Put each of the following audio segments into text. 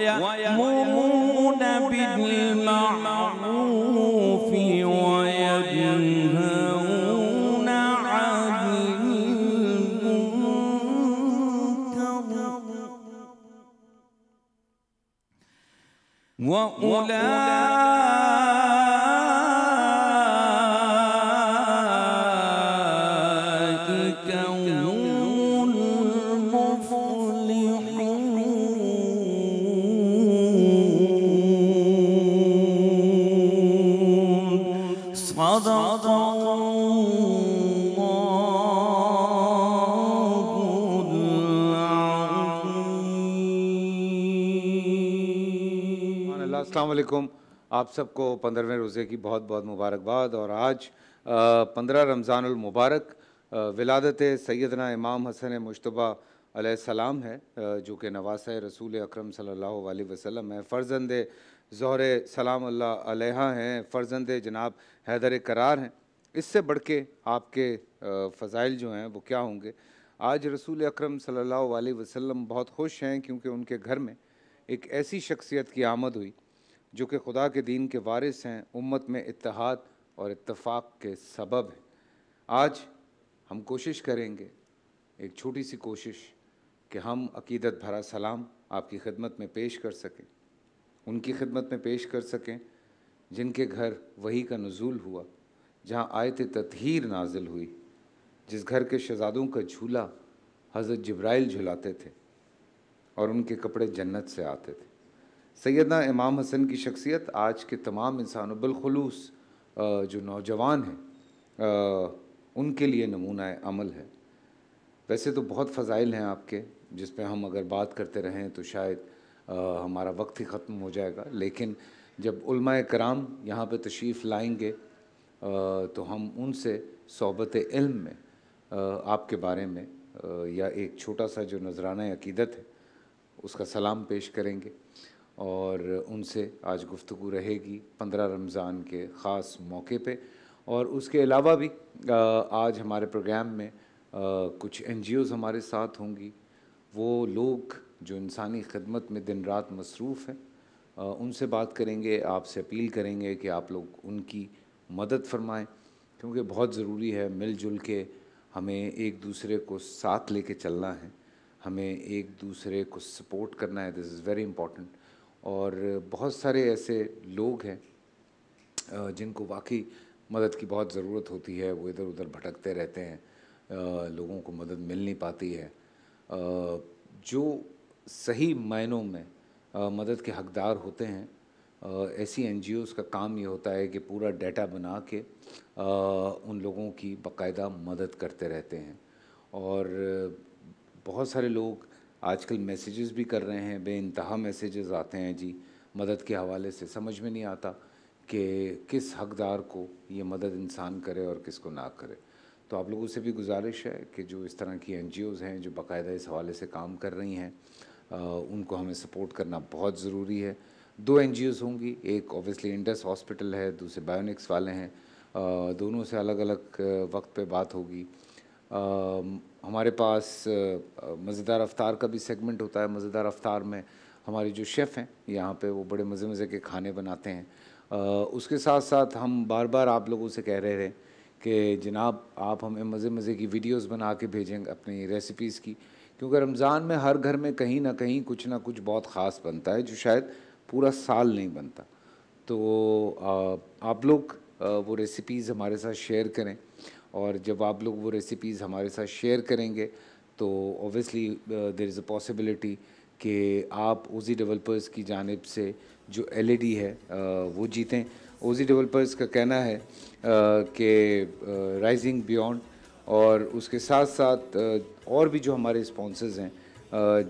wayang. आप सबको पंद्रहवें रोज़े की बहुत बहुत मुबारकबाद और आज पंद्रह रमज़ानमबारक विलादत सैदना इमाम हसन मुशतबा सलाम है जो कि नवास रसूल अक्रम सल्ला वसम है फ़र्जंद ज़हर सलाम अलहा हैं फ़र्जंद जनाब हैदर करार हैं इससे बढ़ के आपके फ़ज़ाइल जो हैं वो क्या होंगे आज रसूल अक्रम सल्ला वसम बहुत खुश हैं क्योंकि उनके घर में एक ऐसी शख्सियत की आमद हुई जो कि खुदा के दीन के वारिस हैं उम्मत में इतिहाद और इतफाक़ के सबब हैं आज हम कोशिश करेंगे एक छोटी सी कोशिश कि हम अकीदत भरा सलाम आपकी खिदमत में पेश कर सकें उनकी खिदमत में पेश कर सकें जिनके घर वही का नज़ूल हुआ जहाँ आयत तथहर नाजिल हुई जिस घर के शहजादों का झूला हज़रत जब्राइल झुलाते थे और उनके कपड़े जन्नत से आते थे सैदना इमाम हसन की शख्सियत आज के तमाम इंसानों बिलखलूस जो नौजवान हैं उनके लिए नमूना अमल है वैसे तो बहुत फ़ज़ाइल हैं आपके जिस पर हम अगर बात करते रहें तो शायद आ, हमारा वक्त ही ख़त्म हो जाएगा लेकिन जब उलमा कराम यहाँ पे तशरीफ़ लाएंगे आ, तो हम उनसे सोबत इल्म में आ, आपके बारे में आ, या एक छोटा सा जो नजराना अकीदत है उसका सलाम पेश करेंगे और उनसे आज गुफ्तु रहेगी पंद्रह रमज़ान के ख़ास मौके पे और उसके अलावा भी आज हमारे प्रोग्राम में कुछ एन हमारे साथ होंगी वो लोग जो इंसानी खदमत में दिन रात मसरूफ़ हैं उनसे बात करेंगे आपसे अपील करेंगे कि आप लोग उनकी मदद फरमाएं क्योंकि बहुत ज़रूरी है मिलजुल के हमें एक दूसरे को साथ लेके चलना है हमें एक दूसरे को सपोर्ट करना है दिस इज़ वेरी इंपॉर्टेंट और बहुत सारे ऐसे लोग हैं जिनको वाकई मदद की बहुत ज़रूरत होती है वो इधर उधर भटकते रहते हैं लोगों को मदद मिल नहीं पाती है जो सही मायनों में मदद के हकदार होते हैं ऐसी एन का काम ये होता है कि पूरा डाटा बना के उन लोगों की बाकायदा मदद करते रहते हैं और बहुत सारे लोग आजकल मैसेजेस भी कर रहे हैं बे इंतहा मैसेजेस आते हैं जी मदद के हवाले से समझ में नहीं आता कि किस हकदार को ये मदद इंसान करे और किस को ना करे तो आप लोगों से भी गुजारिश है कि जो इस तरह की एन हैं जो बाकायदा इस हवाले से काम कर रही हैं उनको हमें सपोर्ट करना बहुत ज़रूरी है दो एन होंगी एक ऑब्वियसली इंडस हॉस्पिटल है दूसरे बायोनिक्स वाले हैं दोनों से अलग अलग वक्त पे बात होगी हमारे पास मज़ेदार अफ्तार का भी सेगमेंट होता है मज़ेदार अफ्तार में हमारे जो शेफ़ हैं यहाँ पे वो बड़े मज़े मज़े के खाने बनाते हैं आ, उसके साथ साथ हम बार बार आप लोगों से कह रहे हैं कि जनाब आप हमें मज़े मज़े की वीडियोस बना के भेजें अपनी रेसिपीज़ की क्योंकि रमज़ान में हर घर में कहीं ना कहीं कुछ ना कुछ बहुत ख़ास बनता है जो शायद पूरा साल नहीं बनता तो आ, आप लोग आ, वो रेसिपीज़ हमारे साथ शेयर करें और जब आप लोग वो रेसिपीज़ हमारे साथ शेयर करेंगे तो obviously there is a possibility कि आप ओजी डेवलपर्स की जानब से जो एलईडी है uh, वो जीतें ओजी डेवलपर्स का कहना है uh, कि राइजिंग uh, बियॉन्ड और उसके साथ साथ और भी जो हमारे स्पॉन्सर्स हैं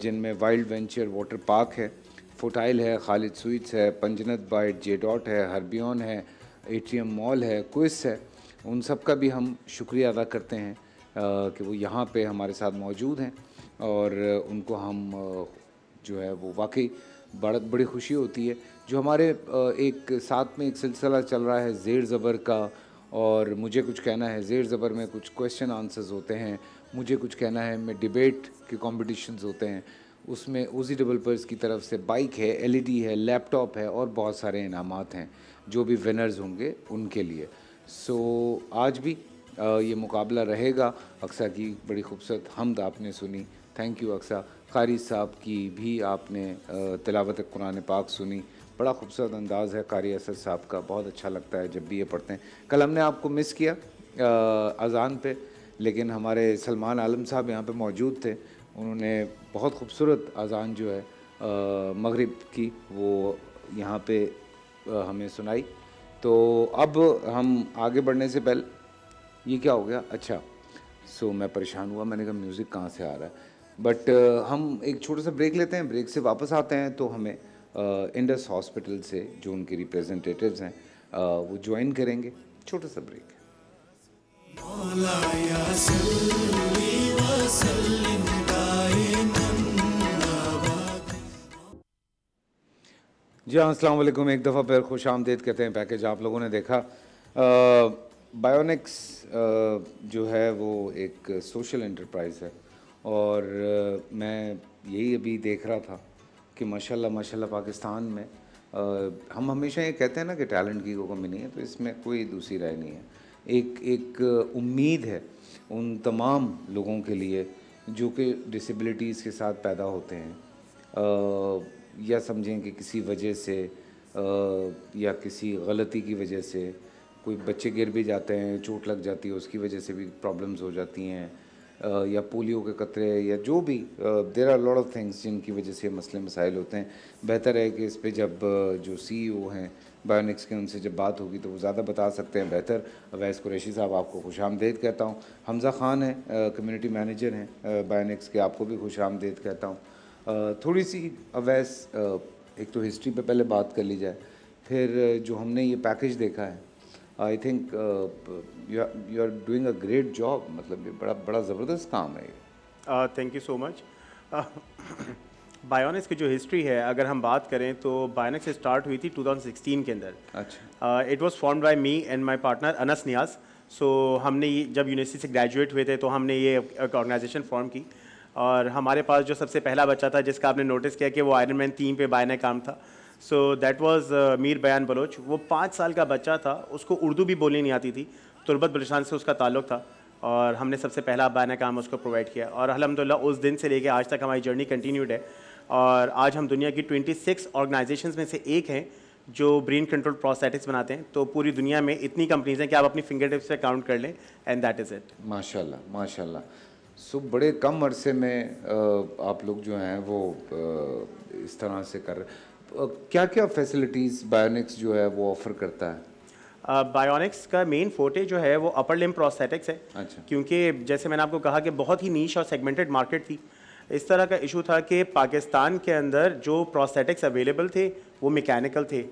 जिनमें वाइल्ड वेंचर वाटर पार्क है फोटाइल है खालिद स्वीट्स है पंजनत बाइट जे डॉट है हरबियन है एटीएम मॉल है क्विस है उन सब का भी हम शुक्रिया अदा करते हैं कि वो यहाँ पे हमारे साथ मौजूद हैं और उनको हम जो है वो वाकई बड़ बड़ी खुशी होती है जो हमारे एक साथ में एक सिलसिला चल रहा है ज़ेर ज़बर का और मुझे कुछ कहना है ज़ेर ज़बर में कुछ क्वेश्चन आंसर्स होते हैं मुझे कुछ कहना है मैं डिबेट के कॉम्पिटिशन्स होते हैं उसमें ओजी डेवलपर्स की तरफ से बाइक है एलईडी e है लैपटॉप है और बहुत सारे इनाम हैं जो भी विनर्स होंगे उनके लिए सो आज भी ये मुकाबला रहेगा अक्सा की बड़ी खूबसूरत हमद आपने सुनी थैंक यू अक्सा कारी साहब की भी आपने तलावत कुरान पाक सुनी बड़ा खूबसूरत अंदाज़ है कारी असद साहब का बहुत अच्छा लगता है जब भी ये पढ़ते हैं कल हमने आपको मिस किया अजान पे लेकिन हमारे सलमान आलम साहब यहाँ पे मौजूद थे उन्होंने बहुत खूबसूरत अजान जो है मगरिब की वो यहाँ पे हमें सुनाई तो अब हम आगे बढ़ने से पहले ये क्या हो गया अच्छा सो so, मैं परेशान हुआ मैंने कहा म्यूज़िक कहाँ से आ रहा है बट uh, हम एक छोटा सा ब्रेक लेते हैं ब्रेक से वापस आते हैं तो हमें इंडस uh, हॉस्पिटल से जो उनके रिप्रेजेंटेटिव्स हैं uh, वो ज्वाइन करेंगे छोटा सा ब्रेक जी हाँ असलम एक दफ़ा फिर खुश आमदेद कहते हैं पैकेज आप लोगों ने देखा बायोनिक्स जो है वो एक सोशल इंटरप्राइज़ है और आ, मैं यही अभी देख रहा था कि माशाल्लाह माशाल्लाह पाकिस्तान में आ, हम हमेशा ये कहते हैं ना कि टैलेंट की कोई कमी नहीं है तो इसमें कोई दूसरी राय नहीं है एक एक उम्मीद है उन तमाम लोगों के लिए जो कि डिसबिलिटीज़ के साथ पैदा होते हैं आ, या समझें कि किसी वजह से या किसी गलती की वजह से कोई बच्चे गिर भी जाते हैं चोट लग जाती है उसकी वजह से भी प्रॉब्लम्स हो जाती हैं या पोलियो के कतरे या जो भी there are lot of things जिनकी वजह से मसले मसाइल होते हैं बेहतर है कि इस पर जब जो सी ई ओ हैं बायोनिक्स के उनसे जब बात होगी तो वो ज़्यादा बता सकते हैं बेहतर अवैस कुरैशी साहब आपको खुश आमदेद कहता हूँ हमज़ा ख़ान हैं कम्यूनिटी मैनेजर हैं बायोनिक्स के आपको भी खुश आमदेद कहता हूँ थोड़ी सी अवैस एक तो हिस्ट्री पे पहले बात कर ली जाए फिर जो हमने ये पैकेज देखा है I think you are doing a great job मतलब ये बड़ा बड़ा ज़बरदस्त काम है ये thank you so much Bionics की जो हिस्ट्री है अगर हम बात करें तो बायोनिक्स स्टार्ट हुई थी 2016 के अंदर अच्छा it was form by me and my partner Anas Niaz so हमने जब यूनिवर्सिटी से ग्रेजुएट हुए थे तो हमने ये ऑर्गेनाइजेशन फॉर्म की और हमारे पास जो सबसे पहला बच्चा था जिसका आपने नोटिस किया कि वो आयरन मैन थीम पे बायने काम था सो दैट वाज मीर बयान बलोच वो पाँच साल का बच्चा था उसको उर्दू भी बोलनी नहीं आती थी तुरबत बलिस्तान से उसका ताल्लुक था और हमने सबसे पहला बायन काम उसको प्रोवाइड किया और अलहमदिल्ला उस दिन से लेकर आज तक हमारी जर्नी कंटिन्यूड है और आज हम दुनिया की ट्वेंटी सिक्स में से एक हैं जो ब्रेन कंट्रोल प्रोस्थेटिक्स बनाते हैं तो पूरी दुनिया में इतनी कंपनीज हैं कि आप अपनी फिंगर टिप्स से काउंट कर लें एंड दैट इज़ इट माशाल्लाह माशाल्लाह सो बड़े कम अरसे में आप लोग जो हैं वो इस तरह से कर रहे क्या क्या फैसिलिटीज़ बायोनिक्स जो है वो ऑफ़र करता है बायोनिक्स uh, का मेन फोटे जो है वो अपर लिम प्रोस्थेटिक्स है अच्छा। क्योंकि जैसे मैंने आपको कहा कि बहुत ही नीच और सेगमेंटेड मार्केट थी इस तरह का इशू था कि पाकिस्तान के अंदर जो प्रोस्थेटिक्स अवेलेबल थे वो मैकेनिकल थे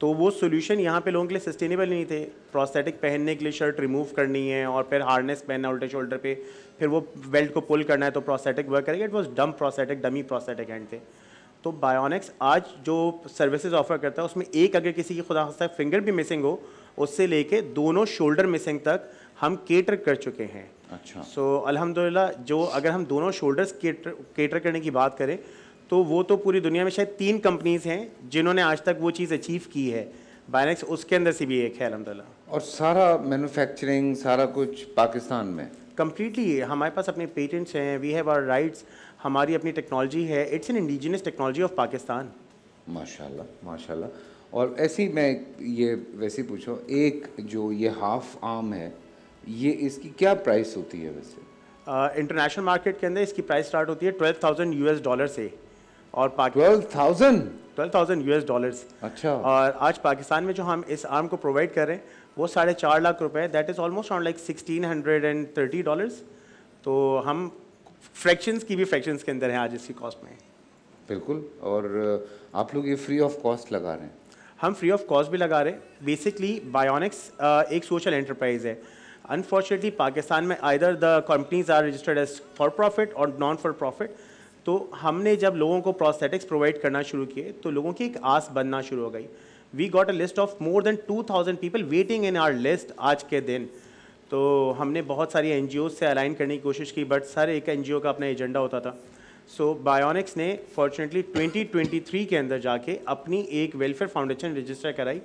तो वो सोल्यूशन यहाँ पे लोगों के लिए सस्टेनेबल नहीं थे प्रोस्थेटिक पहनने के लिए शर्ट रिमूव करनी है और फिर हार्नेस पहनना उल्टे शोल्डर पे फिर वो बेल्ट को पुल करना है तो प्रोस्थेटिक वर्क करेगा इट वॉज डम प्रोस्थेटिक डमी प्रोस्थेटिक हैंड थे तो बायोनिक्स आज जो सर्विसेज ऑफर करता है उसमें एक अगर किसी की खुदा खास्ता फिंगर भी मिसिंग हो उससे लेके दोनों शोल्डर मिसिंग तक हम केटर कर चुके हैं अच्छा सो so, अलहमदिल्ला जो अगर हम दोनों शोल्डर्स केटर केटर करने की बात करें तो वो तो पूरी दुनिया में शायद तीन कंपनीज हैं जिन्होंने आज तक वो चीज़ अचीव की है बायनेक्स उसके अंदर से भी एक है अलहमदिल्ला और सारा मैन्युफैक्चरिंग सारा कुछ पाकिस्तान में कम्प्लीटली हमारे पास अपने पेटेंट्स हैं वी हैव आर राइट्स हमारी अपनी टेक्नोलॉजी है it's an indigenous technology of Pakistan माशाल्लाह माशाल्लाह और ऐसी मैं ये वैसे पूछूँ एक जो ये हाफ आम है ये इसकी क्या प्राइस होती है वैसे इंटरनेशनल uh, मार्केट के अंदर इसकी प्राइस स्टार्ट होती है twelve thousand U S dollar से और twelve thousand twelve thousand US अच्छा और आज पाकिस्तान में जो हम इस आर्म को प्रोवाइड कर रहे हैं वो साढ़े चार लाख रुपए that is almost on like sixteen hundred and thirty dollars तो हम फ्रैक्शन की भी फ्रैक्शन के अंदर हैं आज इसकी कॉस्ट में बिल्कुल और आप लोग ये फ्री ऑफ कॉस्ट लगा रहे हैं हम फ्री ऑफ कॉस्ट भी लगा रहे हैं बेसिकली बायोनिक्स एक सोशल एंटरप्राइज है अनफॉर्चुनेटली पाकिस्तान में either the companies are registered as for profit और नॉन फॉर प्रॉफिट तो हमने जब लोगों को प्रोस्थेटिक्स प्रोवाइड करना शुरू किए तो लोगों की एक आस बनना शुरू हो गई we got a list of more than 2000 people waiting in our list आज के दिन तो हमने बहुत सारी एन से अलाइन करने की कोशिश की बट सर एक एन का अपना एजेंडा होता था सो so, बायोनिक्स ने फॉर्चुनेटली 2023 के अंदर जाके अपनी एक वेलफेयर फाउंडेशन रजिस्टर कराई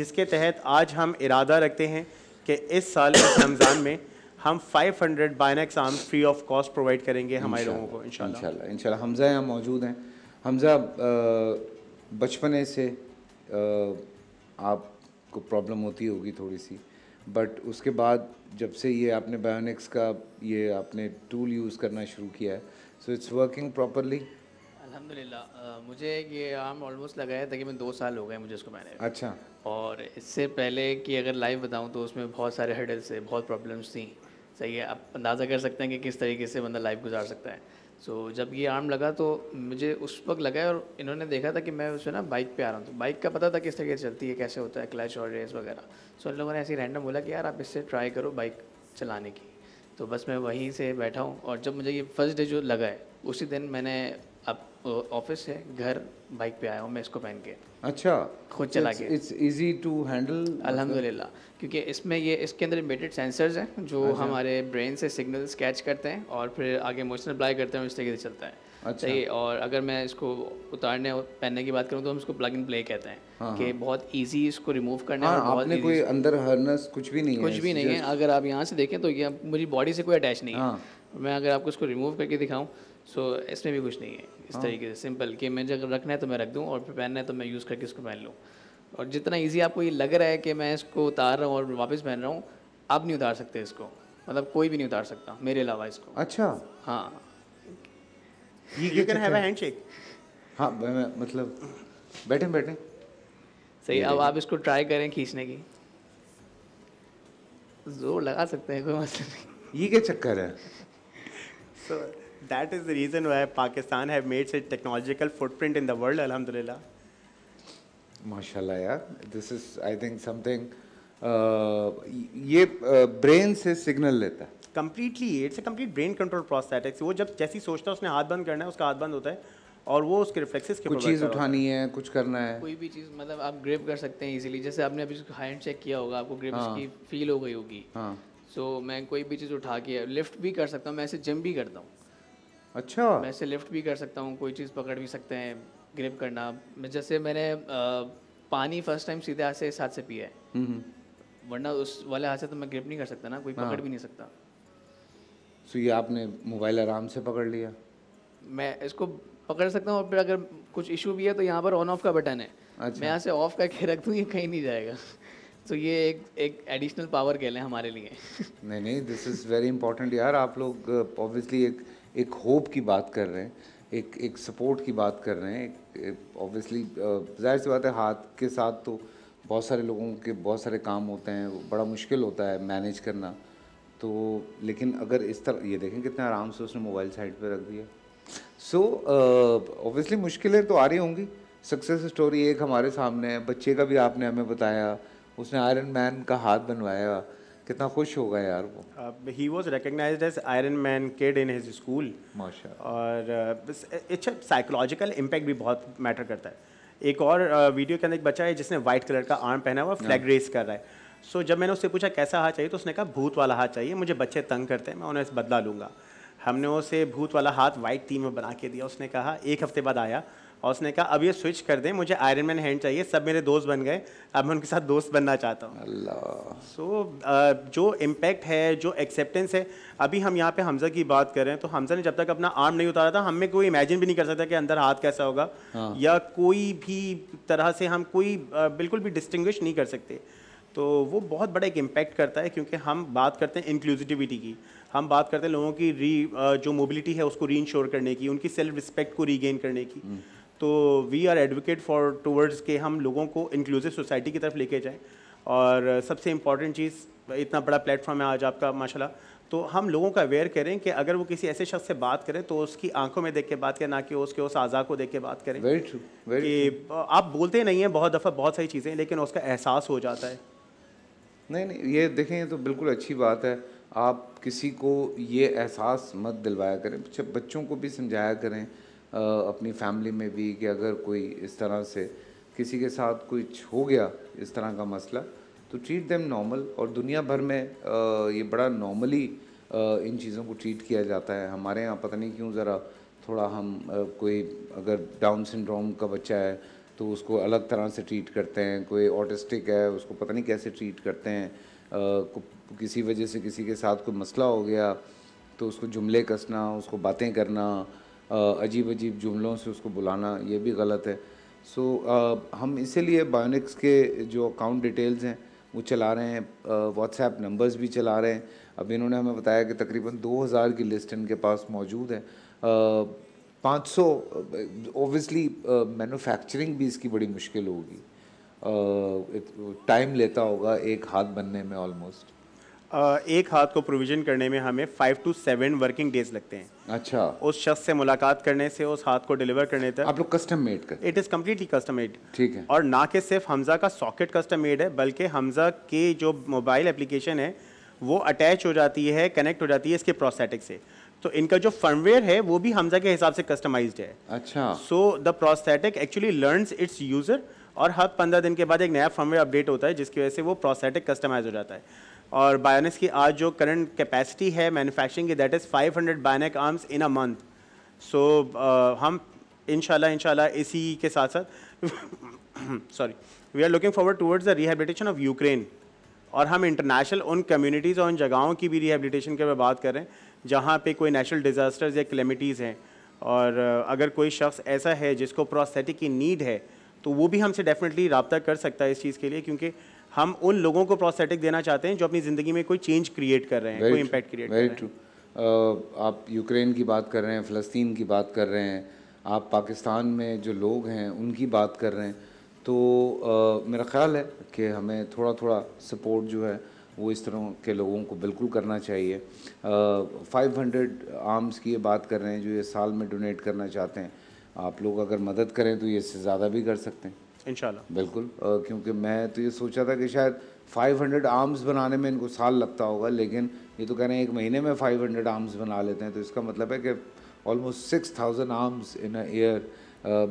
जिसके तहत आज हम इरादा रखते हैं कि इस साल रमज़ान में हम 500 hundred Bionics arm free of cost provide करेंगे हमारे लोगों को इनशाला इनशाला हमज़ा यहाँ मौजूद हैं हमज़ा बचपने से आपको प्रॉब्लम होती होगी थोड़ी सी बट उसके बाद जब से ये आपने बायोनिक्स का ये आपने टूल यूज़ करना शुरू किया है सो इट्स वर्किंग प्रॉपरली अल्हम्दुलिल्लाह मुझे ये आम ऑलमोस्ट लगाया मैं दो साल हो गए मुझे उसको मैंने अच्छा और इससे पहले कि अगर लाइव बताऊं तो उसमें बहुत सारे हर्डल्स थे बहुत प्रॉब्लम्स थी सही है आप अंदाज़ा कर सकते हैं कि किस तरीके से बंदा लाइफ गुजार सकता है सो so, जब ये आर्म लगा तो मुझे उस वक्त लगा और इन्होंने देखा था कि मैं उसमें ना बाइक पे आ रहा हूँ तो बाइक का पता था किस तरीके से चलती है कैसे होता है क्लच और रेस वगैरह सो इन उन लोगों ने ऐसे रैंडम बोला कि यार आप इससे ट्राई करो बाइक चलाने की तो बस मैं वहीं से बैठा हूँ और जब मुझे ये फर्स्ट डे जो लगा है उसी दिन मैंने अब ऑफिस है घर बाइक पे आया हूँ मैं इसको पहन के अच्छा खुद चला के इट्स इजी टू हैंडल अल्हम्दुलिल्लाह क्योंकि इसमें ये इसके अंदर इम्बेडेड सेंसर्स हैं जो अच्छा। हमारे ब्रेन से सिग्नल कैच करते हैं और फिर आगे मोशन अप्लाई करते हैं इस तरीके से चलता है अच्छा सही और अगर मैं इसको उतारने और पहनने की बात करूँ तो हम इसको प्लग इन प्ले कहते हैं हाँ, कि हाँ। बहुत इजी इसको रिमूव करना हाँ, और आपने कोई अंदर हर्नस कुछ भी नहीं कुछ है, भी नहीं है अगर आप यहाँ से देखें तो ये मुझे बॉडी से कोई अटैच नहीं है हाँ। मैं अगर आपको इसको रिमूव करके दिखाऊँ सो इसमें भी कुछ नहीं है इस हाँ। तरीके से सिंपल कि मैं जब रखना है तो मैं रख दूँ और फिर पहनना है तो मैं यूज़ करके इसको पहन लूँ और जितना ईजी आपको ये लग रहा है कि मैं इसको उतार रहा हूँ और वापस पहन रहा हूँ आप नहीं उतार सकते इसको मतलब कोई भी नहीं उतार सकता मेरे अलावा इसको अच्छा हाँ हाँ मतलब बैठे बैठे सही अब आप इसको ट्राई करें खींचने की जोर लगा सकते हैं कोई मसला नहीं ये क्या चक्कर है that is the reason why Pakistan have made such technological footprint in the world, alhamdulillah. MashaAllah, yeah. This is, I think, something... ये ब्रेन से सिग्नल लेता है completely it's a complete brain control prosthetics वो जब जैसी सोचता है उसने हाथ बंद करना है उसका हाथ बंद होता है और वो उसके रिफ्लेक्सेस के कुछ चीज़ उठानी है कुछ करना है कोई भी चीज़ मतलब आप ग्रिप कर सकते हैं इजीली जैसे आपने अभी हैंड चेक किया होगा आपको ग्रिप हाँ, की फील हो गई होगी हाँ सो so, मैं कोई भी चीज़ उठा के लिफ्ट भी कर सकता हूँ मैं ऐसे जिम भी करता हूँ अच्छा मैं से लिफ्ट भी कर सकता हूँ कोई चीज़ पकड़ भी सकते हैं ग्रिप करना जैसे मैंने आ, पानी फर्स्ट टाइम सीधे हाथ से इस हाथ से पिया है हम्म, हम्म। वरना उस वाले हाथ से तो मैं ग्रिप नहीं कर सकता ना कोई पकड़ हाँ। भी नहीं सकता सो ये आपने मोबाइल आराम से पकड़ लिया मैं इसको पकड़ सकता हूँ और फिर अगर कुछ इशू भी है तो यहाँ पर ऑन ऑफ का बटन है अच्छा। मैं यहाँ से ऑफ करके रख दूँ ये कहीं नहीं जाएगा तो ये एक एक एडिशनल पावर कह लें हमारे लिए नहीं नहीं दिस इज़ वेरी इंपॉर्टेंट यार आप लोग ऑब्वियसली एक एक होप की बात कर रहे हैं एक एक सपोर्ट की बात कर रहे हैं ऑब्वियसली जाहिर सी बात है हाथ के साथ तो बहुत सारे लोगों के बहुत सारे काम होते हैं बड़ा मुश्किल होता है मैनेज करना तो लेकिन अगर इस तरह ये देखें कितने आराम से उसने मोबाइल साइड पर रख दिया सो ऑब्वियसली मुश्किलें तो आ रही होंगी सक्सेस स्टोरी एक हमारे सामने है बच्चे का भी आपने हमें बताया उसने आयरन मैन का हाथ बनवाया कितना खुश होगा यार वो he was recognise as Iron Man kid in his school माशा और इट्स साइकोलॉजिकल इम्पैक्ट भी बहुत मैटर करता है एक और वीडियो के अंदर एक बच्चा है जिसने वाइट कलर का आर्म पहना हुआ फ्लैग रेस हाँ। कर रहा है सो so, जब मैंने उससे पूछा कैसा हाथ चाहिए तो उसने कहा भूत वाला हाथ चाहिए मुझे बच्चे तंग करते हैं मैं उन्हें बदला लूँगा हमने उसे भूत वाला हाथ वाइट टीम में बना के दिया उसने कहा एक हफ्ते बाद आया और उसने कहा अब ये स्विच कर दें मुझे आयरन मैन हैंड चाहिए सब मेरे दोस्त बन गए अब मैं उनके साथ दोस्त बनना चाहता हूँ अल्लाह सो जो इम्पैक्ट है जो एक्सेप्टेंस है अभी हम यहाँ पे हमजा की बात कर रहे हैं तो हमजा ने जब तक अपना आर्म नहीं उतारा था हमें कोई इमेजिन भी नहीं कर सकता कि अंदर हाथ कैसा होगा हाँ। या कोई भी तरह से हम कोई बिल्कुल भी डिस्टिंग्विश नहीं कर सकते तो वो बहुत बड़ा एक इम्पैक्ट करता है क्योंकि हम बात करते हैं इंक्लूसिविटी की हम बात करते हैं लोगों की री जो मोबिलिटी है उसको री करने की उनकी सेल्फ रिस्पेक्ट को रीगेन करने की हम्म। तो we are advocate for towards के हम लोगों को इंक्लूसिव सोसाइटी की तरफ लेके जाएं और सबसे इम्पॉर्टेंट चीज़ इतना बड़ा प्लेटफॉर्म है आज आपका माशाला तो हम लोगों को अवेयर करें कि अगर वो किसी ऐसे शख्स से बात करें तो उसकी आंखों में देख के बात करें ना कि उसके उस आज़ा को देख के बात करें वेरी ट्रू कि आप बोलते नहीं हैं बहुत दफ़ा बहुत सारी चीज़ें लेकिन उसका एहसास हो जाता है नहीं नहीं ये देखें ये तो बिल्कुल अच्छी बात है आप किसी को ये एहसास मत दिलवाया करें बच्चों को भी समझाया करें अपनी फैमिली में भी कि अगर कोई इस तरह से किसी के साथ कुछ हो गया इस तरह का मसला तो ट्रीट देम नॉर्मल और दुनिया भर में ये बड़ा नॉर्मली इन चीज़ों को ट्रीट किया जाता है हमारे यहाँ पता नहीं क्यों ज़रा थोड़ा हम कोई अगर डाउन सिंड्रोम का बच्चा है तो उसको अलग तरह से ट्रीट करते हैं कोई ऑटिस्टिक है उसको पता नहीं कैसे ट्रीट करते हैं किसी वजह से किसी के साथ कोई मसला हो गया तो उसको जुमले कसना उसको बातें करना अजीब अजीब जुमलों से उसको बुलाना ये भी गलत है सो so, हम इसीलिए बायोनिक्स के जो अकाउंट डिटेल्स हैं वो चला रहे हैं व्हाट्सएप नंबर्स भी चला रहे हैं अब इन्होंने हमें बताया कि तकरीबन 2000 की लिस्ट इनके पास मौजूद है पाँच सौ ओबियसली मैनुफैक्चरिंग भी इसकी बड़ी मुश्किल होगी टाइम लेता होगा एक हाथ बनने में ऑलमोस्ट एक हाथ को प्रोविजन करने में हमें five to seven working days लगते हैं अच्छा उस शख्स से मुलाकात करने से उस हाथ को डिलीवर करने तक आप लोग कस्टम मेड कर it is completely custom made ठीक है और ना कि सिर्फ हमजा का सॉकेट कस्टम मेड है बल्कि हमजा के जो मोबाइल एप्लीकेशन है वो अटैच हो जाती है कनेक्ट हो जाती है इसके प्रोसेटिक से तो इनका जो फर्मवेयर है वो भी हमजा के हिसाब से कस्टमाइज्ड है अच्छा so the prosthetic actually learn its user और हर पंद्रह दिन के बाद एक नया फर्मवेयर अपडेट होता है जिसकी वजह से वो प्रोस्थेटिक कस्टमाइज हो जाता है और बायोनिक्स की आज जो करंट कैपेसिटी है मैन्युफैक्चरिंग की that is 500 hundred bionic arms in a month so हम इनशाला इनशाला इसी के साथ साथ sorry we are looking forward towards the rehabilitation of Ukraine और हम इंटरनेशनल उन कम्युनिटीज़ और उन जगहों की भी रिहेबिलिटेशन के बात कर रहे हैं जहाँ पे कोई नेचुरल डिज़ास्टर्स या क्लेमिटीज़ हैं और uh, अगर कोई शख्स ऐसा है जिसको प्रोस्थेटिक की नीड है तो वो भी हमसे डेफिनेटली रबता कर सकता है इस चीज़ के लिए क्योंकि हम उन लोगों को प्रोस्थेटिक देना चाहते हैं जो अपनी ज़िंदगी में कोई चेंज क्रिएट कर रहे हैं कोई इम्पैक्ट क्रिएट वेरी ट्रू आप यूक्रेन की बात कर रहे हैं फ़लस्तीन की बात कर रहे हैं आप पाकिस्तान में जो लोग हैं उनकी बात कर रहे हैं तो आ, uh, मेरा ख्याल है कि हमें थोड़ा थोड़ा सपोर्ट जो है वो इस तरह के लोगों को बिल्कुल करना चाहिए फाइव हंड्रेड आर्म्स की ये बात कर रहे हैं जो ये साल में डोनेट करना चाहते हैं आप लोग अगर मदद करें तो ये इससे ज़्यादा भी कर सकते हैं इन बिल्कुल क्योंकि मैं तो ये सोचा था कि शायद 500 आर्म्स बनाने में इनको साल लगता होगा लेकिन ये तो कह रहे हैं एक महीने में 500 आर्म्स बना लेते हैं तो इसका मतलब है कि almost 6000 arms in a year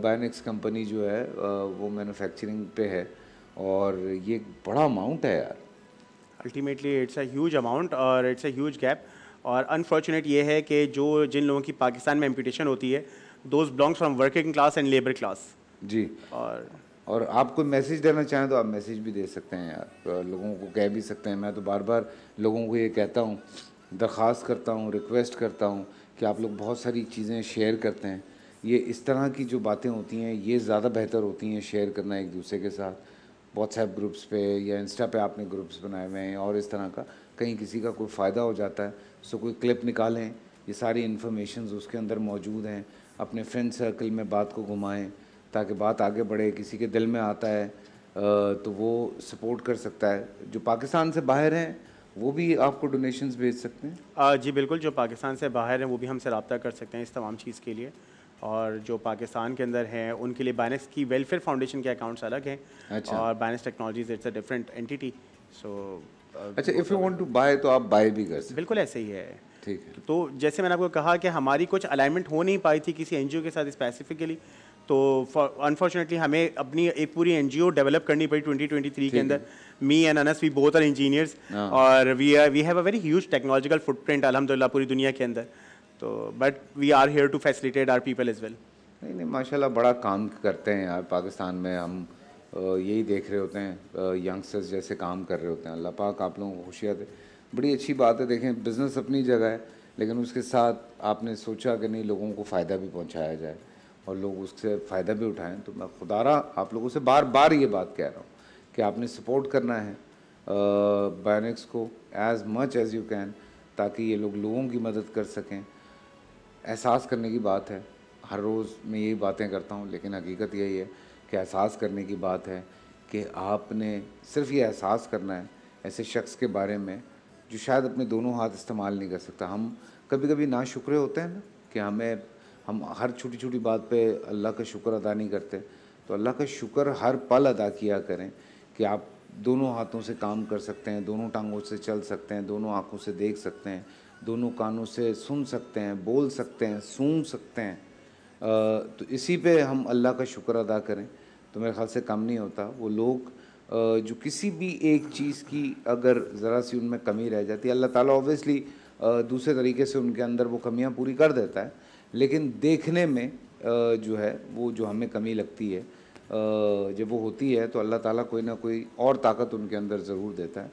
Bionics company जो है आ, वो मैनुफेक्चरिंग पे है और ये बड़ा अमाउंट है यार अल्टीमेटली इट्स अज अमाउंट और इट्स अज गैप और अनफॉर्चुनेट ये है कि जो जिन लोगों की पाकिस्तान में एम्पिटेशन होती है those belongs from working class and labour class जी और और आप कोई मैसेज देना चाहें तो आप मैसेज भी दे सकते हैं यार तो लोगों को कह भी सकते हैं मैं तो बार बार लोगों को ये कहता हूँ दरख्वास्त करता हूँ रिक्वेस्ट करता हूँ कि आप लोग बहुत सारी चीज़ें शेयर करते हैं ये इस तरह की जो बातें होती हैं ये ज़्यादा बेहतर होती हैं शेयर करना एक दूसरे के साथ व्हाट्सएप ग्रुप्स पे या इंस्टा पे आपने ग्रुप्स बनाए हुए हैं और इस तरह का कहीं किसी का कोई फ़ायदा हो जाता है सो कोई क्लिप निकालें ये सारी इन्फॉर्मेशन उसके अंदर मौजूद हैं अपने फ्रेंड सर्कल में बात को घुमाएँ ताकि बात आगे बढ़े किसी के दिल में आता है तो वो सपोर्ट कर सकता है जो पाकिस्तान से बाहर हैं वो भी आपको डोनेशन भेज सकते हैं आ, जी बिल्कुल जो पाकिस्तान से बाहर हैं वो भी हमसे रबता कर सकते हैं इस तमाम चीज़ के लिए और जो पाकिस्तान के अंदर हैं उनके लिए बैनस की वेलफेयर फाउंडेशन के अकाउंट्स अलग हैं अच्छा। और बैनस technologies it's a different entity so अच्छा if you want to buy तो आप बाय भी कर सकते बिल्कुल ऐसे ही है ठीक है तो जैसे मैंने आपको कहा कि हमारी कुछ अलाइनमेंट हो नहीं पाई थी किसी एनजीओ के साथ स्पेसिफिकली तो अनफॉर्चुनेटली हमें अपनी एक पूरी एन डेवलप करनी पड़ी 2023 के अंदर me and Anas we both are engineers और we are we have a very huge technological footprint अलहमदिल्ला पूरी दुनिया के अंदर तो but we are here to facilitate our people as well नहीं नहीं माशा बड़ा काम करते हैं यार पाकिस्तान में हम यही देख रहे होते हैं यंगस्टर्स जैसे काम कर रहे होते हैं अल्लाह पाक आप लोगों को खुशियाँ बड़ी अच्छी बात है देखें बिज़नेस अपनी जगह है लेकिन उसके साथ आपने सोचा कि नहीं लोगों को फ़ायदा भी पहुँचाया जाए और लोग उससे फ़ायदा भी उठाएं तो मैं खुदारा आप लोगों से बार बार ये बात कह रहा हूँ कि आपने सपोर्ट करना है बायोनिक्स को as much as you can ताकि ये लोग लोगों की मदद कर सकें एहसास करने की बात है हर रोज़ मैं यही बातें करता हूँ लेकिन हकीकत यही है कि एहसास करने की बात है कि आपने सिर्फ ये एहसास करना है ऐसे शख्स के बारे में जो शायद अपने दोनों हाथ इस्तेमाल नहीं कर सकता हम कभी कभी ना शुक्र होते हैं ना कि हमें हम हर छोटी छोटी बात पे अल्लाह का शुक्र अदा नहीं करते तो अल्लाह का शुक्र हर पल अदा किया करें कि आप दोनों हाथों से काम कर सकते हैं दोनों टांगों से चल सकते हैं दोनों आँखों से देख सकते हैं दोनों कानों से सुन सकते हैं बोल सकते हैं सूंघ सकते हैं आ, तो इसी पे हम अल्लाह का शुक्र अदा करें तो मेरे ख्याल से कम नहीं होता वो लोग जो किसी भी एक चीज़ की अगर ज़रा सी उनमें कमी रह जाती है अल्लाह ताला ऑब्वियसली दूसरे तरीके से उनके अंदर वो कमियां पूरी कर देता है लेकिन देखने में जो है वो जो हमें कमी लगती है जब वो होती है तो अल्लाह ताला कोई ना कोई और ताकत उनके अंदर ज़रूर देता है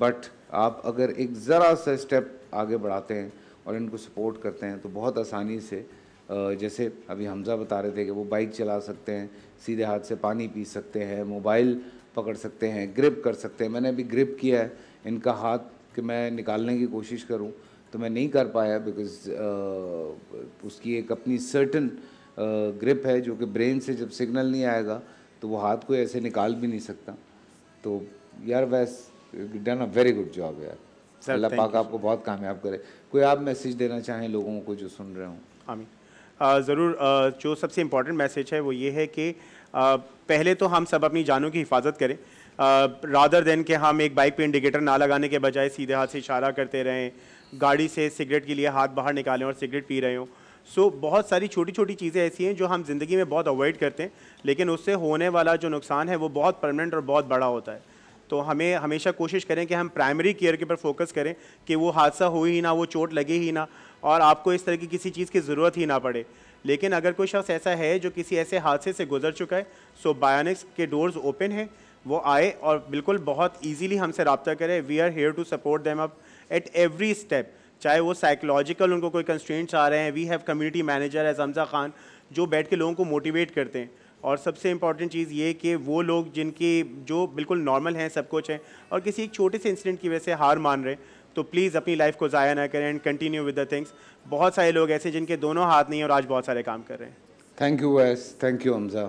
बट आप अगर एक ज़रा सा स्टेप आगे बढ़ाते हैं और इनको सपोर्ट करते हैं तो बहुत आसानी से जैसे अभी हमज़ा बता रहे थे कि वो बाइक चला सकते हैं सीधे हाथ से पानी पी सकते हैं मोबाइल पकड़ सकते हैं ग्रिप कर सकते हैं मैंने अभी ग्रिप किया है इनका हाथ कि मैं निकालने की कोशिश करूँ तो मैं नहीं कर पाया बिकॉज uh, उसकी एक अपनी सर्टन ग्रिप uh, है जो कि ब्रेन से जब सिग्नल नहीं आएगा तो वो हाथ को ऐसे निकाल भी नहीं सकता तो यार Wais done a very good job यार अल्लाह पाक आपको बहुत कामयाब करे कोई आप मैसेज देना चाहें लोगों को जो सुन रहे हों आमीन ज़रूर जो सबसे इम्पॉर्टेंट मैसेज है वो ये है कि पहले तो हम सब अपनी जानों की हिफाजत करें रादर देन के हम एक बाइक पे इंडिकेटर ना लगाने के बजाय सीधे हाथ से इशारा करते रहें गाड़ी से सिगरेट के लिए हाथ बाहर निकालें और सिगरेट पी रहे हों सो so, बहुत सारी छोटी छोटी चीज़ें ऐसी हैं जो हम ज़िंदगी में बहुत अवॉइड करते हैं लेकिन उससे होने वाला जो नुकसान है वो बहुत परमानेंट और बहुत बड़ा होता है तो हमें हमेशा कोशिश करें कि हम प्राइमरी केयर के ऊपर फोकस करें कि वो हादसा हो ही ना वो चोट लगे ही ना और आपको इस तरह की किसी चीज़ की ज़रूरत ही ना पड़े लेकिन अगर कोई शख्स ऐसा है जो किसी ऐसे हादसे से गुजर चुका है सो बायोनिक्स के डोर्स ओपन हैं वो आए और बिल्कुल बहुत ईजीली हमसे रबता करें we are here to support them up at every step चाहे वो साइकोलॉजिकल उनको कोई कंस्ट्रेंट्स आ रहे हैं वी हैव कम्युनिटी मैनेजर है हमजा खान जो बैठ के लोगों को मोटिवेट करते हैं और सबसे इंपॉर्टेंट चीज़ ये कि वो लोग जिनके जो बिल्कुल नॉर्मल हैं सब कुछ हैं और किसी एक छोटे से इंसिडेंट की वजह से हार मान रहे हैं तो प्लीज़ अपनी लाइफ को ज़ाया ना करें and continue with the things बहुत सारे लोग ऐसे जिनके दोनों हाथ नहीं हैं और आज बहुत सारे काम कर रहे हैं thank you Wais thank you Hamza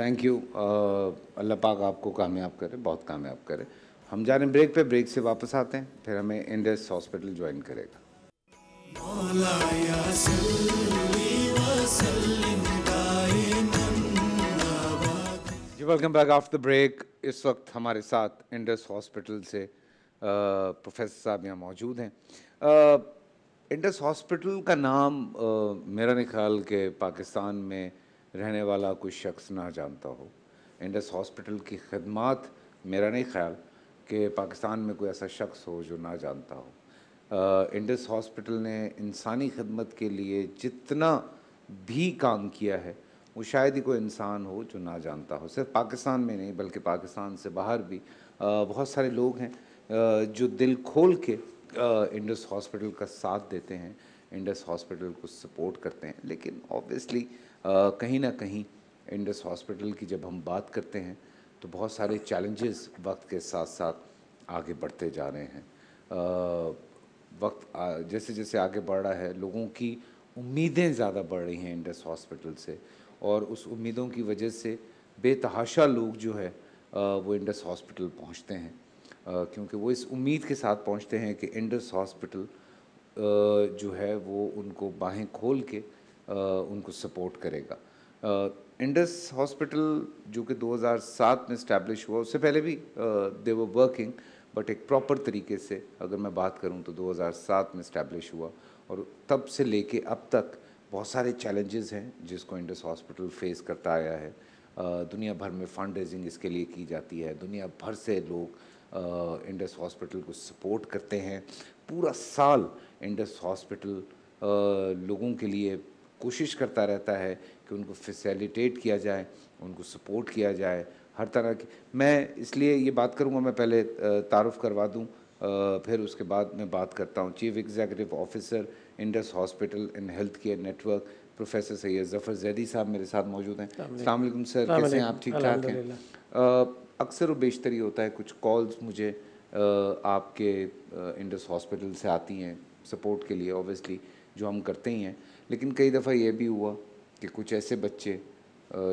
thank you Allah पाक आपको कामयाब करे बहुत कामयाब करे हम जा रहे हैं ब्रेक पे ब्रेक से वापस आते हैं फिर हमें इंडस हॉस्पिटल ज्वाइन करेगा जी welcome back after the break इस वक्त हमारे साथ इंडस हॉस्पिटल से प्रोफेसर साहब यहाँ मौजूद हैं इंडस हॉस्पिटल का नाम आ, मेरा नहीं ख्याल के पाकिस्तान में रहने वाला कोई शख्स ना जानता हो इंडस हॉस्पिटल की खदमात मेरा नहीं ख्याल कि पाकिस्तान में कोई ऐसा शख्स हो जो ना जानता हो इंडस हॉस्पिटल ने इंसानी खदमत के लिए जितना भी काम किया है वो शायद ही कोई इंसान हो जो ना जानता हो सिर्फ पाकिस्तान में नहीं बल्कि पाकिस्तान से बाहर भी बहुत सारे लोग हैं जो दिल खोल के इंडस हॉस्पिटल का साथ देते हैं इंडस हॉस्पिटल को सपोर्ट करते हैं लेकिन ऑब्वियसली कहीं ना कहीं इंडस हॉस्पिटल की जब हम बात करते हैं तो बहुत सारे चैलेंजेस वक्त के साथ साथ आगे बढ़ते जा रहे हैं आ, वक्त आ, जैसे जैसे आगे बढ़ रहा है लोगों की उम्मीदें ज़्यादा बढ़ रही हैं इंडस हॉस्पिटल से और उस उम्मीदों की वजह से बेतहाशा लोग जो है वो इंडस हॉस्पिटल पहुंचते हैं क्योंकि वो इस उम्मीद के साथ पहुंचते हैं कि इंडस हॉस्पिटल जो है वो उनको बाहें खोल के उनको सपोर्ट करेगा इंडस हॉस्पिटल जो कि 2007 में इस्टेब्लिश हुआ उससे पहले भी दे वर वर्किंग बट एक प्रॉपर तरीके से अगर मैं बात करूं तो 2007 में इस्टेब्लिश हुआ और तब से लेके अब तक बहुत सारे चैलेंजेस हैं जिसको इंडस हॉस्पिटल फेस करता आया है uh, दुनिया भर में फंड रेजिंग इसके लिए की जाती है दुनिया भर से लोग इंडस uh, हॉस्पिटल को सपोर्ट करते हैं पूरा साल इंडस हॉस्पिटल uh, लोगों के लिए कोशिश करता रहता है कि उनको फैसिलिटेट किया जाए उनको सपोर्ट किया जाए हर तरह की मैं इसलिए ये बात करूँगा मैं पहले तारफ़ करवा दूँ फिर उसके बाद मैं बात करता हूँ chief executive officer Indus hospital and health care network professor Syed Zafar Zaidi साहब मेरे साथ मौजूद हैं अलमैक सर कैसे हैं आप ठीक ठाक हैं अक्सर व बेशतर ये होता है कुछ कॉल्स मुझे आपके इंडस हॉस्पिटल से आती हैं सपोर्ट के लिए ऑब्वियसली जो हम करते ही हैं लेकिन कई दफ़ा ये भी हुआ कि कुछ ऐसे बच्चे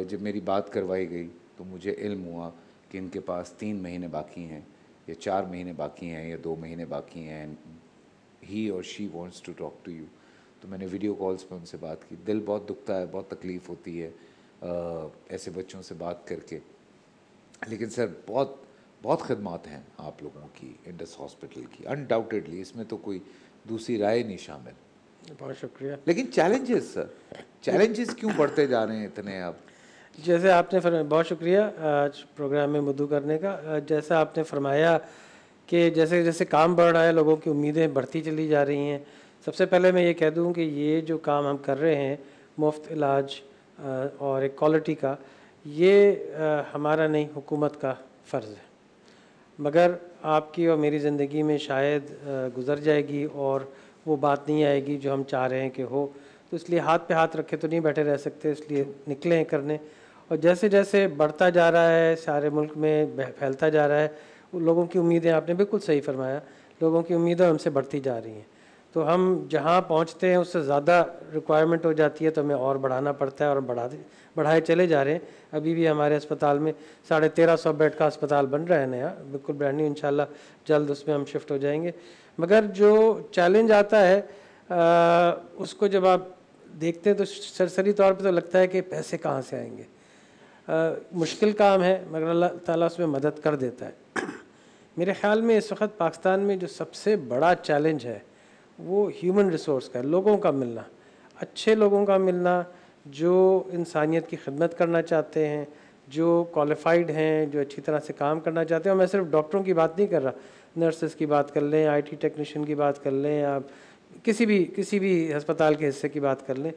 जब मेरी बात करवाई गई तो मुझे इल्म हुआ कि इनके पास तीन महीने बाकी हैं या चार महीने बाकी हैं या दो महीने बाकी हैं ही और she wants to talk to you तो मैंने वीडियो कॉल्स पर उनसे बात की दिल बहुत दुखता है बहुत तकलीफ़ होती है ऐसे बच्चों से बात करके लेकिन सर बहुत बहुत खदमात हैं आप लोगों की इंडस हॉस्पिटल की अनडाउटेडली इसमें तो कोई दूसरी राय नहीं शामिल बहुत शुक्रिया लेकिन चैलेंजेस सर चैलेंजेस क्यों बढ़ते जा रहे हैं इतने अब जैसे आपने फरमाया बहुत शुक्रिया आज प्रोग्राम में मधु करने का जैसा आपने फरमाया कि जैसे जैसे काम बढ़ रहा है लोगों की उम्मीदें बढ़ती चली जा रही हैं सबसे पहले मैं ये कह दूँ कि ये जो काम हम कर रहे हैं मुफ्त इलाज और एक क्वालिटी का ये हमारा नहीं हुकूमत का फ़र्ज़ है मगर आपकी और मेरी ज़िंदगी में शायद गुज़र जाएगी और वो बात नहीं आएगी जो हम चाह रहे हैं कि हो तो इसलिए हाथ पे हाथ रखे तो नहीं बैठे रह सकते इसलिए निकले हैं करने और जैसे जैसे बढ़ता जा रहा है सारे मुल्क में फैलता जा रहा है लोगों की उम्मीदें आपने बिल्कुल सही फरमाया लोगों की उम्मीदें हमसे बढ़ती जा रही हैं तो हम जहाँ पहुँचते हैं उससे ज़्यादा रिक्वायरमेंट हो जाती है तो हमें और बढ़ाना पड़ता है और बढ़ा बढ़ाए चले जा रहे हैं अभी भी हमारे अस्पताल में साढ़े तेरह सौ बेड का अस्पताल बन रहा है नया बिल्कुल ब्रांड न्यू इन जल्द उसमें हम शिफ्ट हो जाएंगे मगर जो चैलेंज आता है आ, उसको जब आप देखते हैं तो सरसरी तौर पे तो लगता है कि पैसे कहाँ से आएंगे आ, मुश्किल काम है मगर अल्लाह ताला उसमें मदद कर देता है मेरे ख़्याल में इस वक्त पाकिस्तान में जो सबसे बड़ा चैलेंज है वो ह्यूमन रिसोर्स का है लोगों का मिलना अच्छे लोगों का मिलना जो इंसानियत की खिदमत करना चाहते हैं जो क्वालिफाइड हैं जो अच्छी तरह से काम करना चाहते हैं और मैं सिर्फ डॉक्टरों की बात नहीं कर रहा नर्सेस की बात कर लें आईटी टेक्नीशियन की बात कर लें आप किसी भी किसी भी अस्पताल के हिस्से की बात कर लें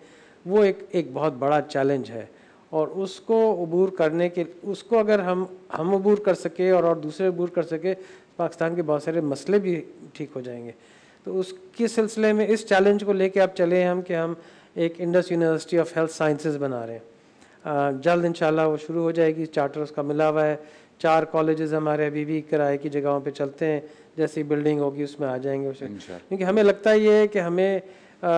वो एक एक बहुत बड़ा चैलेंज है और उसको अबूर करने के उसको अगर हम हम अबूर कर सके और और दूसरे अबूर कर सके पाकिस्तान के बहुत सारे मसले भी ठीक हो जाएंगे तो उसके सिलसिले में इस चैलेंज को लेके आप चले हम कि हम एक Indus university of health sciences बना रहे हैं जल्द इन वो शुरू हो जाएगी चार्टर उसका मिला हुआ है चार कॉलेजेस हमारे अभी भी किराए की जगहों पे चलते हैं जैसी बिल्डिंग होगी उसमें आ जाएंगे उसे क्योंकि हमें लगता ये है कि हमें आ,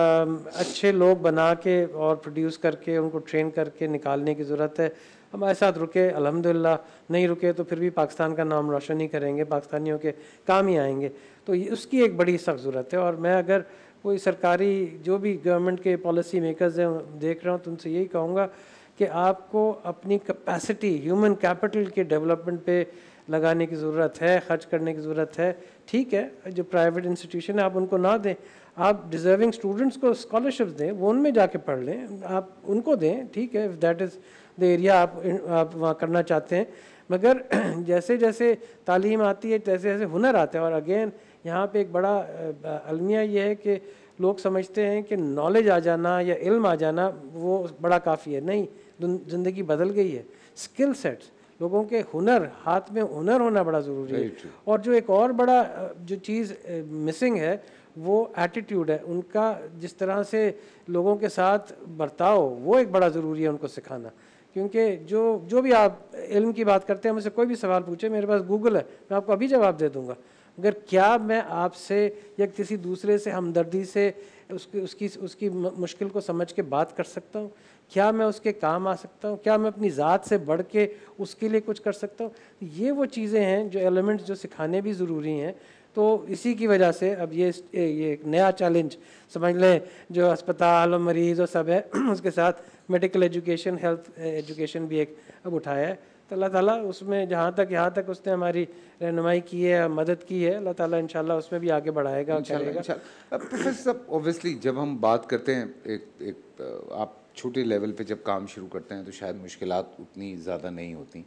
अच्छे लोग बना के और प्रोड्यूस करके उनको ट्रेन करके निकालने की ज़रूरत है हमारे साथ रुके अलहमदिल्ला नहीं रुके तो फिर भी पाकिस्तान का नाम रोशन ही करेंगे पाकिस्तानियों के काम ही आएंगे तो उसकी एक बड़ी सख्त ज़रूरत है और मैं अगर कोई सरकारी जो भी गवर्नमेंट के पॉलिसी मेकर्स हैं देख रहा हूँ तो उनसे यही कहूँगा कि आपको अपनी कैपेसिटी ह्यूमन कैपिटल के डेवलपमेंट पे लगाने की ज़रूरत है खर्च करने की ज़रूरत है ठीक है जो प्राइवेट इंस्टीट्यूशन है आप उनको ना दें आप डिज़र्विंग स्टूडेंट्स को स्कॉलरशिप्स दें वो उनमें जाके पढ़ लें आप उनको दें ठीक है if that is the area आप आप वहाँ करना चाहते हैं मगर जैसे जैसे तालीम आती है जैसे जैसे हुनर आते हैं और अगेन यहाँ पे एक बड़ा अलमिया ये है कि लोग समझते हैं कि नॉलेज आ जाना या इल्म आ जाना वो बड़ा काफ़ी है नहीं ज़िंदगी बदल गई है स्किल सेट्स लोगों के हुनर हाथ में हुनर होना बड़ा ज़रूरी है और जो एक और बड़ा जो चीज़ मिसिंग है वो एटीट्यूड है उनका जिस तरह से लोगों के साथ बर्ताव वो एक बड़ा ज़रूरी है उनको सिखाना क्योंकि जो जो भी आप इल्म की बात करते हैं मुझसे कोई भी सवाल पूछे मेरे पास गूगल है मैं आपको अभी जवाब दे दूँगा अगर क्या मैं आपसे या किसी दूसरे से हमदर्दी से उसकी उसकी उसकी मुश्किल को समझ के बात कर सकता हूँ क्या मैं उसके काम आ सकता हूँ क्या मैं अपनी ज़ात से बढ़ के उसके लिए कुछ कर सकता हूँ ये वो चीज़ें हैं जो एलिमेंट्स जो सिखाने भी ज़रूरी हैं तो इसी की वजह से अब ये ये एक नया चैलेंज समझ लें जो अस्पताल और मरीज़ और सब है उसके साथ मेडिकल एजुकेशन हेल्थ एजुकेशन भी एक अब उठाया है तो अल्लाह ताला उसमें जहाँ तक यहाँ तक उसने हमारी रहनुमाई की है मदद की है अल्लाह ताला इनशाला उसमें भी आगे बढ़ाएगा करेगा प्रोफेसर साहब ऑब्वियसली जब हम बात करते हैं एक एक आप छोटे लेवल पे जब काम शुरू करते हैं तो शायद मुश्किल उतनी ज़्यादा नहीं होती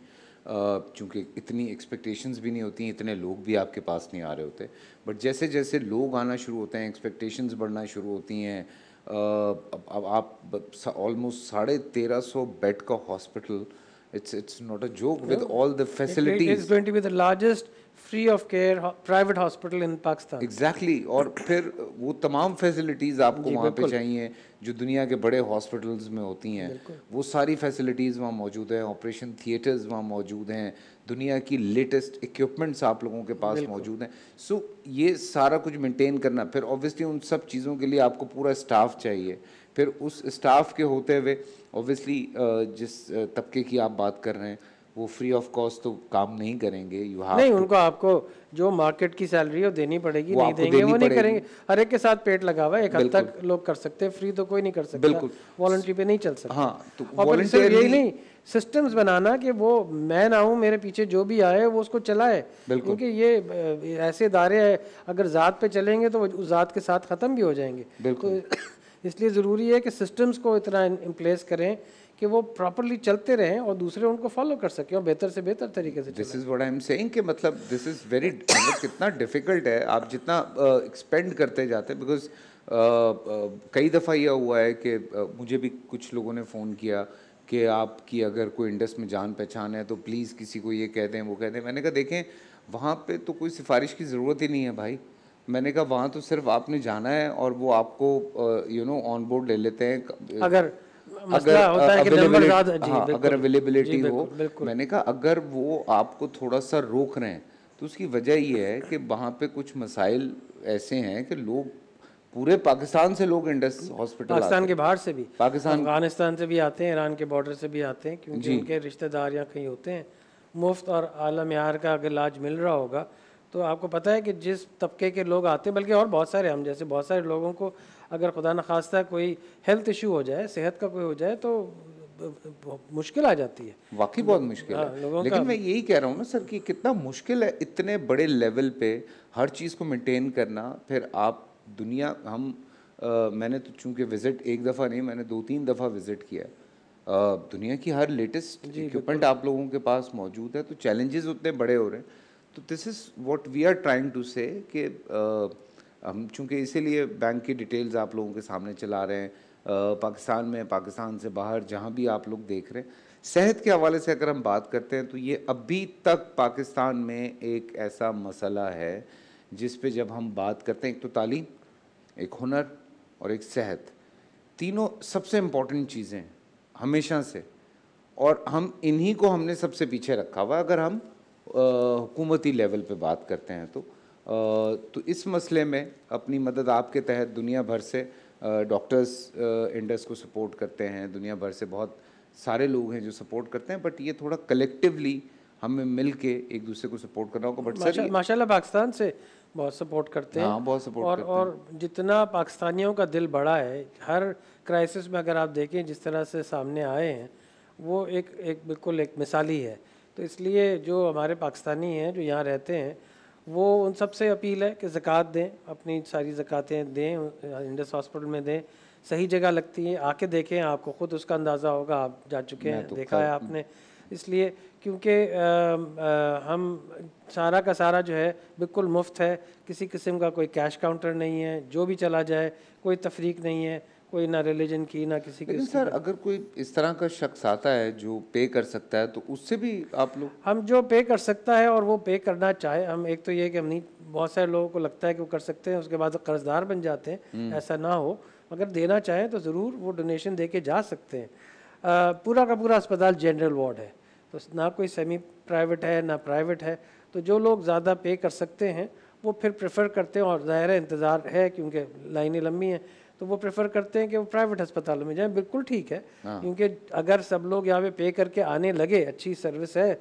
चूँकि इतनी एक्सपेक्टेशंस भी नहीं होती इतने लोग भी आपके पास नहीं आ रहे होते बट जैसे जैसे लोग आना शुरू होते हैं एक्सपेक्टेशंस बढ़ना शुरू होती हैं अब आप ऑलमोस्ट साढ़े तेरह सौ बेड का hospital it's it's not a joke with all the the facilities. Free of care private hospital in Pakistan exactly और फिर वो तमाम फैसिलिटीज़ आपको वहाँ पे चाहिए जो दुनिया के बड़े हॉस्पिटल्स में होती हैं वो सारी फैसिलिटीज़ वहाँ मौजूद हैं ऑपरेशन थिएटर्स वहाँ मौजूद हैं दुनिया की लेटेस्ट इक्विपमेंट्स आप लोगों के पास मौजूद हैं सो ये सारा कुछ मेंटेन करना फिर ऑब्वियसली उन सब चीज़ों के लिए आपको पूरा स्टाफ चाहिए फिर उस स्टाफ के होते हुए ऑब्वियसली जिस तबके की आप बात कर रहे हैं वो फ्री ऑफ कॉस्ट तो काम नहीं करेंगे यू नहीं उनको आपको जो मार्केट की सैलरी है देनी पड़ेगी नहीं देंगे वो नहीं करेंगे हर एक के साथ पेट लगा हुआ है एक हद तक लोग कर सकते हैं फ्री तो कोई नहीं कर सकता बिल्कुल वॉलंटरी पे नहीं चल सकता हाँ तो और सिर्फ यही नहीं सिस्टम्स बनाना कि वो मैं ना हूँ मेरे पीछे जो भी आए वो उसको चलाए क्योंकि ये ऐसे इदारे हैं अगर ज़ात पे चलेंगे तो वो ज़ात के साथ ख़त्म भी हो जाएंगे बिल्कुल तो इसलिए ज़रूरी है कि सिस्टम्स को इतना इम्प्लेस करें कि वो प्रॉपरली चलते रहें और दूसरे उनको फॉलो कर सकें और बेहतर से बेहतर तरीके से this is I am saying कि मतलब दिस इज़ वेरी मतलब कितना डिफिकल्ट है आप जितना एक्सपेंड uh, करते जाते हैं बिकॉज uh, uh, कई दफ़ा यह हुआ है कि uh, मुझे भी कुछ लोगों ने फ़ोन किया कि आपकी अगर कोई इंडस्ट में जान पहचान है तो प्लीज़ किसी को ये कह दें वो कह दें मैंने कहा देखें वहाँ पे तो कोई सिफारिश की ज़रूरत ही नहीं है भाई मैंने कहा वहाँ तो सिर्फ आपने जाना है और वो आपको यू नो ऑन बोर्ड ले लेते हैं अगर अगर हाँ, अगर अवेलेबिलिटी हो मैंने कहा अगर वो आपको थोड़ा सा रोक रहे हैं तो उसकी वजह ये है कि वहाँ पे कुछ मसाइल ऐसे हैं कि लोग पूरे पाकिस्तान से लोग इंडस हॉस्पिटल पाकिस्तान के बाहर से भी पाकिस्तान अफगानिस्तान से भी आते हैं ईरान के बॉर्डर से भी आते हैं क्योंकि उनके रिश्तेदार या कहीं होते हैं मुफ्त और आलम यार का अगर इलाज मिल रहा होगा तो आपको पता है कि जिस तबके के लोग आते हैं बल्कि और बहुत सारे हम जैसे बहुत सारे लोगों को अगर खुदा न खास्ता कोई हेल्थ इशू हो जाए सेहत का कोई हो जाए तो मुश्किल आ जाती है वाकई बहुत मुश्किल आ, है हाँ, लेकिन मैं यही कह रहा हूँ ना सर कि कितना मुश्किल है इतने बड़े लेवल पे हर चीज़ को मेंटेन करना फिर आप दुनिया हम आ, मैंने तो चूंकि विज़िट एक दफ़ा नहीं मैंने दो तीन दफ़ा विज़िट किया आ, दुनिया की हर लेटेस्ट इक्विपमेंट आप लोगों के पास मौजूद है तो चैलेंजेस उतने बड़े हो रहे हैं तो this is what we are trying to say कि हम चूँकि इसीलिए बैंक की डिटेल्स आप लोगों के सामने चला रहे हैं पाकिस्तान में पाकिस्तान से बाहर जहाँ भी आप लोग देख रहे हैं सेहत के हवाले से अगर हम बात करते हैं तो ये अभी तक पाकिस्तान में एक ऐसा मसला है जिस पे जब हम बात करते हैं एक तो तालीम एक हुनर और एक सेहत तीनों सबसे इम्पॉर्टेंट चीज़ें हमेशा से और हम इन्हीं को हमने सबसे पीछे रखा हुआ अगर हम हुकूमती लेवल पे बात करते हैं तो तो इस मसले में अपनी मदद आपके तहत दुनिया भर से डॉक्टर्स इंडस को सपोर्ट करते हैं दुनिया भर से बहुत सारे लोग हैं जो सपोर्ट करते हैं बट ये थोड़ा कलेक्टिवली हमें मिल के एक दूसरे को सपोर्ट करना होगा बट माशाल्लाह पाकिस्तान से बहुत सपोर्ट करते हैं हाँ, बहुत सपोर्ट और करते और हैं। जितना पाकिस्तानियों का दिल बड़ा है हर क्राइसिस में अगर आप देखें जिस तरह से सामने आए हैं वो एक एक बिल्कुल एक मिसाली है तो इसलिए जो हमारे पाकिस्तानी हैं जो यहाँ रहते हैं वो उन सब से अपील है कि ज़क़़त दें अपनी सारी ज़क़ातें दें इंडस हॉस्पिटल में दें सही जगह लगती है आके देखें आपको ख़ुद उसका अंदाज़ा होगा आप जा चुके हैं तो देखा है आपने इसलिए क्योंकि हम सारा का सारा जो है बिल्कुल मुफ्त है किसी किस्म का कोई कैश काउंटर नहीं है जो भी चला जाए कोई तफरीक नहीं है कोई ना रिलीजन की ना किसी लेकिन सर अगर कोई इस तरह का शख्स आता है जो पे कर सकता है तो उससे भी आप लोग हम जो पे कर सकता है और वो पे करना चाहे हम एक तो ये कि हम नहीं बहुत सारे लोगों को लगता है कि वो कर सकते हैं उसके बाद कर्जदार बन जाते हैं हम्म। ऐसा ना हो अगर देना चाहें तो ज़रूर वो डोनेशन दे के जा सकते हैं पूरा का पूरा अस्पताल जनरल वार्ड है तो ना कोई सेमी प्राइवेट है ना प्राइवेट है तो जो लोग ज़्यादा पे कर सकते हैं वो फिर प्रेफर करते हैं और ज़ाहिर इंतज़ार है क्योंकि लाइनें लंबी हैं तो वो प्रेफर करते हैं कि वो प्राइवेट अस्पतालों में जाएं बिल्कुल ठीक है हाँ। क्योंकि अगर सब लोग यहाँ पे पे करके आने लगे अच्छी सर्विस है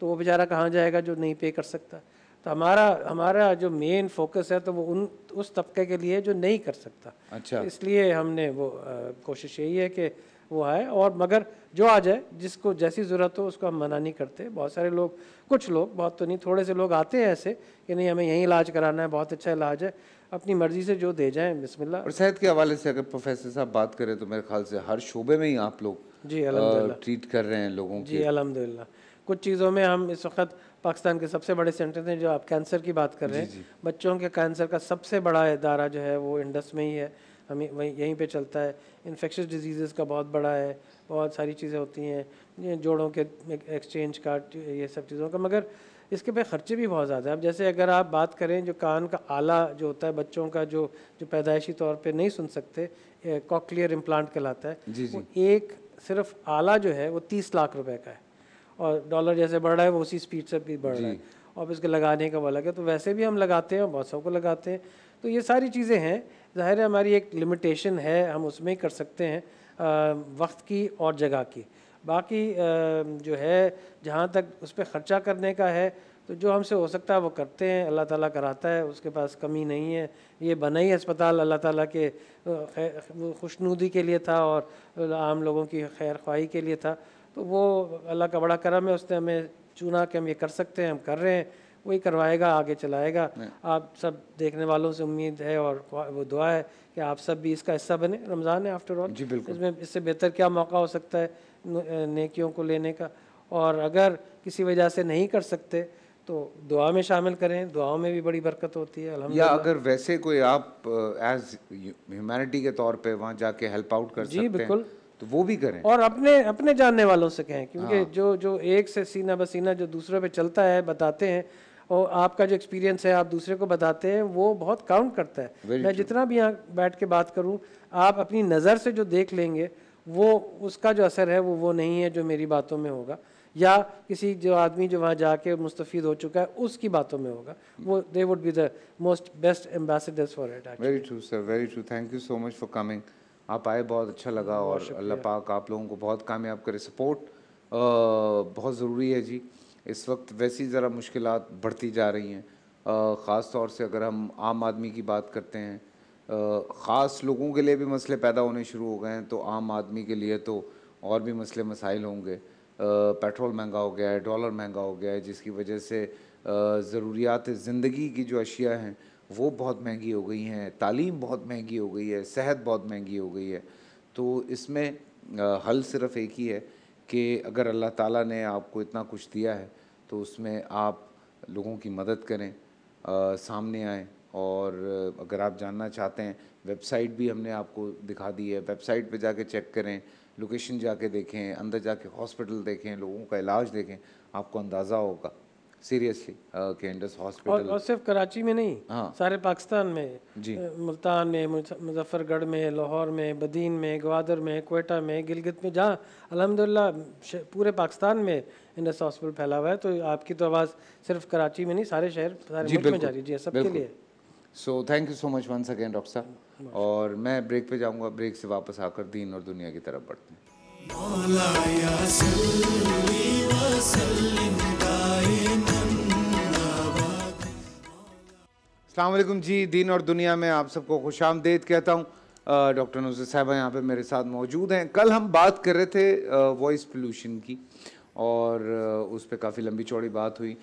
तो वो बेचारा कहाँ जाएगा जो नहीं पे कर सकता तो हमारा हमारा जो मेन फोकस है तो वो उन उस तबके के लिए जो नहीं कर सकता अच्छा तो इसलिए हमने वो आ, कोशिश यही है कि वो आए और मगर जो आ जाए जिसको जैसी ज़रूरत हो उसको हम मना नहीं करते बहुत सारे लोग कुछ लोग बहुत तो नहीं थोड़े से लोग आते हैं ऐसे कि नहीं हमें यहीं इलाज कराना है बहुत अच्छा इलाज है अपनी मर्जी से जो दे जाए बिस्मिल्ला और सेहत के हवाले से अगर प्रोफेसर साहब बात करें तो मेरे ख्याल से हर शोबे में ही आप लोग जी अलहमदिल्ला ट्रीट कर रहे हैं लोगों की जी अलहमदिल्ला कुछ चीज़ों में हम इस वक्त पाकिस्तान के सबसे बड़े सेंटर हैं जो आप कैंसर की बात कर रहे हैं बच्चों के कैंसर का सबसे बड़ा इदारा जो है वो इंडस में ही है हमें वहीं यहीं पे चलता है इन्फेक्शस डिजीज़ का बहुत बड़ा है बहुत सारी चीज़ें होती हैं जोड़ों के एक्सचेंज का ये सब चीज़ों का मगर इसके पे ख़र्चे भी बहुत ज़्यादा है अब जैसे अगर आप बात करें जो कान का आला जो होता है बच्चों का जो जो पैदाइशी तौर पे नहीं सुन सकते कॉकलियर इम्प्लांट कहलाता है जी जी। वो एक सिर्फ आला जो है वो तीस लाख रुपए का है और डॉलर जैसे बढ़ रहा है वो उसी स्पीड से भी बढ़ रहा है और इसके लगाने का अलग है तो वैसे भी हम लगाते हैं और बहुत सबको लगाते हैं तो ये सारी चीज़ें हैं ज़ाहिर है हमारी एक लिमिटेशन है हम उसमें ही कर सकते हैं वक्त की और जगह की बाकी जो है जहाँ तक उस पर ख़र्चा करने का है तो जो हमसे हो सकता है वो करते हैं अल्लाह ताला कराता है उसके पास कमी नहीं है ये बना ही अस्पताल अल्लाह ताला के खुशनूदी के लिए था और आम लोगों की खैर ख्वाही के लिए था तो वो अल्लाह का बड़ा करम है उसने हमें चुना कि हम ये कर सकते हैं हम कर रहे हैं वही करवाएगा आगे चलाएगा आप सब देखने वालों से उम्मीद है और वो दुआ है कि आप सब भी इसका हिस्सा बने रमज़ान है आफ्टर ऑल जी बिल्कुल इसमें इससे बेहतर क्या मौका हो सकता है नेकियों को लेने का और अगर किसी वजह से नहीं कर सकते तो दुआ में शामिल करें दुआओं में भी बड़ी बरकत होती है या अगर वैसे कोई आप एज ह्यूमैनिटी के तौर पे वहाँ जाके हेल्प आउट कर जी, सकते बिल्कुल तो वो भी करें और अपने अपने जानने वालों से कहें क्योंकि हाँ। जो जो एक से सीना बसीना जो दूसरे पे चलता है बताते हैं और आपका जो एक्सपीरियंस है आप दूसरे को बताते हैं वो बहुत काउंट करता है मैं जितना भी यहाँ बैठ के बात करूँ आप अपनी नज़र से जो देख लेंगे वो उसका जो असर है वो वो नहीं है जो मेरी बातों में होगा या किसी जो आदमी जो वहाँ जाके मुस्तफ़ीद हो चुका है उसकी बातों में होगा वो they would be the most best ambassadors for it very true sir very true thank you so much for coming आप आए बहुत अच्छा लगा और अल्लाह पाक आप लोगों को बहुत कामयाब करे सपोर्ट बहुत ज़रूरी है जी इस वक्त वैसी ज़रा मुश्किल बढ़ती जा रही हैं ख़ास तौर से अगर हम आम आदमी की बात करते हैं ख़ास लोगों के लिए भी मसले पैदा होने शुरू हो गए हैं तो आम आदमी के लिए तो और भी मसले मसाइल होंगे पेट्रोल महंगा हो गया है डॉलर महंगा हो गया है जिसकी वजह से ज़रूरियात ज़िंदगी की जो अशिया हैं वो बहुत महंगी हो गई हैं तालीम बहुत महंगी हो गई है सेहत बहुत महंगी हो गई है तो इसमें हल सिर्फ़ एक ही है कि अगर अल्लाह ताला ने आपको इतना कुछ दिया है तो उसमें आप लोगों की मदद करें आ, सामने आएँ और अगर आप जानना चाहते हैं वेबसाइट भी हमने आपको दिखा दी है वेबसाइट पे जाके चेक करें लोकेशन जाके देखें अंदर जाके हॉस्पिटल देखें लोगों का इलाज देखें आपको अंदाज़ा होगा सीरियसली के इंडस हॉस्पिटल और, सिर्फ कराची में नहीं हाँ सारे पाकिस्तान में जी मुल्तान में मुजफ्फरगढ़ में लाहौर में बदीन में ग्वादर में कोयटा में गिलगित में जहाँ अलहमदिल्ला पूरे पाकिस्तान में इंडस हॉस्पिटल फैला हुआ है तो आपकी तो आवाज़ सिर्फ कराची में नहीं सारे शहर सारे जी, में जा रही है जी सबके लिए so thank you so much once again doctor साहब और मैं ब्रेक पे जाऊंगा ब्रेक से वापस आकर दीन और दुनिया की तरफ बढ़ते हैं अलैक्म जी दीन और दुनिया में आप सबको खुश आमदेद कहता हूँ डॉक्टर नजर साहबा यहाँ पे मेरे साथ मौजूद हैं कल हम बात कर रहे थे वॉइस पोल्यूशन की और उस पर काफ़ी लंबी चौड़ी बात हुई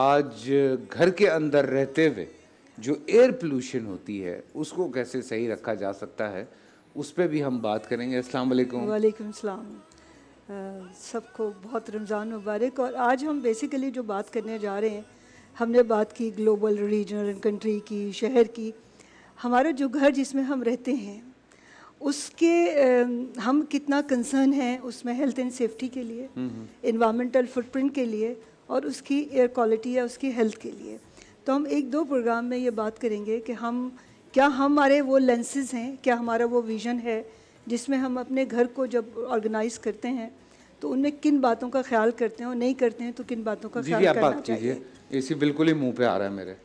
आज घर के अंदर रहते हुए जो एयर पोल्यूशन होती है उसको कैसे सही रखा जा सकता है उस पर भी हम बात करेंगे अस्सलाम वालेकुम वालेकुम सलाम सबको बहुत रमज़ान मुबारक और आज हम बेसिकली जो बात करने जा रहे हैं हमने बात की ग्लोबल रीजनल कंट्री की शहर की हमारा जो घर जिसमें हम रहते हैं उसके हम कितना कंसर्न हैं उसमें हेल्थ एंड सेफ्टी के लिए इन्वामेंटल हम्म, फुटप्रिंट हम्म। के लिए और उसकी एयर क्वालिटी या उसकी हेल्थ के लिए तो हम एक दो प्रोग्राम में ये बात करेंगे कि हम क्या हमारे वो लेंसेज हैं क्या हमारा वो विज़न है जिसमें हम अपने घर को जब ऑर्गेनाइज करते हैं तो उनमें किन बातों का ख्याल करते हैं और नहीं करते हैं तो किन बातों का ख्याल करना चाहिए इसी बिल्कुल ही मुंह पे आ रहा है मेरे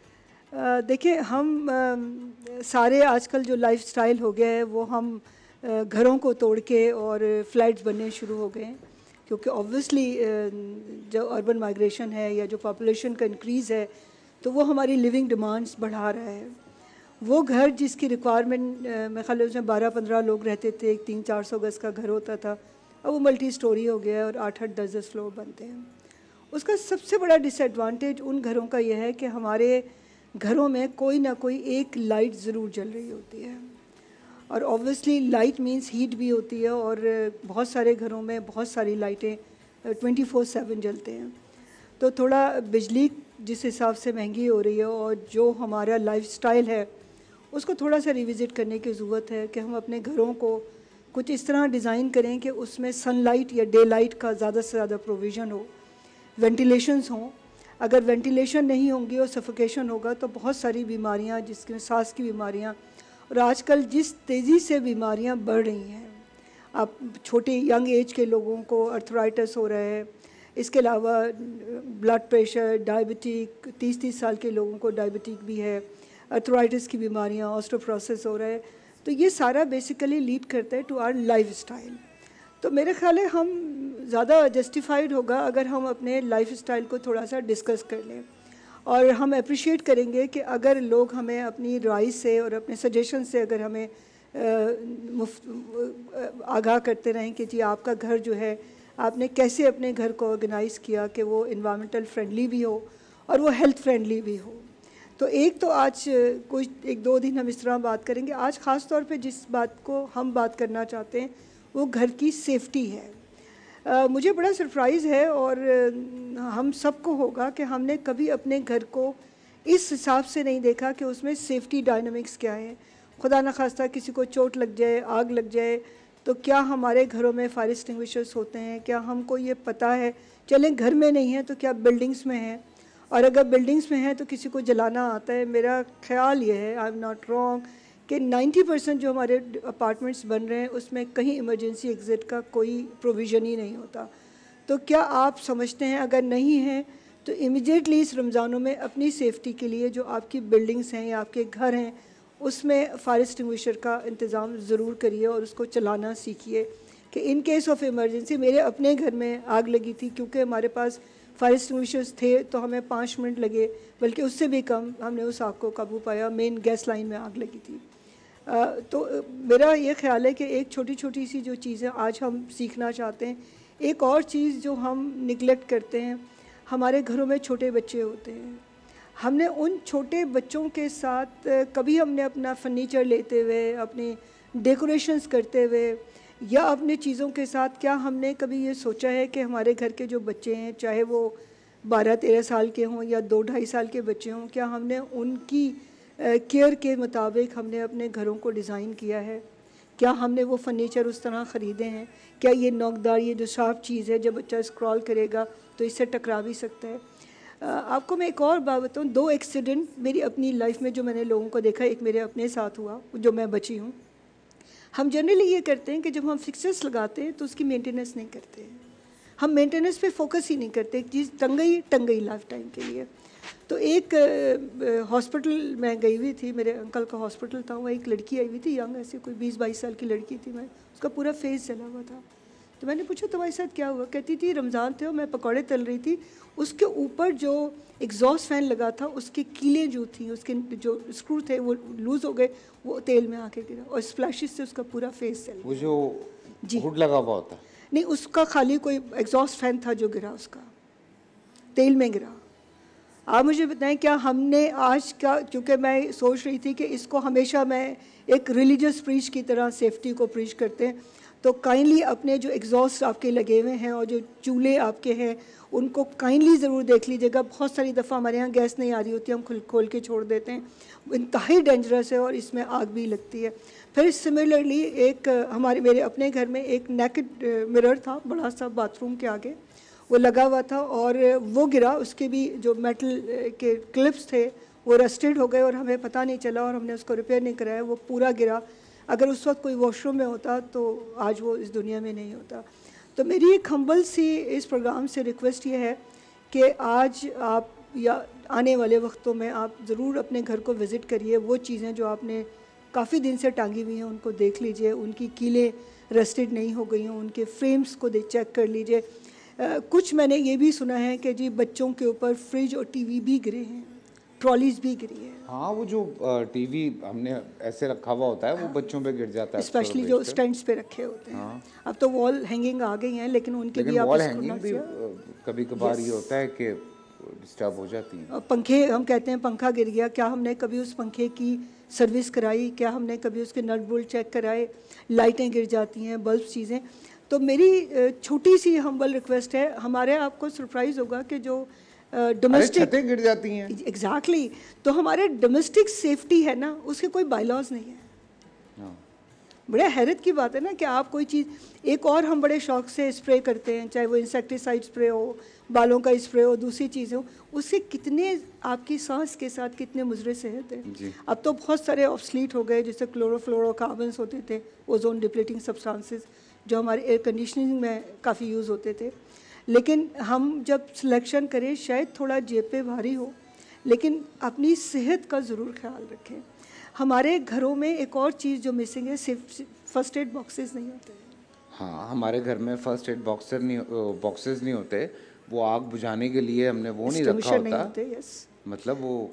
देखिए हम आ, सारे आजकल जो लाइफस्टाइल हो गया है वो हम आ, घरों को तोड़ के और फ्लैट्स बनने शुरू हो गए हैं क्योंकि ऑब्वियसली जो अर्बन माइग्रेशन है या जो पॉपुलेशन का इंक्रीज़ है तो वो हमारी लिविंग डिमांड्स बढ़ा रहा है वो घर जिसकी रिक्वायरमेंट मैं ख्याल उसमें बारह पंद्रह लोग रहते थे एक तीन चार सौ गज़ का घर होता था अब वो मल्टी स्टोरी हो गया है और आठ आठ दस दस फ्लोर बनते हैं उसका सबसे बड़ा डिसएडवांटेज उन घरों का यह है कि हमारे घरों में कोई ना कोई एक लाइट ज़रूर जल रही होती है और ऑब्वियसली लाइट मीन्स हीट भी होती है और बहुत सारे घरों में बहुत सारी लाइटें ट्वेंटी फोर सेवन जलते हैं तो थोड़ा बिजली जिस हिसाब से महंगी हो रही है और जो हमारा लाइफस्टाइल है उसको थोड़ा सा रिविज़िट करने की ज़रूरत है कि हम अपने घरों को कुछ इस तरह डिज़ाइन करें कि उसमें सनलाइट या डे लाइट का ज़्यादा से ज़्यादा प्रोविज़न हो वेंटिलेशंस हों अगर वेंटिलेशन नहीं होंगी और सफोकेशन होगा तो बहुत सारी बीमारियाँ जिसमें सांस की बीमारियाँ और आजकल जिस तेज़ी से बीमारियाँ बढ़ रही हैं आप छोटे यंग एज के लोगों को अर्थराइटिस हो रहा है इसके अलावा ब्लड प्रेशर डायबिटिक तीस तीस साल के लोगों को डायबिटिक भी है अर्थराइटिस की बीमारियाँ ऑस्टोप्रोसेस हो रहा है तो ये सारा बेसिकली लीड करता है टू आर लाइफ स्टाइल तो मेरे ख्याल है हम ज़्यादा जस्टिफाइड होगा अगर हम अपने लाइफ स्टाइल को थोड़ा सा डिस्कस कर लें और हम अप्रिशिएट करेंगे कि अगर लोग हमें अपनी राय से और अपने सजेशन से अगर हमें आगाह करते रहें कि जी आपका घर जो है आपने कैसे अपने घर को ऑर्गेनाइज़ किया कि वो इन्वामेंटल फ्रेंडली भी हो और वो हेल्थ फ्रेंडली भी हो तो एक तो आज कुछ एक दो दिन हम इस तरह बात करेंगे आज ख़ास तौर पे जिस बात को हम बात करना चाहते हैं वो घर की सेफ्टी है आ, मुझे बड़ा सरप्राइज़ है और हम सबको होगा कि हमने कभी अपने घर को इस हिसाब से नहीं देखा कि उसमें सेफ्टी डायनमिक्स क्या है खुदा न खास्ता किसी को चोट लग जाए आग लग जाए तो क्या हमारे घरों में फायर एक्सटिंग्विशर्स होते हैं क्या हमको ये पता है चलें घर में नहीं है तो क्या बिल्डिंग्स में है और अगर बिल्डिंग्स में है तो किसी को जलाना आता है मेरा ख्याल ये है आई एम नॉट रॉन्ग कि 90 परसेंट जो हमारे अपार्टमेंट्स बन रहे हैं उसमें कहीं इमरजेंसी एग्ज़िट का कोई प्रोविज़न ही नहीं होता तो क्या आप समझते हैं अगर नहीं है तो इमिजिएटली इस रमज़ानों में अपनी सेफ़्टी के लिए जो आपकी बिल्डिंग्स हैं या आपके घर हैं उसमें फायर एक्सटिंग्विशर का इंतज़ाम ज़रूर करिए और उसको चलाना सीखिए कि इन केस ऑफ इमरजेंसी मेरे अपने घर में आग लगी थी क्योंकि हमारे पास फायर एक्सटिंग्विशर्स थे तो हमें पाँच मिनट लगे बल्कि उससे भी कम हमने उस आग को काबू पाया मेन गैस लाइन में आग लगी थी आ, तो मेरा ये ख्याल है कि एक छोटी छोटी सी जो चीज़ें आज हम सीखना चाहते हैं एक और चीज़ जो हम निगलेक्ट करते हैं हमारे घरों में छोटे बच्चे होते हैं हमने उन छोटे बच्चों के साथ कभी हमने अपना फर्नीचर लेते हुए अपनी डेकोरेशंस करते हुए या अपने चीज़ों के साथ क्या हमने कभी ये सोचा है कि हमारे घर के जो बच्चे हैं चाहे वो बारह तेरह साल के हों या दो ढाई साल के बच्चे हों क्या हमने उनकी केयर के मुताबिक हमने अपने घरों को डिज़ाइन किया है क्या हमने वो फर्नीचर उस तरह ख़रीदे हैं क्या ये नोकदार ये जो साफ चीज़ है जब बच्चा स्क्रॉल करेगा तो इससे टकरा भी सकता है आपको मैं एक और बात बताऊँ दो एक्सीडेंट मेरी अपनी लाइफ में जो मैंने लोगों को देखा एक मेरे अपने साथ हुआ जो मैं बची हूँ हम जनरली ये करते हैं कि जब हम फिक्सर्स लगाते हैं तो उसकी मेंटेनेंस नहीं करते हैं हम मेंटेनेंस पे फोकस ही नहीं करते एक चीज़ टंग गई टंग गई लाइफ टाइम के लिए तो एक हॉस्पिटल मैं गई हुई थी मेरे अंकल का हॉस्पिटल था वहाँ एक लड़की आई हुई थी यंग ऐसे कोई बीस बाईस साल की लड़की थी मैं उसका पूरा फेस जला हुआ था तो मैंने पूछा तुम्हारे तो साथ क्या हुआ कहती थी रमज़ान थे और मैं पकौड़े तल रही थी उसके ऊपर जो एग्जॉस्ट फैन लगा था उसकी कीलें जो थी उसके जो स्क्रू थे वो लूज़ हो गए वो तेल में आके गिरा और स्प्लैशेस से उसका पूरा फेस चल वो जो जी हुड लगा हुआ होता नहीं उसका खाली कोई एग्जॉस्ट फैन था जो गिरा उसका तेल में गिरा आप मुझे बताएं क्या हमने आज का क्योंकि मैं सोच रही थी कि इसको हमेशा मैं एक रिलीजियस प्रीच की तरह सेफ्टी को प्रीच करते हैं तो काइंडली अपने जो एग्जॉस्ट आपके लगे हुए हैं और जो चूल्हे आपके हैं उनको काइंडली ज़रूर देख लीजिएगा बहुत सारी दफ़ा हमारे यहाँ गैस नहीं आ रही होती हम खुल खोल के छोड़ देते हैं इंतहाई डेंजरस है और इसमें आग भी लगती है फिर सिमिलरली एक हमारे मेरे अपने घर में एक नेकड मिरर था बड़ा सा बाथरूम के आगे वो लगा हुआ था और वो गिरा उसके भी जो मेटल के क्लिप्स थे वो रस्टेड हो गए और हमें पता नहीं चला और हमने उसको रिपेयर नहीं कराया वो पूरा गिरा अगर उस वक्त कोई वॉशरूम में होता तो आज वो इस दुनिया में नहीं होता तो मेरी एक हम्बल सी इस प्रोग्राम से रिक्वेस्ट ये है कि आज आप या आने वाले वक्तों में आप ज़रूर अपने घर को विज़िट करिए वो चीज़ें जो आपने काफ़ी दिन से टांगी हुई हैं उनको देख लीजिए उनकी कीलें रस्टेड नहीं हो गई हैं उनके फ्रेम्स को दे चेक कर लीजिए कुछ मैंने ये भी सुना है कि जी बच्चों के ऊपर फ्रिज और टीवी भी गिरे हैं ट्रॉलीज भी गिरी है हाँ वो जो टीवी हमने ऐसे रखा हुआ होता है हाँ, वो बच्चों पे गिर जाता है स्पेशली जो स्टैंड्स पे रखे होते हैं हाँ, अब तो वॉल हैंगिंग आ गई हैं लेकिन उनके लेकिन भी वॉल हैंगिंग भी कभी कभार ये होता है कि डिस्टर्ब हो जाती है पंखे हम कहते हैं पंखा गिर गया क्या हमने कभी उस पंखे की सर्विस कराई क्या हमने कभी उसके नट बोल्ट चेक कराए लाइटें गिर जाती हैं बल्ब चीज़ें तो मेरी छोटी सी हम्बल रिक्वेस्ट है हमारे आपको सरप्राइज़ होगा कि जो डोमेस्टिक uh, गिर जाती हैं एग्जैक्टली exactly. तो हमारे डोमेस्टिक सेफ्टी है ना उसके कोई बायलॉज नहीं है no. हाँ। बड़े हैरत की बात है ना कि आप कोई चीज़ एक और हम बड़े शौक से स्प्रे करते हैं चाहे वो इंसेक्टिसाइड स्प्रे हो बालों का स्प्रे हो दूसरी चीज़ हो उससे कितने आपकी सांस के साथ कितने मुजरे सेहत है अब तो बहुत सारे ऑब्सलीट हो गए जैसे क्लोरोफ्लोरोबन होते थे ओजोन डिप्लेटिंग सबस्टांसिस जो हमारे एयर कंडीशनिंग में काफ़ी यूज़ होते थे लेकिन हम जब सिलेक्शन करें शायद थोड़ा जेब पे भारी हो लेकिन अपनी सेहत का ज़रूर ख्याल रखें हमारे घरों में एक और चीज़ जो मिसिंग है सिर्फ फर्स्ट एड बॉक्सेस नहीं होते हाँ हमारे घर में फर्स्ट एड बॉक्सर नहीं बॉक्सेस नहीं होते वो आग बुझाने के लिए हमने वो नहीं रखा होता नहीं होते, यस मतलब वो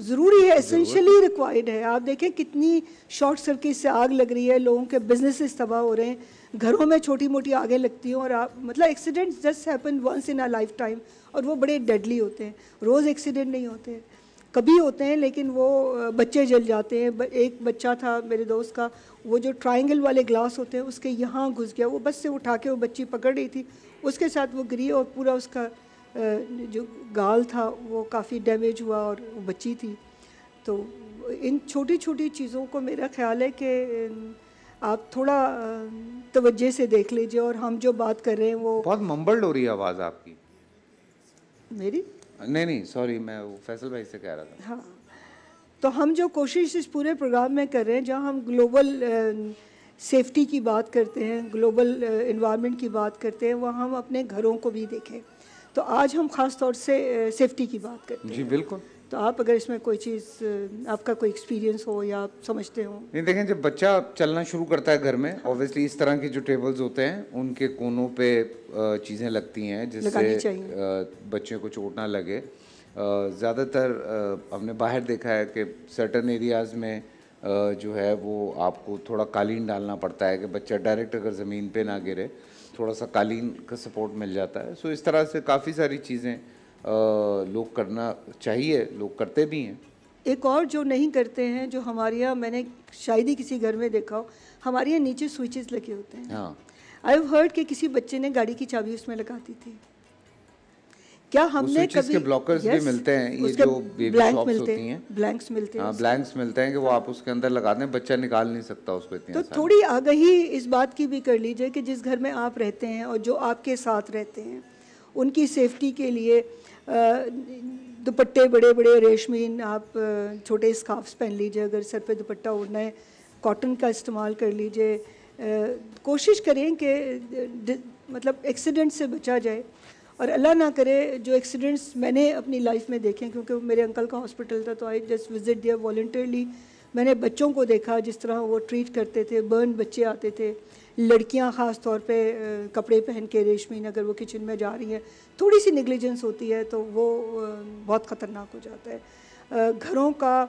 ज़रूरी है एसेंशियली रिक्वायर्ड है आप देखें कितनी शॉर्ट सर्किट से आग लग रही है लोगों के बिजनेस तबाह हो रहे हैं घरों में छोटी मोटी आगे लगती हैं और आप मतलब accidents just happen once in a life time और वो बड़े डेडली होते हैं रोज़ एक्सीडेंट नहीं होते कभी होते हैं लेकिन वो बच्चे जल जाते हैं एक बच्चा था मेरे दोस्त का वो जो ट्राइंगल वाले ग्लास होते हैं उसके यहाँ घुस गया वो बस से उठा के वो बच्ची पकड़ रही थी उसके साथ वो गिरी और पूरा उसका जो गाल था वो काफ़ी डैमेज हुआ और वो बच्ची थी तो इन छोटी छोटी चीज़ों को मेरा ख्याल है कि आप थोड़ा तवज्जे से देख लीजिए और हम जो बात कर रहे हैं वो बहुत मम्बल्ड हो रही है आवाज़ आपकी मेरी नहीं नहीं सॉरी मैं फैसल भाई से कह रहा था हाँ तो हम जो कोशिश इस पूरे प्रोग्राम में कर रहे हैं जहाँ हम ग्लोबल सेफ्टी की बात करते हैं ग्लोबल इन्वामेंट की बात करते हैं वहाँ हम अपने घरों को भी देखें तो आज हम ख़ास तौर से सेफ्टी की बात करते जी, हैं जी बिल्कुल तो आप अगर इसमें कोई चीज़ आपका कोई एक्सपीरियंस हो या आप समझते हो नहीं देखें जब बच्चा चलना शुरू करता है घर में ऑब्वियसली इस तरह के जो टेबल्स होते हैं उनके कोनों पे चीज़ें लगती हैं जिससे बच्चे को चोट ना लगे ज़्यादातर हमने बाहर देखा है कि सर्टन एरियाज़ में जो है वो आपको थोड़ा कालीन डालना पड़ता है कि बच्चा डायरेक्ट अगर ज़मीन पर ना गिरे थोड़ा सा कालीन का सपोर्ट मिल जाता है सो इस तरह से काफ़ी सारी चीज़ें लोग करना चाहिए लोग करते भी हैं एक और जो नहीं करते हैं जो हमारे यहाँ मैंने शायद ही किसी घर में देखा हो हमारे यहाँ नीचे स्विचेस लगे होते हैं आई हैव हर्ड कि किसी बच्चे ने गाड़ी की चाबी उसमें लगा दी थी क्या हमने कभी ब्लॉकर्स yes, भी मिलते हैं ये जो बेबी शॉप्स होती हैं ब्लैंक्स मिलते हैं हाँ ब्लैंक्स मिलते हैं कि वो आप उसके अंदर लगा दें बच्चा निकाल नहीं सकता उसको इतनी तो थोड़ी आगही इस बात की भी कर लीजिए कि जिस घर में आप रहते हैं और जो आपके साथ रहते हैं उनकी सेफ्टी के लिए दुपट्टे बड़े बड़े रेशमीन आप छोटे स्काफ्स पहन लीजिए अगर सर पे दुपट्टा ओढ़ना है कॉटन का इस्तेमाल कर लीजिए कोशिश करें कि मतलब एक्सीडेंट से बचा जाए और अल्लाह ना करे जो एक्सीडेंट्स मैंने अपनी लाइफ में देखे क्योंकि मेरे अंकल का हॉस्पिटल था तो आई जस्ट विज़िट दिया वॉल्टरली मैंने बच्चों को देखा जिस तरह वो ट्रीट करते थे बर्न बच्चे आते थे लड़कियां ख़ास तौर पे कपड़े पहन के रेशमी अगर वो किचन में जा रही हैं थोड़ी सी निगलिजेंस होती है तो वो बहुत ख़तरनाक हो जाता है घरों का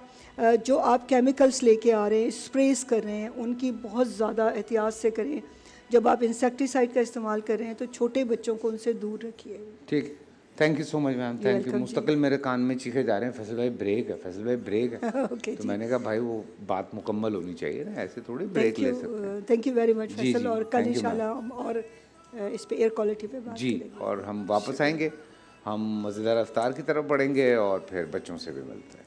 जो आप केमिकल्स लेके आ रहे हैं स्प्रेस कर रहे हैं उनकी बहुत ज़्यादा एहतियात से करें जब आप इंसेक्टिसाइड का इस्तेमाल कर रहे हैं तो छोटे बच्चों को उनसे दूर रखिए ठीक है thank you so much ma'am thank you मुस्तकिल मेरे कान में चीखे जा रहे हैं फैसल भाई ब्रेक है फैसल भाई ब्रेक है okay, तो मैंने कहा भाई वो बात मुकम्मल होनी चाहिए ना ऐसे थोड़ी ब्रेक ले सकते हैं thank you very much Faisal और कल इंशाल्लाह और इस पे एयर क्वालिटी पे बात जी और हम वापस आएंगे हम मज़ेदार अफ्तार की तरफ बढ़ेंगे और फिर बच्चों से भी मिलते हैं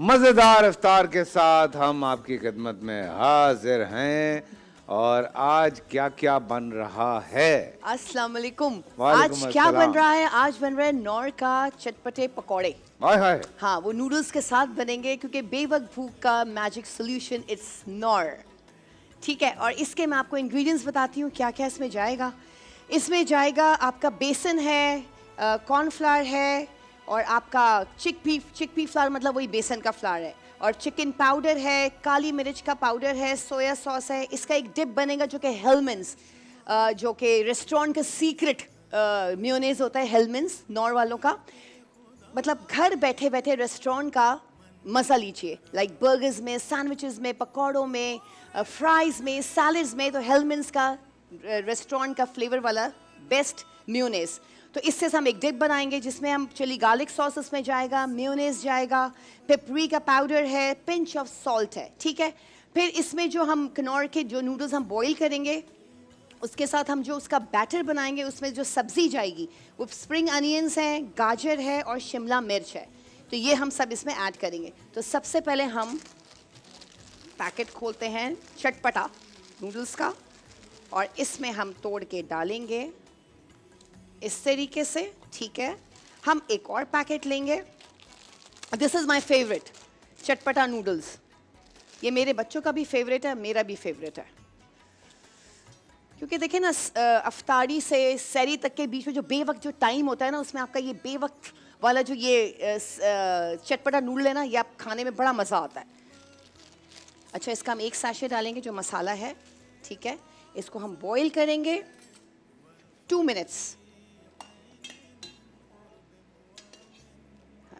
मज़ेदार अफ्तार के साथ हम आपकी खिदमत में हाजिर हैं और आज क्या क्या बन रहा है अस्सलाम वालेकुम आज क्या बन रहा है आज बन रहा है नौर का चटपटे पकौड़े हाय हाय हाँ वो नूडल्स के साथ बनेंगे क्योंकि बेवक भूख का मैजिक सोल्यूशन इट्स नौर ठीक है और इसके मैं आपको इंग्रेडिएंट्स बताती हूँ क्या क्या इसमें जाएगा इसमें जाएगा आपका बेसन है कॉर्नफ्लावर है और आपका चिक पी चिक पी फ्लावर मतलब वही बेसन का फ्लावर है और चिकन पाउडर है काली मिर्च का पाउडर है सोया सॉस है इसका एक डिप बनेगा जो कि हेलमेंस जो कि रेस्टोरेंट का सीक्रेट म्योनेज होता है हेलमेंस नॉर वालों का मतलब घर बैठे बैठे रेस्टोरेंट का मज़ा लीजिए लाइक बर्गर्स में सैंडविचेस में पकौड़ों में फ्राइज़ में सैलड्स में तो हेलमेंस का रेस्टोरेंट का फ्लेवर वाला बेस्ट म्यूनेस तो इससे हम एक डिप बनाएंगे जिसमें हम चली गार्लिक सॉस उसमें जाएगा म्यूनेस जाएगा का पाउडर है पिंच ऑफ सॉल्ट है ठीक है फिर इसमें जो हम कनौर के जो नूडल्स हम बॉईल करेंगे उसके साथ हम जो उसका बैटर बनाएंगे उसमें जो सब्ज़ी जाएगी वो स्प्रिंग अनियंस हैं गाजर है और शिमला मिर्च है तो ये हम सब इसमें ऐड करेंगे तो सबसे पहले हम पैकेट खोलते हैं चटपटा नूडल्स का और इसमें हम तोड़ के डालेंगे इस तरीके से ठीक है हम एक और पैकेट लेंगे दिस इज़ माई फेवरेट चटपटा नूडल्स ये मेरे बच्चों का भी फेवरेट है मेरा भी फेवरेट है क्योंकि देखिए ना अफ्तारी से सैरी तक के बीच में जो बेवक्त जो टाइम होता है ना उसमें आपका ये बेवक्त वाला जो ये चटपटा नूडल है ना ये आप खाने में बड़ा मज़ा आता है अच्छा इसका हम एक साशे डालेंगे जो मसाला है ठीक है इसको हम बॉईल करेंगे टू मिनट्स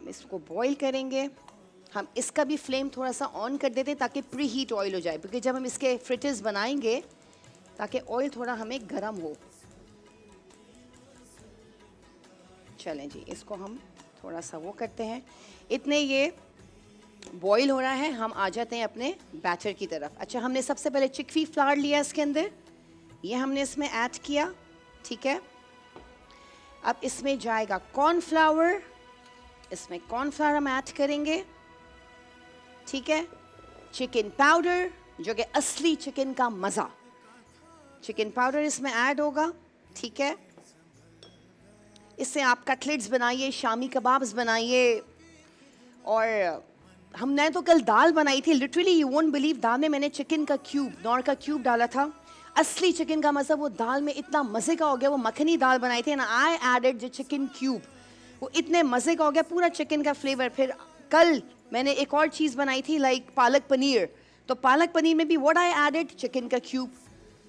इसको बॉईल करेंगे हम इसका भी फ्लेम थोड़ा सा ऑन कर देते हैं ताकि प्री हीट ऑयल हो जाए क्योंकि जब हम इसके फ्रिटेज बनाएंगे ताकि ऑयल थोड़ा हमें गर्म हो चलें जी इसको हम थोड़ा सा वो करते हैं इतने ये बॉईल हो रहा है हम आ जाते हैं अपने बैटर की तरफ अच्छा हमने सबसे पहले चिकफी फ्लावर लिया इसके अंदर ये हमने इसमें ऐड किया ठीक है अब इसमें जाएगा कॉर्नफ्लावर इसमें कॉर्नफ्लावर हम ऐड करेंगे ठीक है चिकन पाउडर जो कि असली चिकन का मज़ा चिकन पाउडर इसमें ऐड होगा ठीक है इससे आप कटलेट्स बनाइए शामी कबाब्स बनाइए और हमने तो कल दाल बनाई थी लिटरली यू वोंट बिलीव दाल में मैंने चिकन का क्यूब नॉर का क्यूब डाला था असली चिकन का मज़ा वो दाल में इतना मज़े का हो गया वो मखनी दाल बनाई थी and I added the chicken cube वो इतने मज़े का हो गया पूरा चिकन का फ्लेवर फिर कल मैंने एक और चीज़ बनाई थी लाइक पालक पनीर तो पालक पनीर में भी वट आई एडेड चिकन का क्यूब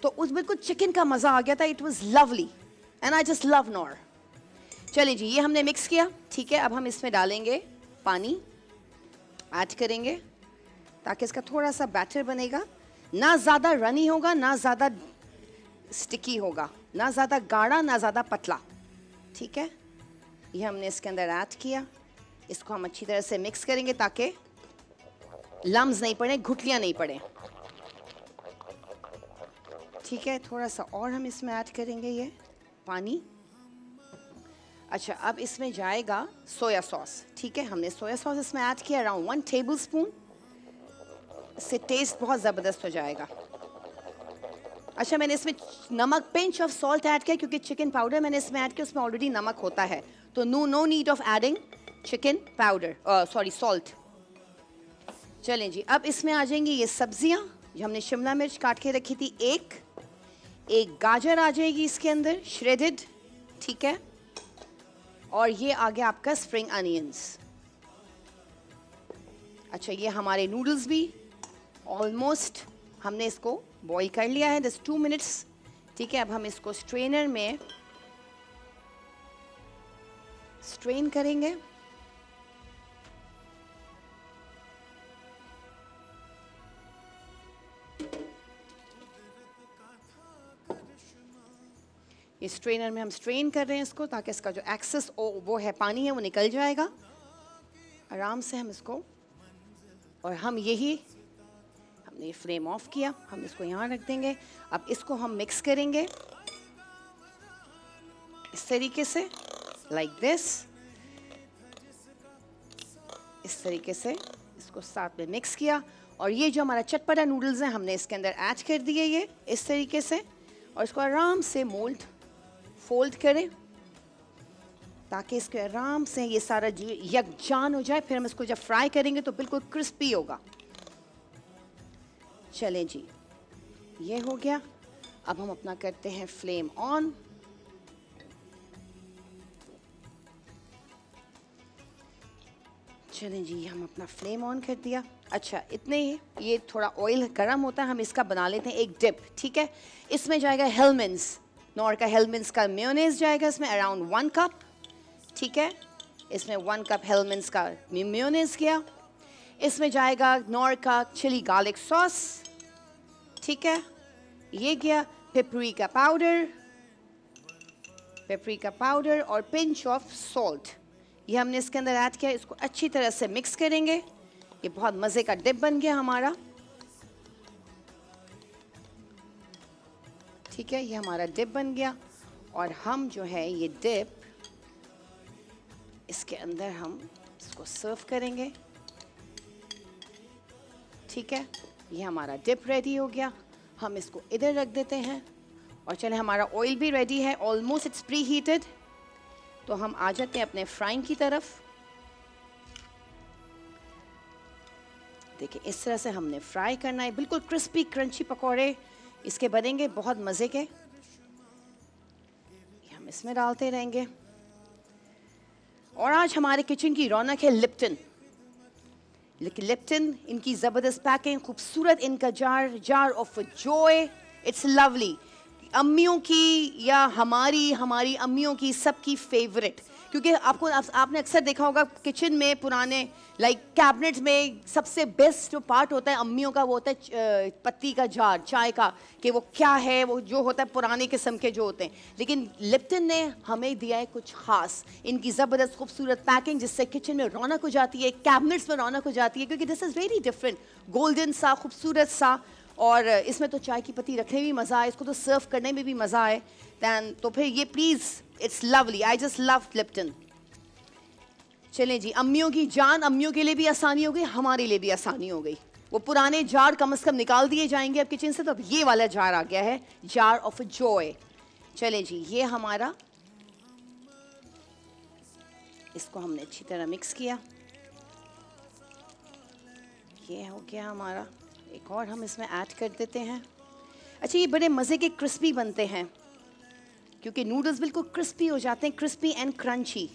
तो उस बिल्कुल चिकन का मज़ा आ गया था it was lovely and I just love Knorr चलिए जी ये हमने मिक्स किया ठीक है अब हम इसमें डालेंगे पानी ऐड करेंगे ताकि इसका थोड़ा सा बैटर बनेगा ना ज़्यादा रनी होगा ना ज़्यादा स्टिकी होगा ना ज़्यादा गाढ़ा ना ज़्यादा पतला ठीक है ये हमने इसके अंदर ऐड किया इसको हम अच्छी तरह से मिक्स करेंगे ताकि लम्स नहीं पड़े घुटलियाँ नहीं पड़े ठीक है थोड़ा सा और हम इसमें ऐड करेंगे ये पानी अच्छा अब इसमें जाएगा सोया सॉस ठीक है हमने सोया सॉस इसमें ऐड किया अराउंड वन टेबल स्पून इससे टेस्ट बहुत ज़बरदस्त हो जाएगा अच्छा मैंने इसमें नमक पिंच ऑफ सॉल्ट ऐड किया क्योंकि चिकन पाउडर मैंने इसमें ऐड किया उसमें ऑलरेडी नमक होता है तो no no need of adding chicken powder sorry salt चलें जी अब इसमें आ जाएंगी ये सब्जियां जो हमने शिमला मिर्च काट के रखी थी एक एक गाजर आ जाएगी इसके अंदर श्रेडेड ठीक है और ये आ गया आपका स्प्रिंग अनियंस अच्छा ये हमारे नूडल्स भी ऑलमोस्ट हमने इसको बॉईल कर लिया है दस टू मिनट्स ठीक है अब हम इसको स्ट्रेनर में स्ट्रेन करेंगे इस स्ट्रेनर में हम स्ट्रेन कर रहे हैं इसको ताकि इसका जो एक्सेस वो है पानी है वो निकल जाएगा आराम से हम इसको और हम यही हमने ये फ्लेम ऑफ किया हम इसको यहाँ रख देंगे अब इसको हम मिक्स करेंगे इस तरीके से लाइक दिस इस तरीके से इसको साथ में मिक्स किया और ये जो हमारा चटपटा नूडल्स हैं हमने इसके अंदर ऐड कर दिए ये इस तरीके से और इसको आराम से मोल्ड फोल्ड करें ताकि इसके आराम से ये सारा यकजान हो जाए फिर हम इसको जब फ्राई करेंगे तो बिल्कुल क्रिस्पी होगा चलें जी ये हो गया अब हम अपना करते हैं फ्लेम ऑन चलें जी हम अपना फ्लेम ऑन कर दिया अच्छा इतने ही ये थोड़ा ऑयल गर्म होता है हम इसका बना लेते हैं एक डिप ठीक है इसमें जाएगा हेलमेंस नॉर का हेलमेंस का म्योनेस जाएगा इसमें अराउंड वन कप ठीक है इसमें वन कप हेलमेंस का म्योनेस गया इसमें जाएगा नॉर का चिली गार्लिक सॉस ठीक है ये गया पेपरी का पाउडर पेपरी का पाउडर और पिंच ऑफ सॉल्ट ये हमने इसके अंदर ऐड किया इसको अच्छी तरह से मिक्स करेंगे ये बहुत मज़े का डिप बन गया हमारा ठीक है ये हमारा डिप बन गया और हम जो है ये डिप इसके अंदर हम इसको सर्व करेंगे ठीक है ये हमारा डिप रेडी हो गया हम इसको इधर रख देते हैं और चले हमारा ऑयल भी रेडी है ऑलमोस्ट इट्स प्री हीटेड तो हम आ जाते हैं अपने फ्राइंग की तरफ देखिए इस तरह से हमने फ्राई करना है बिल्कुल क्रिस्पी क्रंची पकौड़े इसके बनेंगे बहुत मज़े के हम इसमें डालते रहेंगे और आज हमारे किचन की रौनक है लिप्टन लेकिन लिप्टन इनकी ज़बरदस्त पैकिंग खूबसूरत इनका jar jar of joy it's lovely अम्मियों की या हमारी हमारी अम्मियों की सबकी फेवरेट क्योंकि आपको आप, आपने अक्सर देखा होगा किचन में पुराने लाइक कैबिनेट में सबसे बेस्ट जो पार्ट होता है अम्मियों का वो होता है पत्ती का जार चाय का कि वो क्या है वो जो होता है पुराने किस्म के जो होते हैं लेकिन लिप्टन ने हमें दिया है कुछ खास इनकी ज़बरदस्त खूबसूरत पैकिंग जिससे किचन में रौनक हो जाती है कैबिनेट्स में रौनक हो जाती है क्योंकि this is very different golden सा खूबसूरत सा और इसमें तो चाय की पत्ती रखने में भी मज़ा आए इसको तो सर्व करने में भी मज़ा आए दैन तो फिर ये please it's lovely I just love Lipton चलें जी अम्मियों की जान अम्मियों के लिए भी आसानी हो गई हमारे लिए भी आसानी हो गई वो पुराने जार कम अज़ कम निकाल दिए जाएंगे अब किचन से तो अब ये वाला जार आ गया है जार ऑफ जॉय चलें जी ये हमारा इसको हमने अच्छी तरह मिक्स किया ये हो गया हमारा एक और हम इसमें ऐड कर देते हैं अच्छा ये बड़े मज़े के क्रिस्पी बनते हैं क्योंकि नूडल्स बिल्कुल क्रिस्पी हो जाते हैं क्रिस्पी एंड क्रंची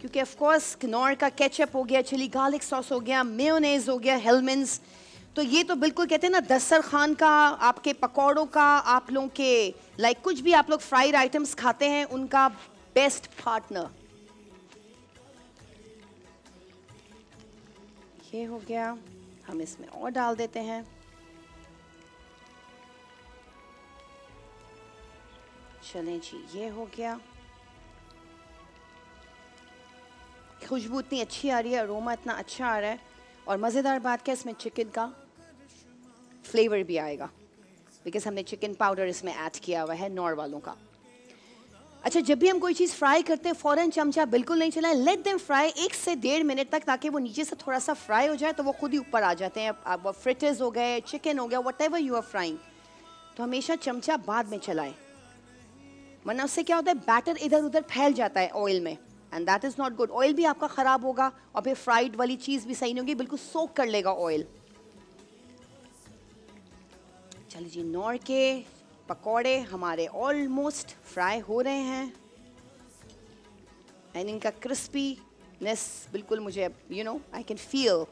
क्योंकि ऑफ कोर्स कनौर का केचप हो गया चिली गार्लिक सॉस हो गया मेयोनेज हो गया हेलमेंस तो ये तो बिल्कुल कहते हैं ना दस्तर खान का आपके पकौड़ों का आप लोगों के लाइक कुछ भी आप लोग फ्राइड आइटम्स खाते हैं उनका बेस्ट पार्टनर ये हो गया हम इसमें और डाल देते हैं चलें जी ये हो गया खुशबू इतनी अच्छी आ रही है अरोमा इतना अच्छा आ रहा है और मज़ेदार बात क्या इसमें चिकन का फ्लेवर भी आएगा बिकॉज़ हमने चिकन पाउडर इसमें ऐड किया हुआ है नॉर वालों का अच्छा जब भी हम कोई चीज़ फ्राई करते हैं फ़ौरन चमचा बिल्कुल नहीं चलाएं लेट देम फ्राई एक से डेढ़ मिनट तक ताकि वो नीचे से थोड़ा सा फ्राई हो जाए तो वो खुद ही ऊपर आ जाते हैं आप फ्रिटेज हो गए चिकन हो गया whatever you are frying तो हमेशा चमचा बाद में चलाएं वरना उससे क्या होता है बैटर इधर उधर फैल जाता है ऑयल में and that is not good oil भी आपका ख़राब होगा और फिर फ्राइड वाली चीज़ भी सही नहीं होगी बिल्कुल सोक कर लेगा ऑयल चलिए जी के पकोड़े हमारे ऑलमोस्ट फ्राई हो रहे हैं एंड इनका क्रिस्पीनेस बिल्कुल मुझे you know I can feel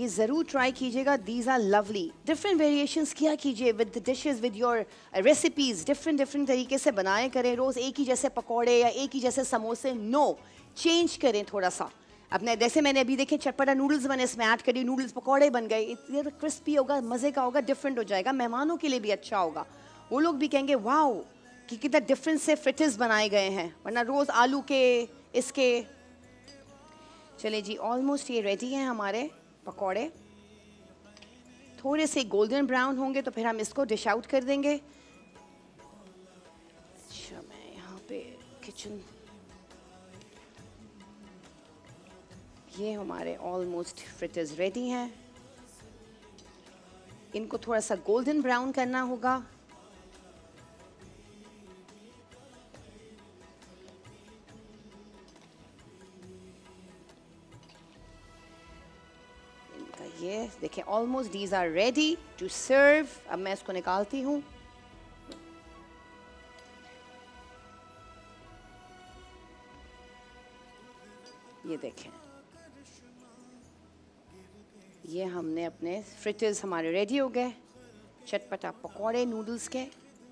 ये ज़रूर ट्राई कीजिएगा these are lovely different variations किया कीजिए with dishes with your recipes different different तरीके से बनाए करें रोज़ एक ही जैसे पकौड़े या एक ही जैसे समोसे नो no, चेंज करें थोड़ा सा अपने जैसे मैंने अभी देखे चटपटा नूडल्स बने इसमें ऐड करी नूडल्स पकौड़े बन गए इतने क्रिस्पी तो होगा मज़े का होगा डिफरेंट हो जाएगा मेहमानों के लिए भी अच्छा होगा वो लोग भी कहेंगे वाओ कि कितना डिफरेंस से फ्रिटिस बनाए गए हैं वरना रोज़ आलू के इसके चले जी ऑलमोस्ट ये रेडी हैं हमारे पकौड़े थोड़े से गोल्डन ब्राउन होंगे तो फिर हम इसको डिश आउट कर देंगे अच्छा मैं यहाँ पे किचन ये हमारे ऑलमोस्ट फ्रिटर्स रेडी हैं इनको थोड़ा सा गोल्डन ब्राउन करना होगा ये देखें almost these are ready to serve अब मैं इसको निकालती हूं ये देखें ये हमने अपने फ्रिटेज हमारे रेडी हो गए चटपटा पकौड़े नूडल्स के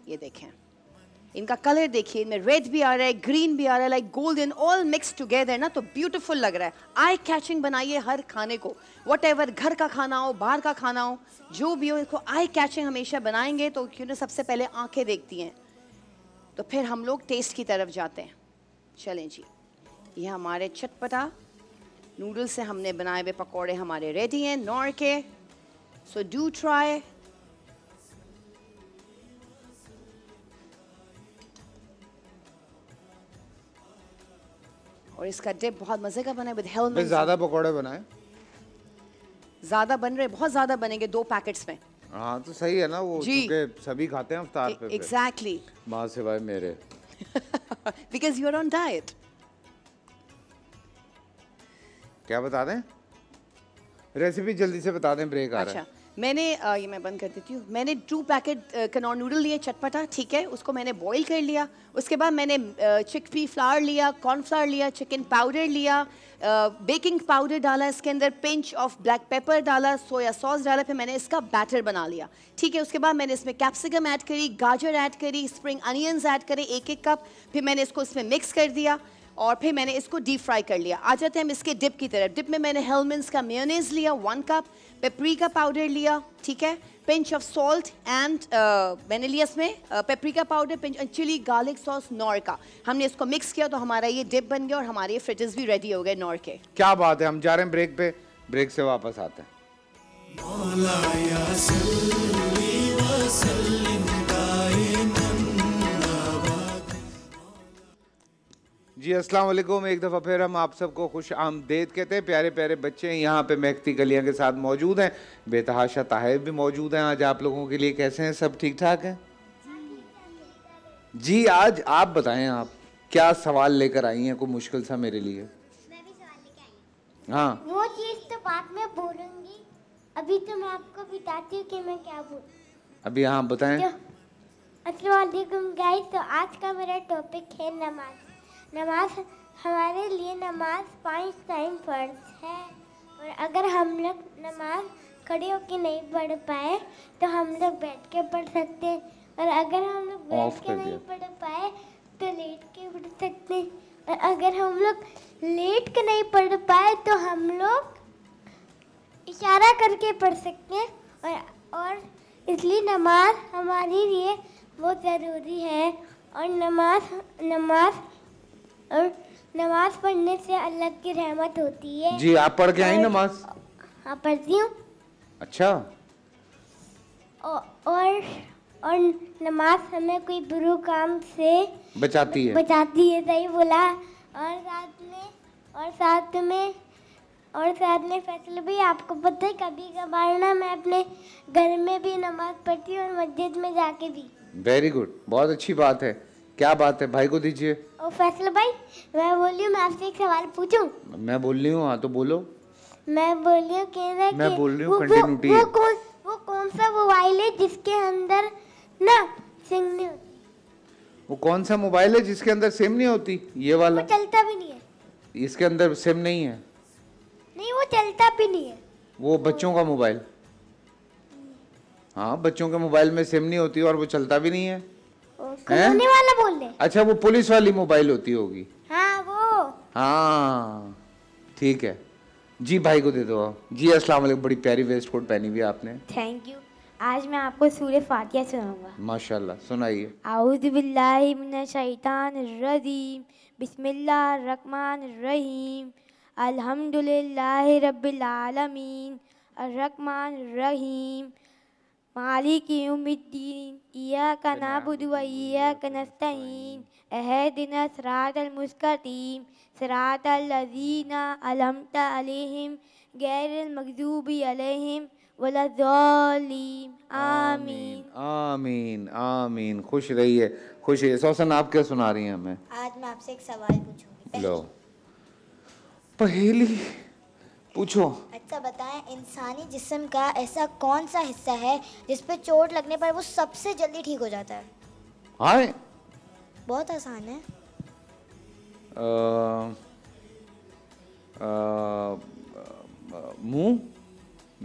ये देखें इनका कलर देखिए इनमें रेड भी आ रहा है ग्रीन भी आ रहा है like golden all mix together ना तो ब्यूटीफुल लग रहा है आई कैचिंग बनाइए हर खाने को वट एवर घर का खाना हो बाहर का खाना हो जो भी हो इसको आई कैचिंग हमेशा बनाएंगे तो क्यों सबसे पहले आंखें देखती हैं तो फिर हम लोग टेस्ट की तरफ जाते हैं चलें जी ये हमारे चटपटा नूडल्स से हमने बनाए हुए पकौड़े हमारे रेडी हैं नॉर के सो डू ट्राई और इसका डिप बहुत मज़े का बना है विद हेलमेट ज़्यादा पकौड़े बनाए ज़्यादा बन रहे बहुत ज़्यादा बनेंगे दो पैकेट्स में हाँ तो सही है ना वो क्योंकि सभी खाते हैं अफ्तार e- पे एग्जैक्टली माँ सिवाय मेरे because you are on diet क्या बता दें रेसिपी जल्दी से बता दें ब्रेक आ रहा है अच्छा, मैंने आ, ये मैं बंद कर देती हूँ मैंने टू पैकेट कनौर नूडल लिए चटपटा ठीक है उसको मैंने बॉईल कर लिया उसके बाद मैंने चिक पी फ्लावर लिया कॉर्नफ्लावर लिया चिकन पाउडर लिया बेकिंग पाउडर डाला इसके अंदर पिंच ऑफ ब्लैक पेपर डाला सोया सॉस डाला फिर मैंने इसका बैटर बना लिया ठीक है उसके बाद मैंने इसमें कैप्सिकम ऐड करी गाजर ऐड करी स्प्रिंग अनियंस ऐड करे एक एक कप फिर मैंने इसको इसमें मिक्स कर दिया और फिर मैंने इसको डीप फ्राई कर लिया आ जाते हैं हम इसके डिप की तरफ डिप में मैंने हेलमिन्स का मेयोनेज लिया वन कप पेपरिका पाउडर लिया ठीक है पिंच ऑफ सॉल्ट एंड मैंने लिया इसमें paprika powder pinch chilli garlic sauce Knorr का हमने इसको मिक्स किया तो हमारा ये डिप बन गया और हमारे ये फ्रिजेस भी रेडी हो गए नॉर के क्या बात है हम जा रहे हैं ब्रेक पे ब्रेक से वापस आते हैं जी अस्सलाम वालेकुम एक दफ़ा फिर हम आप सबको खुश आमदेद कहते हैं प्यारे प्यारे बच्चे यहाँ पे महकती गलियाँ के साथ मौजूद हैं बेतहाशा ताहिर भी मौजूद हैं आज आप लोगों के लिए कैसे हैं सब ठीक ठाक हैं जी आज आप बताएं आप क्या सवाल लेकर आई हैं कोई मुश्किल सा मेरे लिए हाँ वो चीज़ तो बाद में बोलूंगी अभी तो मैं आपको बताती हूँ कि मैं क्या बोल अभी हाँ बताएं तो, गाइस तो आज का मेरा टॉपिक है नमाज नमाज हमारे लिए नमाज पाँच टाइम फर्ज है और अगर हम लोग नमाज खड़े होकर नहीं पढ़ पाए तो हम लोग बैठ के पढ़ सकते हैं और अगर हम लोग बैठ के नहीं पढ़ पाए तो लेट के पढ़ सकते हैं और अगर हम लोग लेट के नहीं पढ़ पाए तो हम लोग इशारा करके पढ़ सकते हैं और और इसलिए नमाज हमारे लिए बहुत ज़रूरी है और नमाज नमाज और नमाज पढ़ने से अल्लाह की रहमत होती है जी आप पढ़ के आई नमाज हाँ पढ़ती हूँ अच्छा और और नमाज हमें कोई बुरे काम से बचाती है बचाती है सही बोला और साथ में और साथ में और साथ में फैसला भी आपको पता है कभी कभार ना मैं अपने घर में भी नमाज पढ़ती हूँ और मस्जिद में जाके भी वेरी गुड बहुत अच्छी बात है क्या बात है भाई को दीजिए फैसल भाई मैं बोल रही हूँ मैं आपसे एक सवाल पूछूं मैं बोल रही हूँ हाँ तो बोलो मैं बोल रही हूँ कि मैं बोल रही हूँ कंटिन्यूटी वो, वो कौन वो कौन सा मोबाइल है जिसके अंदर ना सिम नहीं होती वो कौन सा मोबाइल है जिसके अंदर सिम नहीं होती ये वाला वो चलता भी नहीं है इसके अंदर सिम नहीं है नहीं वो चलता भी नहीं है वो बच्चों का मोबाइल हाँ बच्चों के मोबाइल में सिम नहीं होती और वो चलता भी नहीं है खिलौने वाला बोल रहे अच्छा वो पुलिस वाली मोबाइल होती होगी हाँ वो हाँ ठीक है जी भाई को दे दो जी अस्सलाम वालेकुम बड़ी प्यारी वेस्ट कोट पहनी हुई आपने थैंक यू आज मैं आपको सूर्य फातिहा सुनाऊंगा माशाल्लाह सुनाइए आउज बिल्लाशान रजीम बिस्मिल्लाह रहमान रहीम अल्हम्दुलिल्लाह रब्बिल आलमीन अर रहमान रहीम मालिक यौमिद्दीन इय्याक नअबुदु व इय्याक नस्तईन इहदिना सिरातल मुस्तकीम सिरातल लजीना अलमत अलैहिम गैरिल मगदूबी अलैहिम वलाजालीम आमीन आमीन आमीन खुश रहिए खुश रहिए सौसन आप क्या सुना रही हैं हमें आज मैं आपसे एक सवाल पूछूंगी लो पहली पूछो अच्छा बताएं इंसानी जिस्म का ऐसा कौन सा हिस्सा है जिस पे चोट लगने पर वो सबसे जल्दी ठीक हो जाता है हाय बहुत आसान है मुंह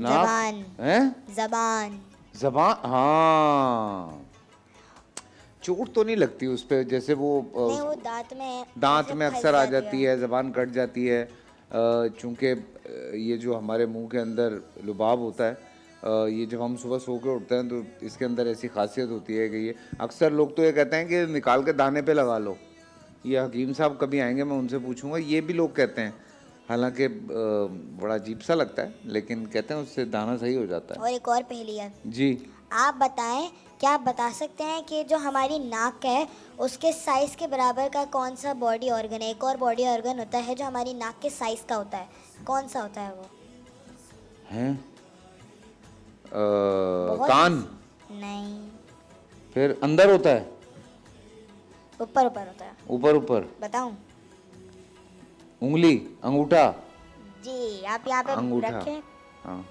जबान हैं जबान जबान हाँ चोट तो नहीं लगती उस पर जैसे वो, नहीं, वो दांत में दांत में अक्सर आ जाती है जबान कट जाती है चूँकि ये जो हमारे मुंह के अंदर लुबाब होता है ये जब हम सुबह सो के उठते हैं तो इसके अंदर ऐसी खासियत होती है कि ये अक्सर लोग तो ये कहते हैं कि निकाल के दाने पे लगा लो ये हकीम साहब कभी आएंगे मैं उनसे पूछूंगा ये भी लोग कहते हैं हालांकि बड़ा अजीब सा लगता है लेकिन कहते हैं उससे दाना सही हो जाता है और एक और पहली है जी आप बताएं क्या आप बता सकते हैं कि जो हमारी नाक है उसके साइज़ के बराबर का कौन सा बॉडी ऑर्गन है एक और बॉडी ऑर्गन होता है जो हमारी नाक के साइज़ का होता है कौन सा होता है वो हैं कान नहीं फिर अंदर होता है ऊपर ऊपर होता है ऊपर ऊपर बताऊं उंगली अंगूठा जी आप यहाँ पे रखें हाँ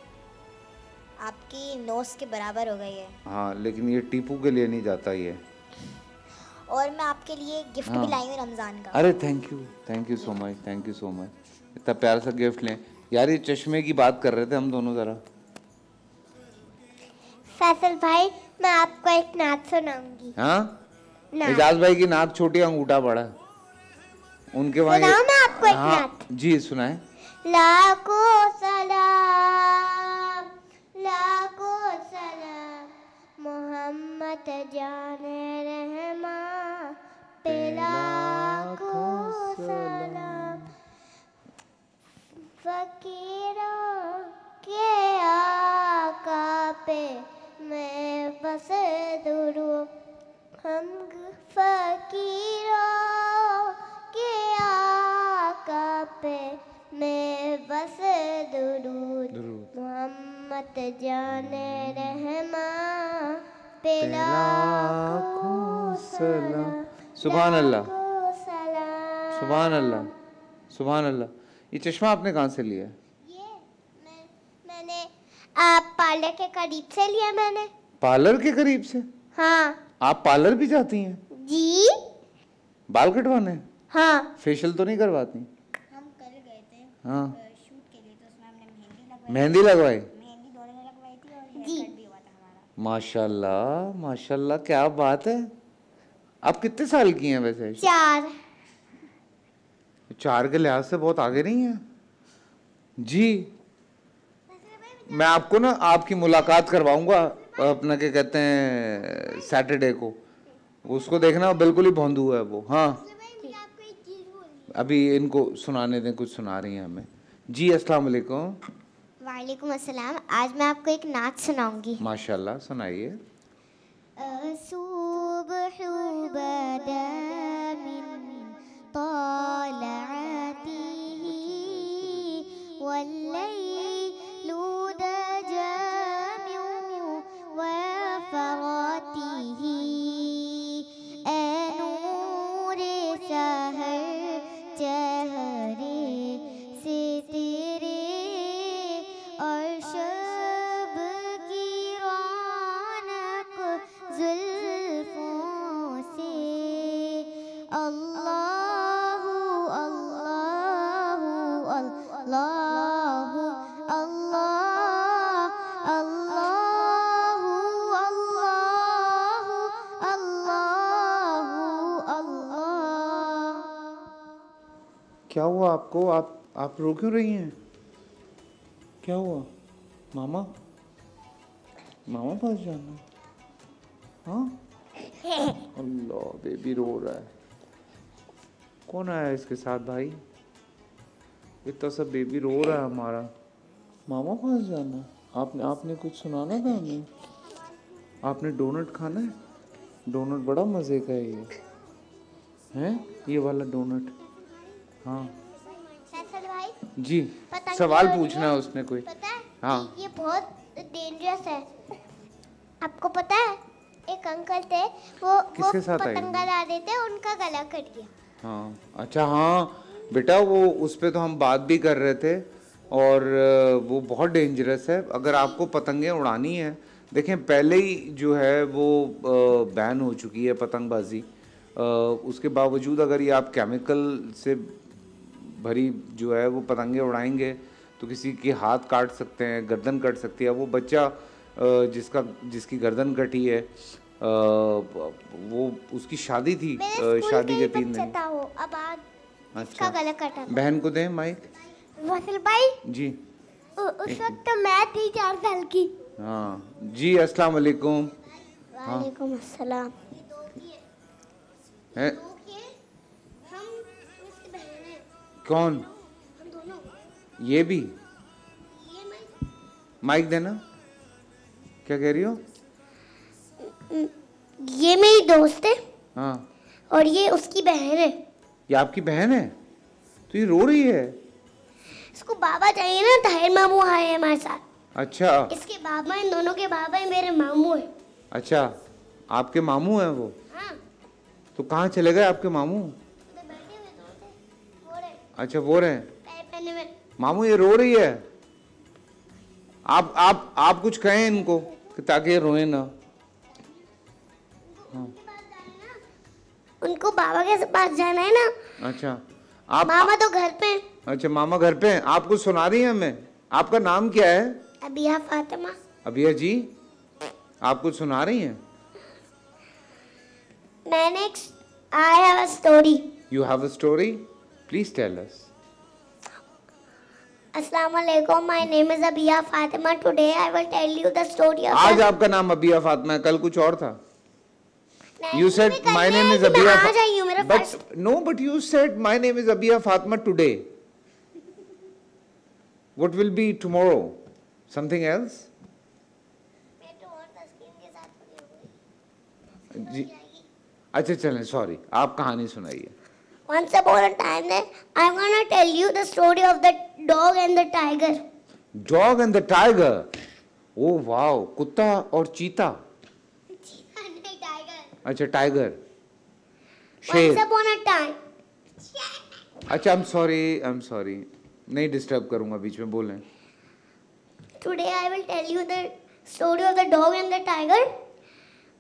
आपकी नोस के बराबर हो गई है हाँ लेकिन ये टीपू के लिए नहीं जाता ये और मैं आपके लिए गिफ्ट हाँ। भी लाई हूँ रमज़ान का अरे thank you thank you so much thank you so much इतना प्यार सा गिफ्ट लें यार ये चश्मे की बात कर रहे थे हम दोनों ज़रा फैसल भाई मैं आपको एक नात सुनाऊंगी हाँ इजाज भाई की नाक छोटी अंगूठा बड़ा उनके वहाँ मैं आपको एक हाँ, जी सुनाए लाखों सलाम लाखों सलाम मोहम्मद जान रहमा पिला लाखों सलाम फकीरों के आका पे मैं बस दुरू हम फकीरों के आका पे में बस दुरूद मोहम्मत जान हम्म। रहमा पेला सुबह अल्लाह सुबहान अल्लाह सुबह अल्लाह ये चश्मा आपने कहाँ से लिया आप पार्लर के करीब से लिया मैंने पार्लर के करीब से हाँ आप पार्लर भी जाती हैं जी बाल कटवाने हाँ फेशियल तो नहीं करवाती हाँ। तो मेहंदी लगवाई माशाल्लाह माशाल्लाह क्या बात है आप कितने साल की हैं वैसे चार चार के लिहाज से बहुत आगे नहीं है जी मैं आपको ना आपकी मुलाकात करवाऊंगा अपना क्या कहते हैं सैटरडे को उसको देखना बिल्कुल ही भोंदू है वो हाँ अभी इनको सुनाने दें कुछ सुना रही हैं हमें जी अस्सलाम वालेकुम वालेकुम अस्सलाम आज मैं आपको एक नाच सुनाऊंगी माशाल्लाह सुनाइए सुबह क्या हुआ आपको आप आप रो क्यों रही हैं क्या हुआ मामा मामा पास जाना हाँ अल्लाह बेबी रो रहा है कौन आया इसके साथ भाई इतना सा बेबी रो रहा है हमारा मामा पास जाना आपने आपने कुछ सुनाना था हमें आपने डोनट खाना है डोनट बड़ा मज़े का है ये हैं ये वाला डोनट हाँ भाई जी सवाल पूछना है उसने कोई पता है हाँ ये बहुत डेंजरस है आपको पता है एक अंकल थे वो किसके वो साथ पतंगा ला देते उनका गला कट गया हाँ अच्छा हाँ बेटा वो उस पर तो हम बात भी कर रहे थे और वो बहुत डेंजरस है अगर आपको पतंगे उड़ानी है देखें पहले ही जो है वो बैन हो चुकी है पतंगबाजी उसके बावजूद अगर ये आप केमिकल से भरी जो है वो पतंगे उड़ाएंगे तो किसी के हाथ काट सकते हैं गर्दन कट सकती है वो बच्चा जिसका जिसकी गर्दन कटी है वो उसकी शादी थी शादी के तीन दिन अच्छा बहन को दें माइक भाई जी उस वक्त तो मैं थी चार साल की हाँ जी अस्सलाम वालेकुम हाँ। वालेकुम अस्सलाम है कौन ये भी माइक देना क्या कह रही हो ये मेरी दोस्त है हाँ और ये उसकी बहन है ये आपकी बहन है तो ये रो रही है इसको बाबा चाहिए ना ताहिर मामू आए हैं हमारे साथ अच्छा इसके बाबा इन दोनों के बाबा है मेरे मामू हैं अच्छा आपके मामू हैं वो हाँ तो कहाँ चले गए आपके मामू अच्छा वो रहे मामू ये रो रही है आप आप आप कुछ कहें इनको ताकि ये रोए ना हाँ। उनको बाबा के पास जाना है ना अच्छा आप मामा तो घर पे अच्छा मामा घर पे आपको सुना रही है हमें आपका नाम क्या है अबिया फातिमा अबिया जी आप कुछ सुना रही हैं मैंने I have a story you have a story Please tell us. assalamu alaikum My name is Abia Fatima. Today I will tell you the story of. आज आपका नाम अबिया fatima है कल कुछ और था. You said my name is Abia. आज आई हूँ मेरा first. But no, but you said my name is Abia Fatima today. What will be tomorrow? Something else? जी अच्छा चलें सॉरी आप कहानी सुनाइए Once upon a time, then I'm gonna tell you the story of the dog and the tiger. Dog and the tiger. Oh wow, Kutta or cheetah? चीता नहीं tiger. अच्छा tiger. शेर. Once upon a time. अच्छा I'm sorry, I'm sorry. नहीं disturb करूंगा बीच में बोलें. Today I will tell you the story of the dog and the tiger.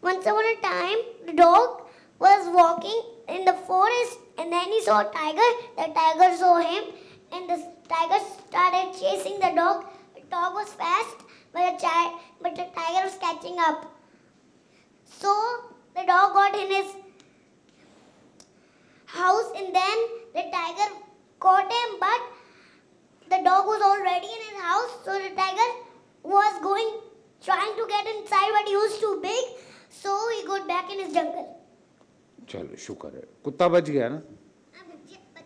Once upon a time, the dog was walking in the forest and then he saw tiger. The tiger saw him and the tiger started chasing the dog. The dog was fast but the, but the tiger was catching up. So the dog got in his house and then the tiger caught him but the dog was already in his house so the tiger was going trying to get inside but he was too big so he got back in his jungle. चलो शुक्र है कुत्ता बच गया ना हाँ,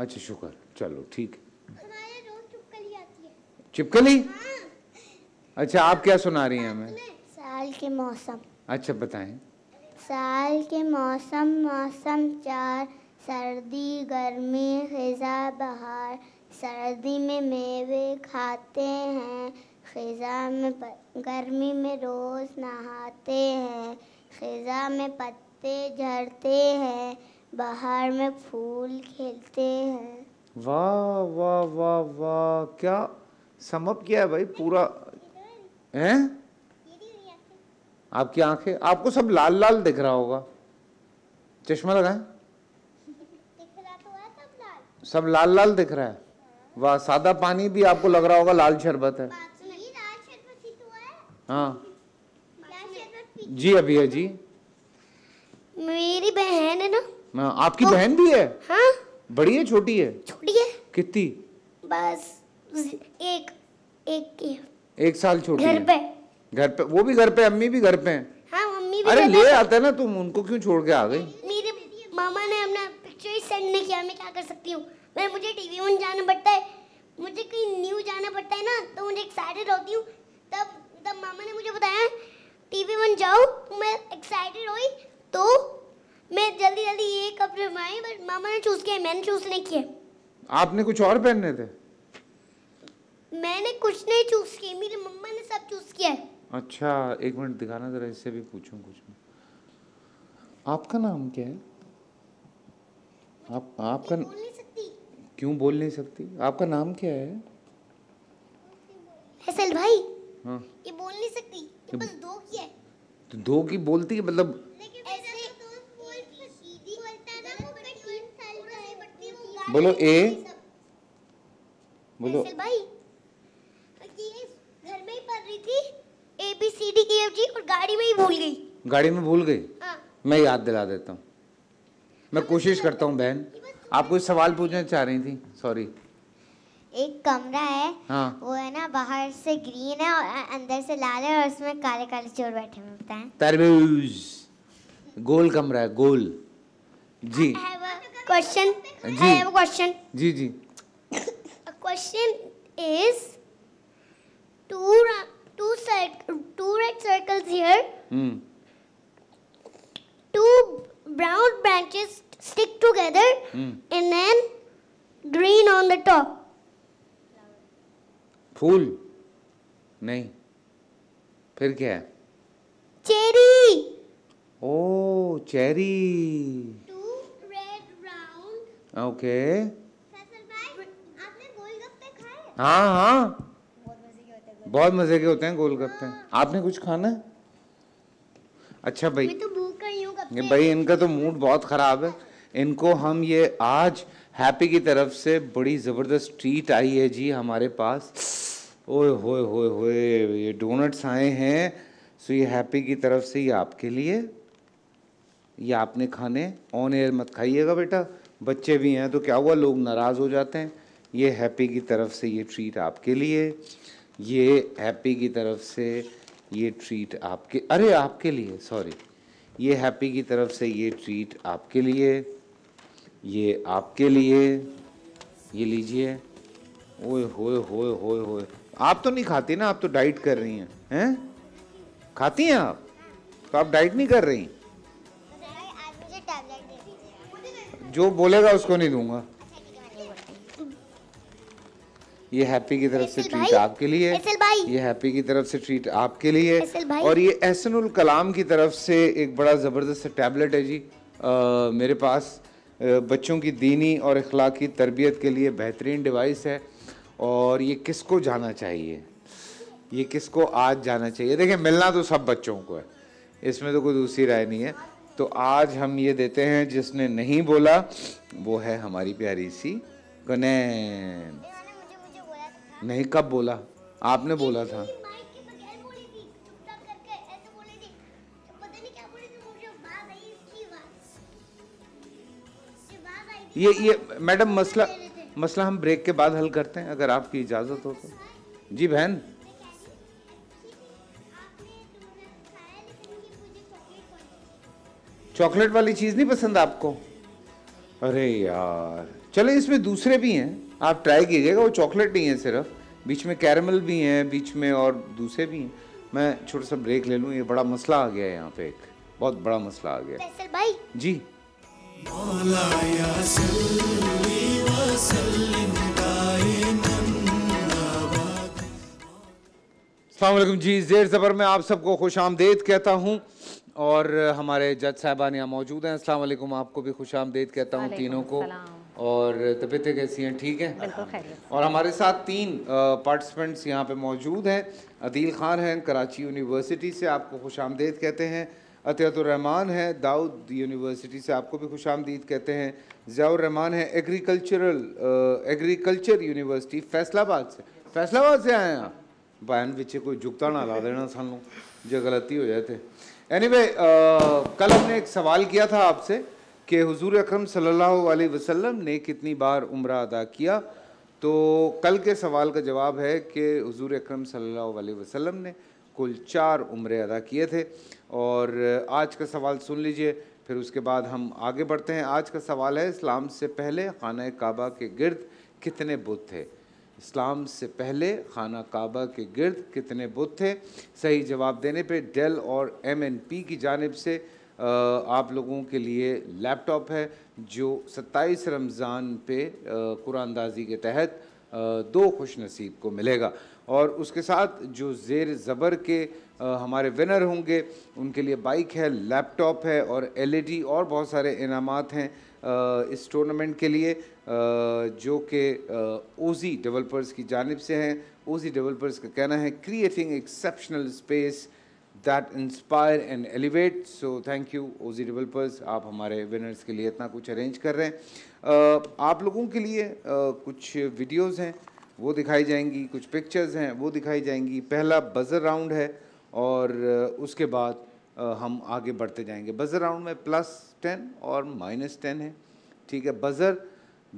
अच्छा शुक्र चलो ठीक चिपकली हाँ। अच्छा आप क्या सुना रही हैं हमें साल के मौसम अच्छा बताएं साल के मौसम मौसम चार सर्दी गर्मी खिजा बहार सर्दी में मेवे खाते हैं खिजा में गर्मी में रोज़ नहाते हैं खिजा में पत पत्ते झड़ते हैं बाहर में फूल खिलते हैं वाह वाह वाह वाह क्या समप किया है भाई पूरा हैं आपकी आंखें आपको सब लाल लाल दिख रहा होगा चश्मा लगाए सब, सब लाल लाल दिख रहा है वाह सादा पानी भी आपको लग रहा होगा लाल शरबत है तो हाँ जी अभी है जी मेरी बहन है ना आ, हाँ, आपकी बहन भी है हाँ बड़ी है छोटी है छोटी है कितनी बस एक एक की एक साल छोटी घर पे घर पे वो भी घर पे अम्मी भी घर पे है हाँ मम्मी भी अरे ले आते ना तुम उनको क्यों छोड़ के आ गई मेरे मामा ने अपना पिक्चर सेंड नहीं किया मैं क्या कर सकती हूँ मैं मुझे टीवी में जाना पड़ता है मुझे कहीं न्यू जाना पड़ता है ना तो मुझे एक्साइटेड होती हूँ तब तब मामा ने मुझे बताया टीवी वन जाओ तो मैं एक्साइटेड हुई तो मैं जल्दी जल्दी ये कपड़े बनाए बट मामा ने चूज किए मैंने चूज नहीं किए आपने कुछ और पहनने थे मैंने कुछ नहीं चूज किए मेरी मम्मा ने सब चूज किया है अच्छा एक मिनट दिखाना जरा इससे भी पूछूं कुछ मैं आपका नाम क्या है आप आपका क्यों बोल नहीं सकती आपका नाम क्या है फैसल भाई हाँ ये बोल नहीं सकती ये बस दो की है तो दो की बोलती है मतलब बोलो ए बोलो A B C D F G और गाड़ी में ही भूल गई गाड़ी में भूल गई हाँ। मैं याद दिला देता हूँ मैं तो कोशिश करता हूँ बहन आप कोई सवाल पूछना चाह रही थी सॉरी एक कमरा है हाँ। वो है ना बाहर से ग्रीन है और अंदर से लाल है और उसमें काले काले चोर बैठे हैं तरबूज गोल कमरा है गोल जी है क्वेश्चन जी वो क्वेश्चन जी जी question is two two two red circles here two brown branches stick together and then green on the top फूल नहीं फिर क्या चेरी ओ चेरी ओके हाँ हाँ बहुत मजे के होते हैं गोलगप्पे आपने कुछ खाना है अच्छा भाई मैं तो भाई इनका तो मूड बहुत खराब है इनको हम ये आज हैप्पी की तरफ से बड़ी ज़बरदस्त ट्रीट आई है जी हमारे पास ओए होए होए होए ये डोनट्स आए हैं सो ये हैप्पी की तरफ से ये आपके लिए ये आपने खाने ऑन एयर मत खाइएगा बेटा बच्चे भी हैं तो क्या हुआ लोग नाराज़ हो जाते हैं ये हैप्पी की तरफ से ये ट्रीट आपके लिए ये हैप्पी की तरफ से ये ट्रीट आपके अरे आपके लिए सॉरी ये हैप्पी की तरफ से ये ट्रीट आपके लिए ये आपके लिए ये लीजिए ओए होए होए होए होए आप तो नहीं खाती ना आप तो डाइट कर रही हैं हैं खाती हैं आप तो आप डाइट नहीं कर रही जो बोलेगा उसको नहीं दूंगा ये हैप्पी की तरफ से ट्रीट आपके लिए ये हैप्पी की तरफ से ट्रीट आपके लिए और ये एहसनुल कलाम की तरफ से एक बड़ा ज़बरदस्त टैबलेट है जी आ, मेरे पास बच्चों की दीनी और अखलाकी तरबियत के लिए बेहतरीन डिवाइस है और ये किसको जाना चाहिए ये किसको आज जाना चाहिए देखिए मिलना तो सब बच्चों को है इसमें तो कोई दूसरी राय नहीं है तो आज हम ये देते हैं जिसने नहीं बोला वो है हमारी प्यारी सी कने नहीं कब बोला आपने बोला था ये ये मैडम मसला मसला हम ब्रेक के बाद हल करते हैं अगर आपकी इजाज़त हो तो जी बहन चॉकलेट वाली चीज़ नहीं पसंद आपको अरे यार चले इसमें दूसरे भी हैं आप ट्राई कीजिएगा वो चॉकलेट नहीं है सिर्फ बीच में कैरमल भी हैं बीच में और दूसरे भी हैं मैं छोटा सा ब्रेक ले लूँ ये बड़ा मसला आ गया है यहाँ पे एक बहुत बड़ा मसला आ गया भाई जी सलामकुम जी जेर ज़बर में आप सबको खुश आमदेद कहता हूँ और हमारे जज साहबान यहाँ मौजूद हैं अस्सलाम वालेकुम आपको भी खुश आमदेद कहता हूँ तीनों को और तबीयत कैसी हैं ठीक है और हमारे साथ तीन पार्टिसिपेंट्स यहाँ पे मौजूद हैं अदील खान हैं कराची यूनिवर्सिटी से आपको खुश आमदेद कहते हैं अतियातुररहमान हैं दाऊद यूनिवर्सिटी से आपको भी खुश आमदीद कहते हैं ज़ियाउररहमान है एग्रीकल्चरल एग्रीकल्चर यूनिवर्सिटी फैसलाबाद से फैसलाबाद से आए हैं आप बयान पिछे कोई जुगता ना ला देना सानू जो गलती हो जाए एनीवे वे uh, कल हमने एक सवाल किया था आपसे कि हुजूर अकरम सल्लल्लाहु अलैहि वसल्लम ने कितनी बार उम्र अदा किया तो कल के सवाल का जवाब है कि हुजूर अकरम सल्लल्लाहु अलैहि वसल्लम ने कुल चार उम्र अदा किए थे और आज का सवाल सुन लीजिए फिर उसके बाद हम आगे बढ़ते हैं आज का सवाल है इस्लाम से पहले खाना काबा के गिर्द कितने बुत थे इस्लाम से पहले खाना काबा के गिर्द कितने बुत थे सही जवाब देने पे डेल और एम एन पी की जानब से आप लोगों के लिए लैपटॉप है जो 27 रमज़ान पे कुरानदाजी के तहत दो खुश नसीब को मिलेगा और उसके साथ जो जेर ज़बर के हमारे विनर होंगे उनके लिए बाइक है लैपटॉप है और एलईडी और बहुत सारे इनामात हैं इस टूर्नामेंट के लिए जो कि ओजी डेवलपर्स की जानब से हैं ओजी डेवलपर्स का कहना है creating exceptional space that inspire and elevate so thank you OG developers आप हमारे विनर्स के लिए इतना कुछ अरेंज कर रहे हैं आप लोगों के लिए कुछ वीडियोज़ हैं वो दिखाई जाएंगी कुछ पिक्चर्स हैं वो दिखाई जाएंगी पहला बज़र राउंड है और उसके बाद हम आगे बढ़ते जाएंगे बज़र राउंड में प्लस टेन और माइनस टेन है ठीक है बज़र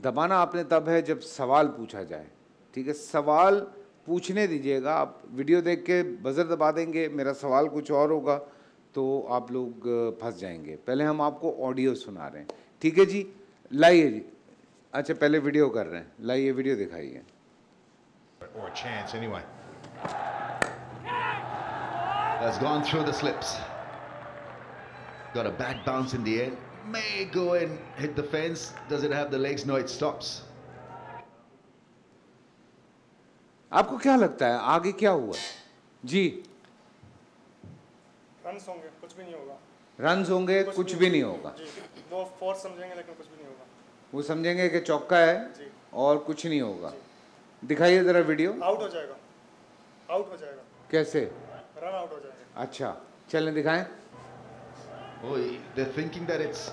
दबाना आपने तब है जब सवाल पूछा जाए ठीक है सवाल पूछने दीजिएगा आप वीडियो देख के बज़र दबा देंगे मेरा सवाल कुछ और होगा तो आप लोग फंस जाएंगे पहले हम आपको ऑडियो सुना रहे हैं ठीक है जी लाइए जी अच्छा पहले वीडियो कर रहे हैं लाइए वीडियो दिखाइए Has gone through the slips. Got a bad bounce in the air. may go and hit the fence. Does it have the legs? No, it stops. आपको क्या लगता है आगे क्या हुआ जी रन्स होंगे कुछ भी नहीं होगा रन्स होंगे कुछ, कुछ भी, भी नहीं होगा वो फोर्स समझेंगे लेकिन कुछ भी नहीं होगा वो समझेंगे कि चौका है और कुछ नहीं होगा दिखाइए जरा वीडियो आउट हो जाएगा आउट हो जाएगा कैसे रन आउट हो जाएगा अच्छा चलें दिखाएं Oh, they're thinking that it's...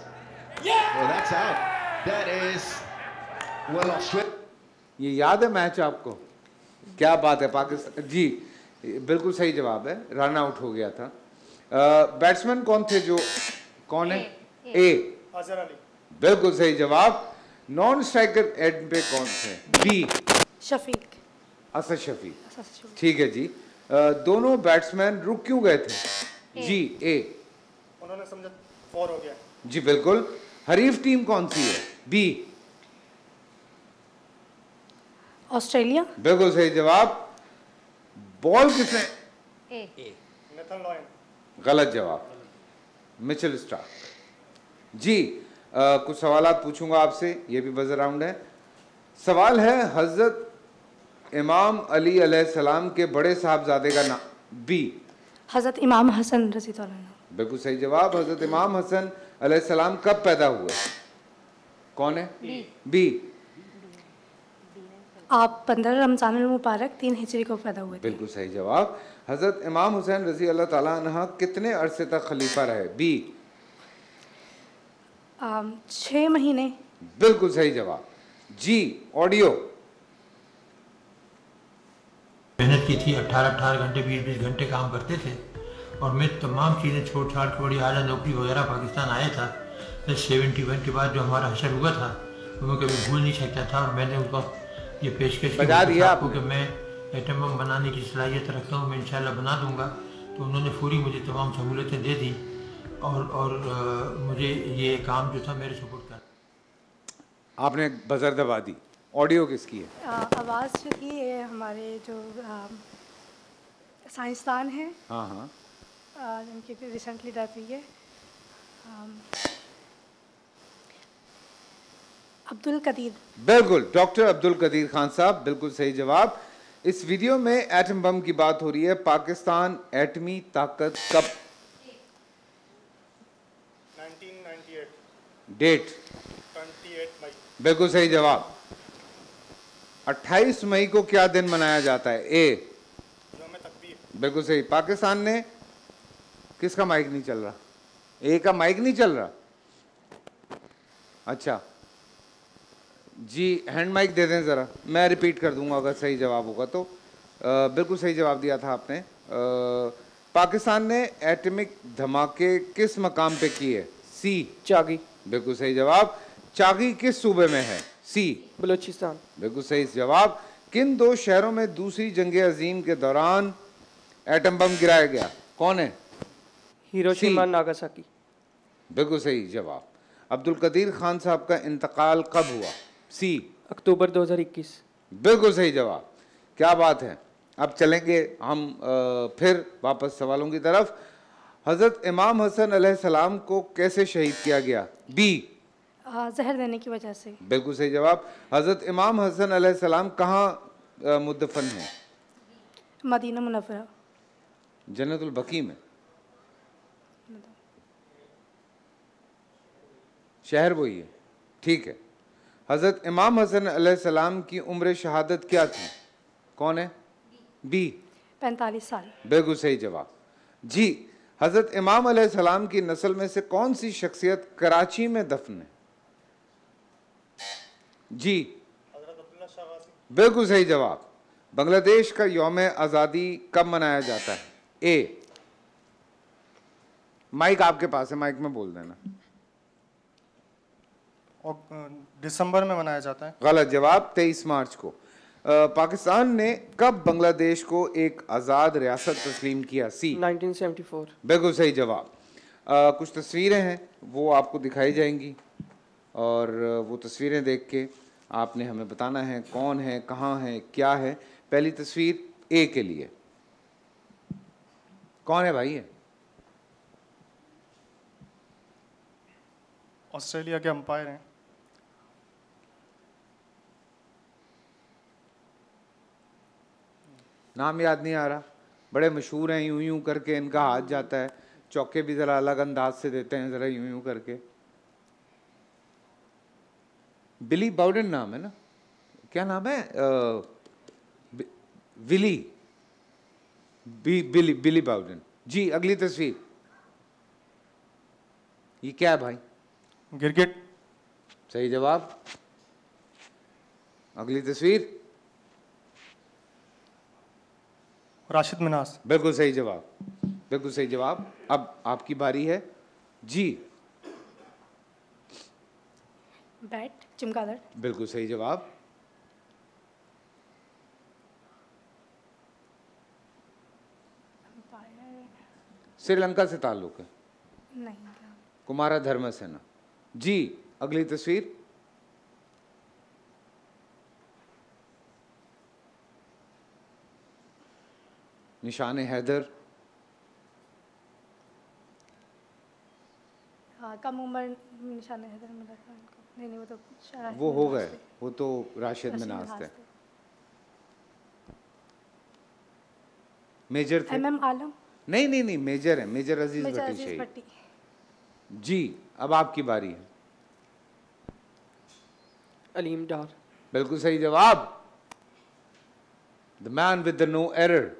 Yeah! Well, that's out. That is... Well, Australia... ये याद है मैच आपको क्या बात है पाकिस्तान जी बिल्कुल सही जवाब है रन आउट हो गया था बैट्समैन कौन थे जो कौन है ए अजहर बिल्कुल सही जवाब नॉन स्ट्राइकर एड पे कौन थे बी शफीक असद शफीक ठीक है जी आ, दोनों बैट्समैन रुक क्यों गए थे जी ए उन्होंने समझा फोर हो गया जी बिल्कुल हरीफ टीम कौन सी है बी ऑस्ट्रेलिया बिल्कुल सही जवाब बॉल किसने ए, गलत जवाब मिचेल स्टार जी आ, कुछ सवाल पूछूंगा आपसे ये भी बजर राउंड है सवाल है हजरत इमाम अली सलाम के बड़े साहबजादे का नाम बी हजरत इमाम हसन रजी बिल्कुल सही जवाब हजरत इमाम हसन अलैहिस्सलाम कब पैदा हुए कौन है बी, आप पंद्रह रमजान मुबारक तीन हिजरी को पैदा हुए बिल्कुल सही जवाब हजरत इमाम हुसैन रजी अल्लाह तला कितने अरसे तक खलीफा रहे बी छ महीने बिल्कुल सही जवाब जी ऑडियो मेहनत की थी अट्ठारह अट्ठारह घंटे बीस बीस घंटे काम करते थे और मैं तमाम चीज़ें छोड़ छाड़ के बड़ी आला नौकरी वगैरह पाकिस्तान आया था फिर सेवेंटी वन के बाद जो हमारा हशर हुआ था तो मैं कभी भूल नहीं सकता था और मैंने उनको ये पेशकश बता दिया आपको कि मैं एटम बम बनाने की सलाहियत रखता हूँ मैं इंशाल्लाह बना दूँगा तो उन्होंने पूरी मुझे तमाम सहूलतें दे दी और और आ, मुझे ये काम जो था मेरे सपोर्ट कर आपने बजर दबा दी ऑडियो किसकी है आवाज़ जो की है हमारे जो साइंसदान हैं हाँ हाँ जिनकी जिनकी रिसेंटली डेथ हुई है um, अब्दुल कदीर बिल्कुल डॉक्टर अब्दुल कदीर खान साहब बिल्कुल सही जवाब इस वीडियो में एटम बम की बात हो रही है पाकिस्तान एटमी ताकत कब डेट बिल्कुल सही जवाब 28 मई को क्या दिन मनाया जाता है ए बिल्कुल सही पाकिस्तान ने किसका माइक नहीं चल रहा ए का माइक नहीं चल रहा अच्छा जी हैंड माइक दे दें ज़रा मैं रिपीट कर दूंगा अगर सही जवाब होगा तो आ, बिल्कुल सही जवाब दिया था आपने आ, पाकिस्तान ने एटमिक धमाके किस मकाम पे किए सी चागी बिल्कुल सही जवाब चागी किस सूबे में है सी बलूचिस्तान बिल्कुल सही जवाब किन दो शहरों में दूसरी जंग अजीम के दौरान एटम बम गिराया गया कौन है हिरोशिमा नागासाकी बिल्कुल सही जवाब अब्दुल कदीर खान साहब का इंतकाल कब हुआ सी अक्टूबर 2021 बिल्कुल सही जवाब क्या बात है अब चलेंगे हम आ, फिर वापस सवालों की तरफ हजरत इमाम हसन सलाम को कैसे शहीद किया गया बी जहर देने की वजह से बिल्कुल सही जवाब हजरत इमाम हसन सलाम कहाँ मुद्दफन है मदीना मुनवरा जन्नतुल बकी में शहर वही है ठीक है हज़रत इमाम हसन सलाम की उम्र शहादत क्या थी कौन है बी पैंतालीस साल बिल्कुल सही जवाब जी हज़रत इमाम सलाम की नस्ल में से कौन सी शख्सियत कराची में दफन है जी बिल्कुल सही जवाब बांग्लादेश का योम आज़ादी कब मनाया जाता है ए माइक आपके पास है माइक में बोल देना दिसंबर में मनाया जाता है गलत जवाब तेईस मार्च को पाकिस्तान ने कब बांग्लादेश को एक आज़ाद रियासत तस्लीम किया सी 1974 बिल्कुल सही जवाब कुछ तस्वीरें हैं वो आपको दिखाई जाएंगी और वो तस्वीरें देख के आपने हमें बताना है कौन है कहाँ है क्या है पहली तस्वीर ए के लिए कौन है भाई है ऑस्ट्रेलिया के अंपायर हैं नाम याद नहीं आ रहा बड़े मशहूर हैं यूं यूं करके इनका हाथ जाता है चौके भी ज़रा अलग अंदाज से देते हैं ज़रा यूं यूं करके बिली बाउडन नाम है ना क्या नाम है विली बी बिली बिली बाउडन जी अगली तस्वीर ये क्या है भाई क्रिकेट सही जवाब अगली तस्वीर राशिद मिनास बिल्कुल सही जवाब बिल्कुल सही जवाब अब आपकी बारी है जी बैट चमगादड़ बिल्कुल सही जवाब श्रीलंका से ताल्लुक है नहीं कुमारा धर्मसेना जी अगली तस्वीर निशान हैदर हाँ कम उम्र निशान हैदर मिला था नहीं नहीं वो तो वो हो गए वो तो राशिद में नाज थे मेजर थे एमएम आलम नहीं नहीं नहीं मेजर है मेजर अजीज भट्टी जी अब आपकी बारी है अलीम डार बिल्कुल सही जवाब the man with the no error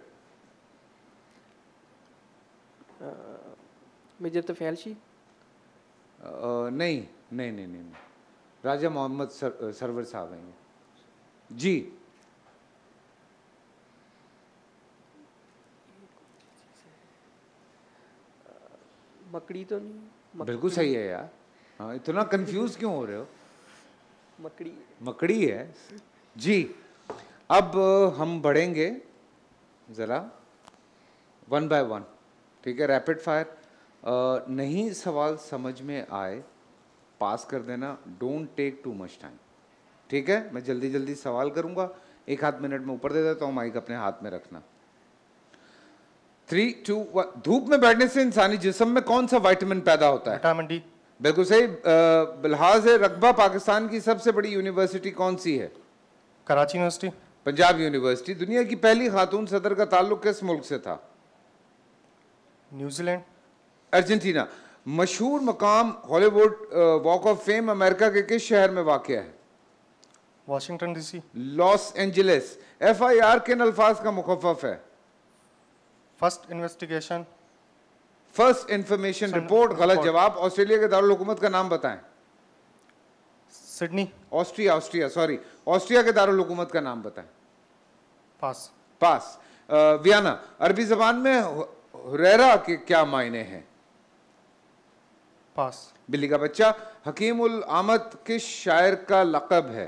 major तो फैल शी नहीं नहीं नहीं नहीं राजा मोहम्मद सर, सरवर साहब हैं जी मकड़ी तो नहीं बिल्कुल तो सही है यार हाँ इतना कंफ्यूज क्यों हो रहे हो मकड़ी मकड़ी है जी अब हम बढ़ेंगे ज़रा वन बाय वन ठीक है रैपिड फायर नहीं सवाल समझ में आए पास कर देना don't take too much time ठीक है मैं जल्दी जल्दी सवाल करूंगा एक हाथ मिनट में ऊपर दे देता हूँ माइक अपने हाथ में रखना थ्री टू धूप में बैठने से इंसानी जिसम में कौन सा वाइटामिन पैदा होता है विटामिन डी बिल्कुल सही बिलहाज है रकबा पाकिस्तान की सबसे बड़ी यूनिवर्सिटी कौन सी है कराची यूनिवर्सिटी पंजाब यूनिवर्सिटी दुनिया की पहली खातून सदर का ताल्लुक किस मुल्क से था न्यूजीलैंड अर्जेंटीना मशहूर मकाम Hollywood walk of fame America के किस शहर में वाक़ है Washington DC Los Angeles F I R किन अल्फाज का मुखफ है first investigation first information report गलत जवाब ऑस्ट्रेलिया के दारकूमत का नाम बताएं Sydney Austria Austria sorry Austria के दारकूमत का नाम बताएं पास पास वियाना अरबी जबान में हुरेरा के क्या मायने हैं पास बिल्ली का बच्चा हकीम उल आमद किस शायर का लकब है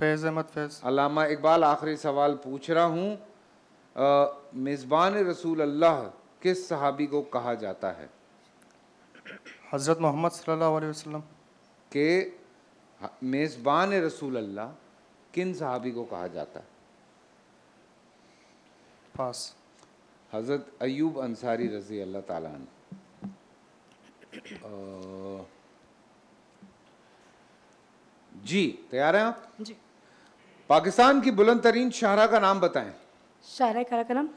फैज़ अहमद फैज़ अलामा इकबाल आखिरी सवाल पूछ रहा हूँ मेज़बान रसूल अल्लाह किस सहाबी को कहा जाता है हज़रत मोहम्मद सल्लल्लाहु अलैहि वसल्लम के मेज़बान रसूल अल्लाह किन सहाबी को कहा जाता है पास हज़रत अयूब अंसारी रज़ी अल्लाह ताला जी तैयार हैं आप जी पाकिस्तान की बुलंद तरीन शाहरा का नाम बताएं शाहरा का नाम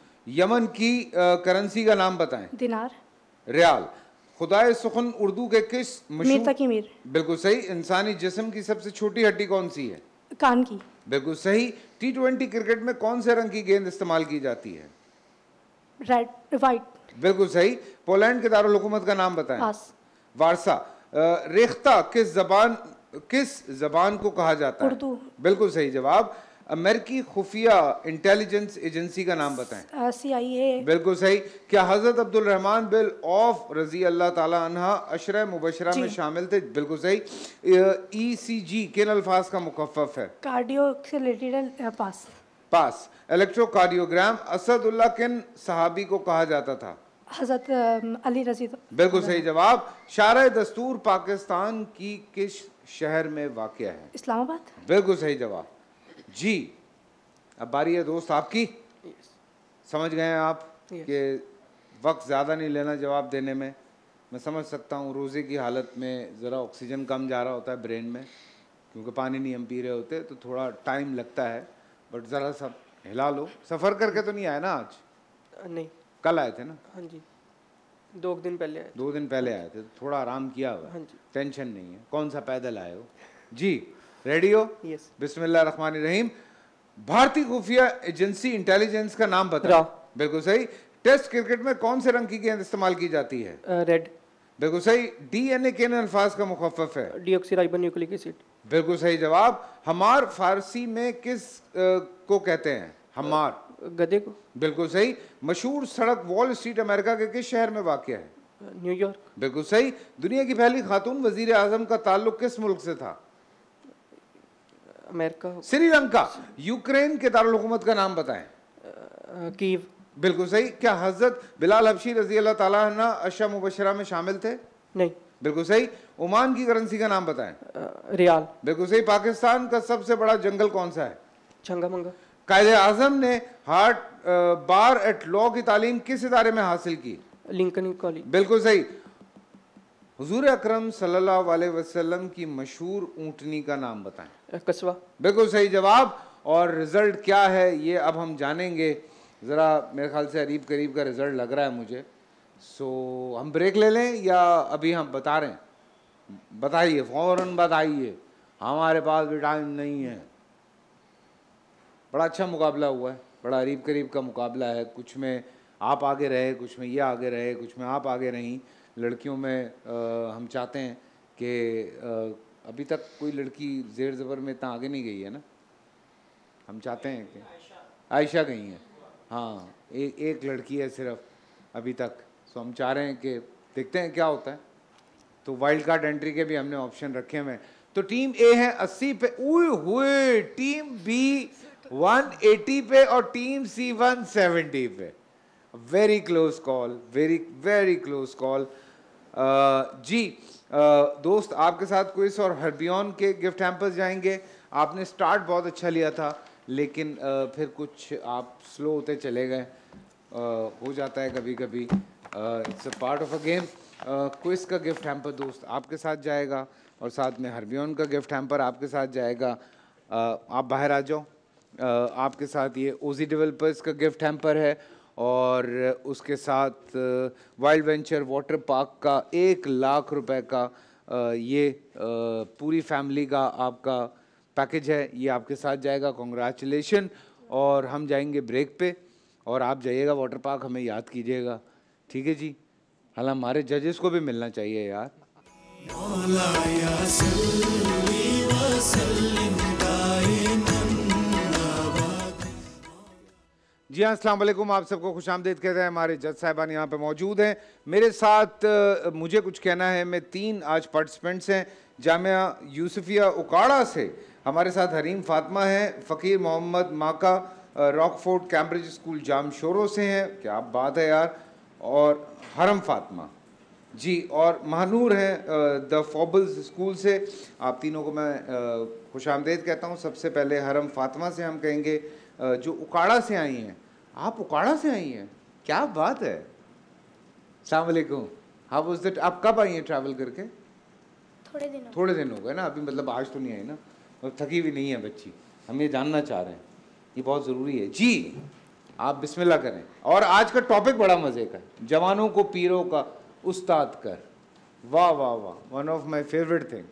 यमन की करेंसी का नाम बताएं दिनार रियाल खुदाए सुखन उर्दू के किस मशहूर की मीर बिल्कुल सही इंसानी जिस्म की सबसे छोटी हड्डी कौन सी है कान की बिल्कुल सही टी ट्वेंटी क्रिकेट में कौन से रंग की गेंद इस्तेमाल की जाती है राइट बिल्कुल सही पोलैंड के दारकूमत का नाम बताए वारसा रेख्ता किस जबान किस जबान को कहा जाता है उर्दू बिल्कुल सही जवाब अमेरिकी खुफिया इंटेलिजेंस एजेंसी का नाम बताएं सीआईए बिल्कुल सही क्या हजरत अब्दुल रहमान बिल ऑफ रजी अल्लाह ताला अनहा अशर मुबशरा में शामिल थे बिल्कुल सही ईसीजी किन अल्फाज का मुकफ़ है cardio accelerated pass pass electrocardiogram Asadullah किन सहाबी को कहा जाता था हजरत अली रजी बिल्कुल सही जवाब शार दस्तूर पाकिस्तान की किस शहर में वाक़ है इस्लामाबाद बिल्कुल सही जवाब जी अब बारी है दोस्त आपकी yes. समझ गए आप yes. वक्त ज़्यादा नहीं लेना जवाब देने में मैं समझ सकता हूँ रोज़े की हालत में ज़रा ऑक्सीजन कम जा रहा होता है ब्रेन में क्योंकि पानी नहीं हम पी रहे होते तो थोड़ा टाइम लगता है बट ज़रा सब हिला लो सफ़र करके तो नहीं आया ना आज नहीं कल आए थे ना हाँ जी दो दिन पहले आए दो दिन पहले आए थे तो थोड़ा आराम किया हुआ हाँ जी टेंशन नहीं है कौन सा पैदल आए हो जी रेडी हो यस बिस्मिल्लाह रहमान रहीम भारतीय खुफिया एजेंसी इंटेलिजेंस का नाम बताओ बिल्कुल सही टेस्ट क्रिकेट में कौन से रंग की गेंद इस्तेमाल की जाती है रेड बिल्कुल सही डीएनए के अल्फाज का मुखफ है डीऑक्सी राइबो न्यूक्लिक एसिड बिल्कुल सही जवाब हमार फारसी में किस आ, को कहते हैं हमार गधे को बिल्कुल सही मशहूर सड़क वॉल स्ट्रीट अमेरिका के किस शहर में वाक़ है न्यूयॉर्क बिल्कुल सही दुनिया की पहली खातून वजीर आजम का ताल्लुक किस मुल्क से था अमेरिका श्रीलंका यूक्रेन के दारकूमत का नाम बताएं कीव बिल्कुल सही क्या हजरत बिलाल हबशी रजी अल्लाह तला अशा मुबशरा में शामिल थे नहीं बिल्कुल सही ओमान की करेंसी का नाम बताएं रियाल बिल्कुल सही पाकिस्तान का सबसे बड़ा जंगल कौन सा है चंगामंगा कायद आजम ने हार्ट बार एट लॉ की तालीम किस इदारे में हासिल की लिंकन कॉलेज बिल्कुल सही हजूर अक्रम सल्लल्लाहु की मशहूर ऊँटनी का नाम बताएं कस्बा बिल्कुल सही जवाब और रिजल्ट क्या है ये अब हम जानेंगे ज़रा मेरे ख्याल से अरीब करीब का रिजल्ट लग रहा है मुझे सो so, हम ब्रेक ले लें या अभी हम बता रहे हैं बताइए फौरन बताइए हमारे पास भी टाइम नहीं है बड़ा अच्छा मुकाबला हुआ है बड़ा अरीब करीब का मुकाबला है कुछ में आप आगे रहे कुछ में ये आगे रहे कुछ में आप आगे रहीं लड़कियों में आ, हम चाहते हैं कि अभी तक कोई लड़की जेर ज़बर में इतना आगे नहीं गई है ना हम चाहते हैं कि आयशा गई हैं हाँ ए, एक लड़की है सिर्फ अभी तक सो हम चाह रहे हैं कि देखते हैं क्या होता है तो वाइल्ड कार्ड एंट्री के भी हमने ऑप्शन रखे हुए हैं तो टीम ए है अस्सी पे हुए टीम बी 180 पे और टीम सी 170 पे very close call very very close call जी uh, दोस्त आपके साथ क्विज और हरबियन के गिफ्ट हैम्पर्स जाएंगे आपने स्टार्ट बहुत अच्छा लिया था लेकिन uh, फिर कुछ आप स्लो होते चले गए uh, हो जाता है कभी कभी it's a part of a game quiz का गिफ्ट हैम्पर दोस्त आपके साथ जाएगा और साथ में हरबियन का गिफ्ट हैम्पर आपके साथ जाएगा uh, आप बाहर आ जाओ uh, आपके साथ ये ओजी डेवलपर्स का गिफ्ट हैम्पर है और उसके साथ वाइल्ड वेंचर वाटर पार्क का एक लाख रुपए का uh, ये uh, पूरी फैमिली का आपका पैकेज है ये आपके साथ जाएगा कॉन्ग्रेचुलेशन और हम जाएंगे ब्रेक पे और आप जाइएगा वाटर पार्क हमें याद कीजिएगा ठीक है जी हालांकि हमारे जजेस को भी मिलना चाहिए यार जी हाँ असलम आप सबको खुश आमदेद कहते हैं हमारे जज साहबान यहाँ पे मौजूद हैं मेरे साथ मुझे कुछ कहना है मैं तीन आज पार्टिसिपेंट्स हैं जामिया यूसुफिया उकाड़ा से हमारे साथ हरीम फातिमा हैं फ़कीर मोहम्मद माका रॉकफोर्ड कैम्ब्रिज स्कूल जाम शोरों से हैं क्या बात है यार और हरम फातमा जी और महानूर हैं द फॉबल्स स्कूल से आप तीनों को मैं खुश आमदेद कहता हूँ सबसे पहले हरम फातमा से हम कहेंगे जो उकाड़ा से आई हैं आप उकाड़ा से आई हैं क्या बात है सलामकुम हाँ उस दिन आप कब आई हैं ट्रैवल करके थोड़े दिन थोड़े दिन हो गए ना अभी मतलब आज तो नहीं आई ना और थकी हुई नहीं है बच्ची हम ये जानना चाह रहे हैं ये बहुत ज़रूरी है जी आप बिस्मिल्लाह करें और आज का टॉपिक बड़ा मज़े का जवानों को पीरों का उस्ताद कर वाह वाह वाह one of my favourite thing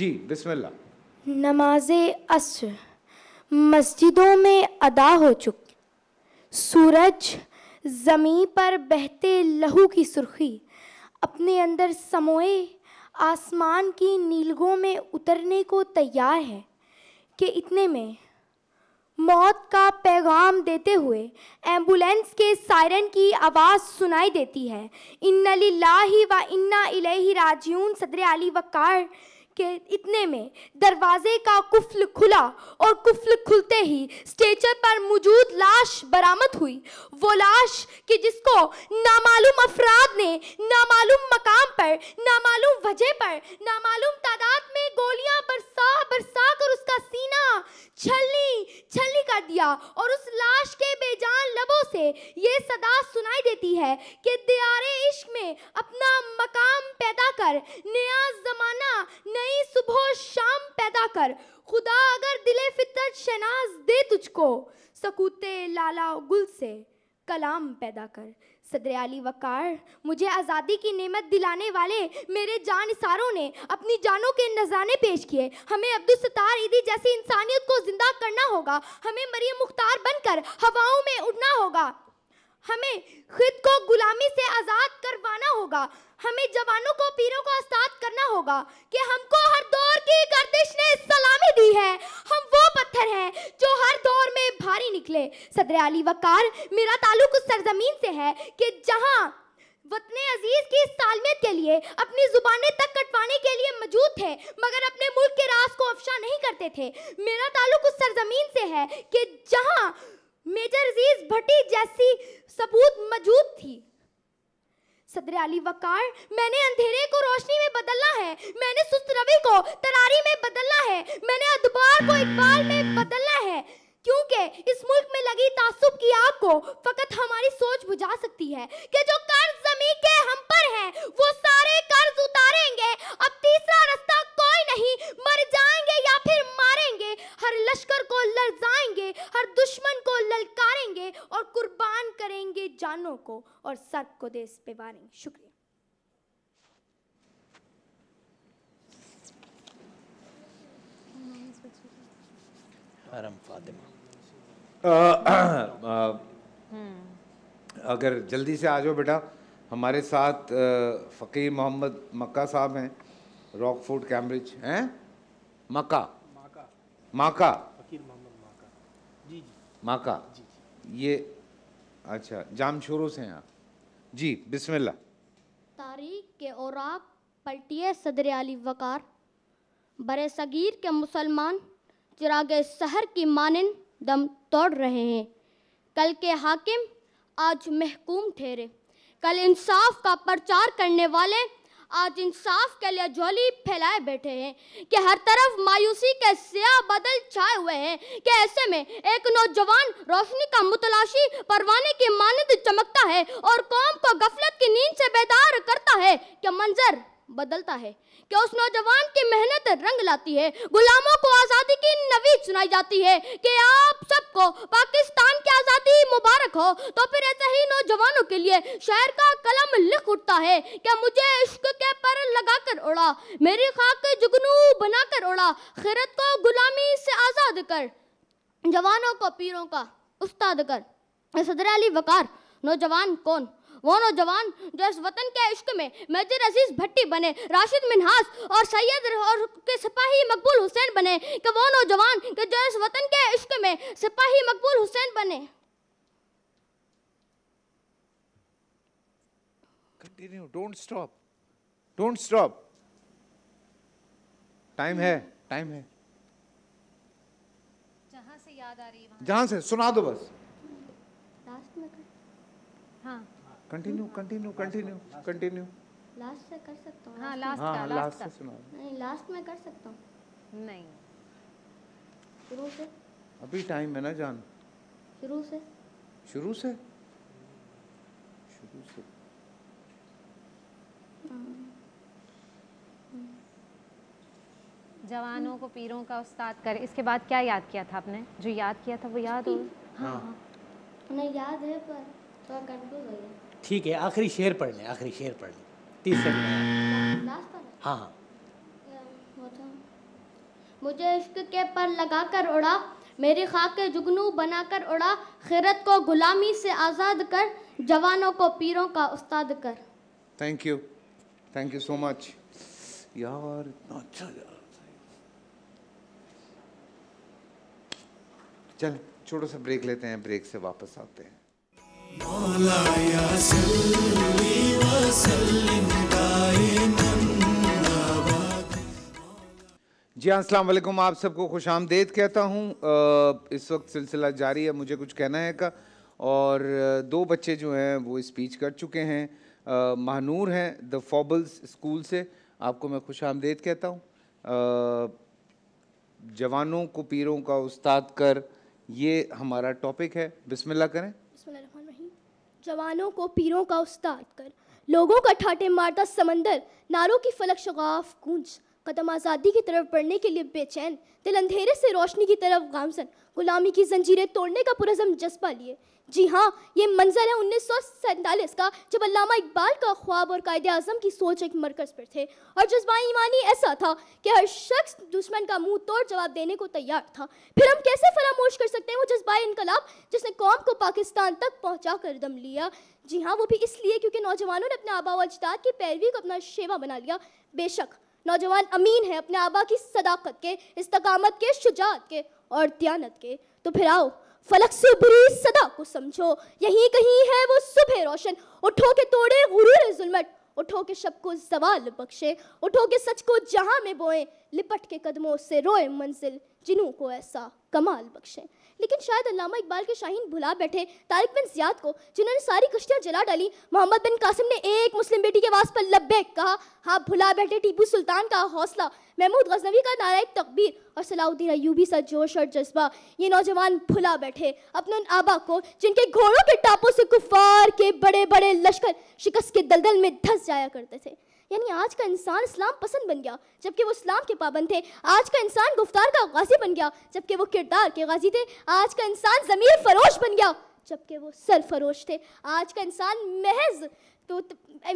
जी बिस्मिल्लाह नमाज असर मस्जिदों में अदा हो चुकी सूरज जमीन पर बहते लहू की सुर्खी अपने अंदर समोए आसमान की नीलगों में उतरने को तैयार है कि इतने में मौत का पैगाम देते हुए एम्बुलेंस के सायरन की आवाज़ सुनाई देती है इन्ना लाही व इन्ना इलेही राजून सदर अली वकार के इतने में दरवाजे का कुफल खुला और कुफल खुलते ही स्टेचर पर मौजूद लाश बरामद हुई वो लाश कि जिसको नामालूम अफराद ने नामालूम मकाम पर नामालूम वजह पर नामालूम तादाद में गोलियां बरसा बरसा कर उसका सीना छलनी छलनी कर दिया और उस लाश के बेजान लबों से ये सदा सुनाई देती है कि दियारे इश्क में अपना मकाम पैदा कर नया जमाना नई नई सुबह शाम पैदा कर खुदा अगर दिले फितर शनाज दे तुझको सकूते लाला गुल से कलाम पैदा कर सदर अली वकार मुझे आज़ादी की नेमत दिलाने वाले मेरे जान सारों ने अपनी जानों के नजराने पेश किए हमें अब्दुल सतार ईदी जैसी इंसानियत को ज़िंदा करना होगा हमें मरियम मुख्तार बनकर हवाओं में उड़ना होगा हमें खुद को गुलामी से आज़ाद करवाना होगा हमें जवानों को पीरों को आज़ाद करना होगा कि हमको हर दौर की गर्दिश ने सलामी दी है हम वो पत्थर हैं जो हर दौर में भारी निकले सदर अली वकार मेरा ताल्लुक उस सरजमीन से है कि जहाँ वतन अजीज की सालमियत के लिए अपनी जुबानें तक कटवाने के लिए मौजूद थे मगर अपने मुल्क के राज को अफशा नहीं करते थे मेरा ताल्लुक उस सरजमीन से है कि जहाँ मेजर अजीज भट्टी जैसी सबूत मौजूद थी सदर अली वकार मैंने अंधेरे को रोशनी में बदलना है मैंने सुस्त रवि को तरारी में बदलना है मैंने अदबार को इकबाल में बदलना है क्योंकि इस मुल्क में लगी तासुब की आग को फकत हमारी सोच बुझा सकती है कि जो कर्ज जमी के हम पर है वो सारे कर्ज उतारेंगे अब तीसरा रास्ता कोई नहीं मर जाएंगे या फिर मारेंगे हर लश्कर को लड़जाएंगे हर दुश्मन को ललकारेंगे और कुर्बान करेंगे जानों को और सर को देश पे वारेंगे शुक्रिया हरम Fatima. अगर जल्दी से आ जाओ बेटा हमारे साथ फ़कीर मोहम्मद मक्का साहब हैं रॉक फूड कैम्ब्रिज हैं मक्का माका फ़कीर मोहम्मद माका जी जी माका जी जी ये अच्छा जाम शुरू से हैं जी बिस्मिल्लाह तारीख के और आप पलटिए सदर अली वकार बर सगीर के मुसलमान चिराग शहर की मानन दम तोड़ रहे हैं कल के हाकिम आज महकूम ठहरे कल इंसाफ का प्रचार करने वाले आज इंसाफ के लिए झोली फैलाए बैठे हैं कि हर तरफ मायूसी के सिया बदल छाए हुए हैं कि ऐसे में एक नौजवान रोशनी का मुतलाशी परवाने की मानद चमकता है और कौम को गफलत की नींद से बेदार करता है कि मंजर बदलता है क्या उस नौजवान की मेहनत रंग लाती है गुलामों को आज़ादी की नवीद सुनाई जाती है कि आप सबको पाकिस्तान की आज़ादी मुबारक हो तो फिर ऐसे ही नौजवानों के लिए शहर का कलम लिख उठता है क्या मुझे इश्क के पर लगाकर उड़ा मेरी खाक जुगनू बनाकर उड़ा खिरत को गुलामी से आज़ाद कर जवानों को पीरों का उस्ताद कर सदर अली वकार नौजवान कौन वो नौजवान जो इस वतन के इश्क में मेजर अजीज भट्टी बने राशिद मिनहास और सैयद और के सिपाही मकबूल हुसैन बने कि वो नौजवान कि जो इस वतन के इश्क में सिपाही मकबूल हुसैन बने continue don't stop don't stop time है टाइम है जहां से याद आ रही है जहां से सुना दो बस continue continue continue continue last से कर सकता हूँ हाँ लास्ट का लास्ट, हाँ, का से नहीं लास्ट में कर सकता हूँ नहीं शुरू से अभी टाइम है ना जान शुरू से शुरू से शुरू से हाँ। जवानों को पीरों का उस्ताद कर इसके बाद क्या याद किया था आपने जो याद किया था वो याद हो हाँ, हाँ। नहीं याद है पर थोड़ा कंफ्यूज हो गया ठीक है आखिरी शेर पढ़ लें आखिरी शेर पढ़ लें तीस सेकंड हाँ हाँ मुझे इश्क के पर लगा कर उड़ा मेरी खाक जुगनू बनाकर उड़ा खिरत को गुलामी से आज़ाद कर जवानों को पीरों का उस्ताद कर thank you thank you so much यार इतना अच्छा यार चल छोटा सा ब्रेक लेते हैं ब्रेक से वापस आते हैं जी हाँ असलम आप सबको खुश आमदेद कहता हूँ इस वक्त सिलसिला जारी है मुझे कुछ कहना है का और दो बच्चे जो हैं वो स्पीच कर चुके हैं महानूर हैं द फॉबल्स स्कूल से आपको मैं खुश आमदेद कहता हूँ जवानों को पीरों का उस्ताद कर ये हमारा टॉपिक है बिस्मिल्लाह करें बिस्मिल्लाह जवानों को पीरों का उस्ताद कर लोगों का ठाटे मारता समंदर नारों की फलक शगाफ गूंज कदम आज़ादी की तरफ बढ़ने के लिए बेचैन दिल अंधेरे से रोशनी की तरफ गामसन गुलामी की जंजीरें तोड़ने का पुरजम जज्बा लिए जी हाँ ये मंजर है उन्नीस का जब अलामा इकबाल का ख्वाब और कायद अजम की सोच एक मरकज़ पर थे और जज्बा ईमानी ऐसा था कि हर शख्स दुश्मन का मुंह तोड़ जवाब देने को तैयार था फिर हम कैसे फरामोश कर सकते हैं वो जज्बा इनकलाब जिसने कौम को पाकिस्तान तक पहुँचा कर दम लिया जी हाँ वो भी इसलिए क्योंकि नौजवानों ने अपने आबा अजदाद की पैरवी को अपना शेवा बना लिया बेशक नौजवान अमीन है अपने आबा की सदाकत के इस्तकामत के शुजात के और दयानत के तो फिर आओ फलक से बुरी सदा को समझो यही कहीं है वो सुबह रोशन उठो के तोड़े गुरूर जुलमत उठो के शब को जवाल बख्शे उठो के सच को जहां में बोए लिपट के कदमों से रोए मंजिल जिन्हों को ऐसा कमाल बख्शे लेकिन शायद अलामा इकबाल के शाहीन भुला बैठे तारिक बिन जियाद को जिन्होंने सारी कश्तियाँ जला डाली मोहम्मद बिन कासिम ने एक मुस्लिम बेटी के आवाज़ पर लब्बैक कहा हाँ भुला बैठे टीपू सुल्तान का हौसला महमूद गजनवी का नारा एक तकबीर और सलाउद्दीन अयूबी सा जोश और जज्बा ये नौजवान भुला बैठे अपने उन आबा को जिनके घोड़ों के टापों से कुफार के बड़े बड़े लश्कर शिकस्त के दलदल में धस जाया करते थे यानी आज का इंसान इस्लाम पसंद बन गया जबकि वो इस्लाम के पाबंद थे आज का इंसान गुफ्तार का गाजी बन गया जबकि वो किरदार के गाजी थे आज का इंसान ज़मीर फरोश बन गया जबकि वो फरोश थे आज का इंसान महज तो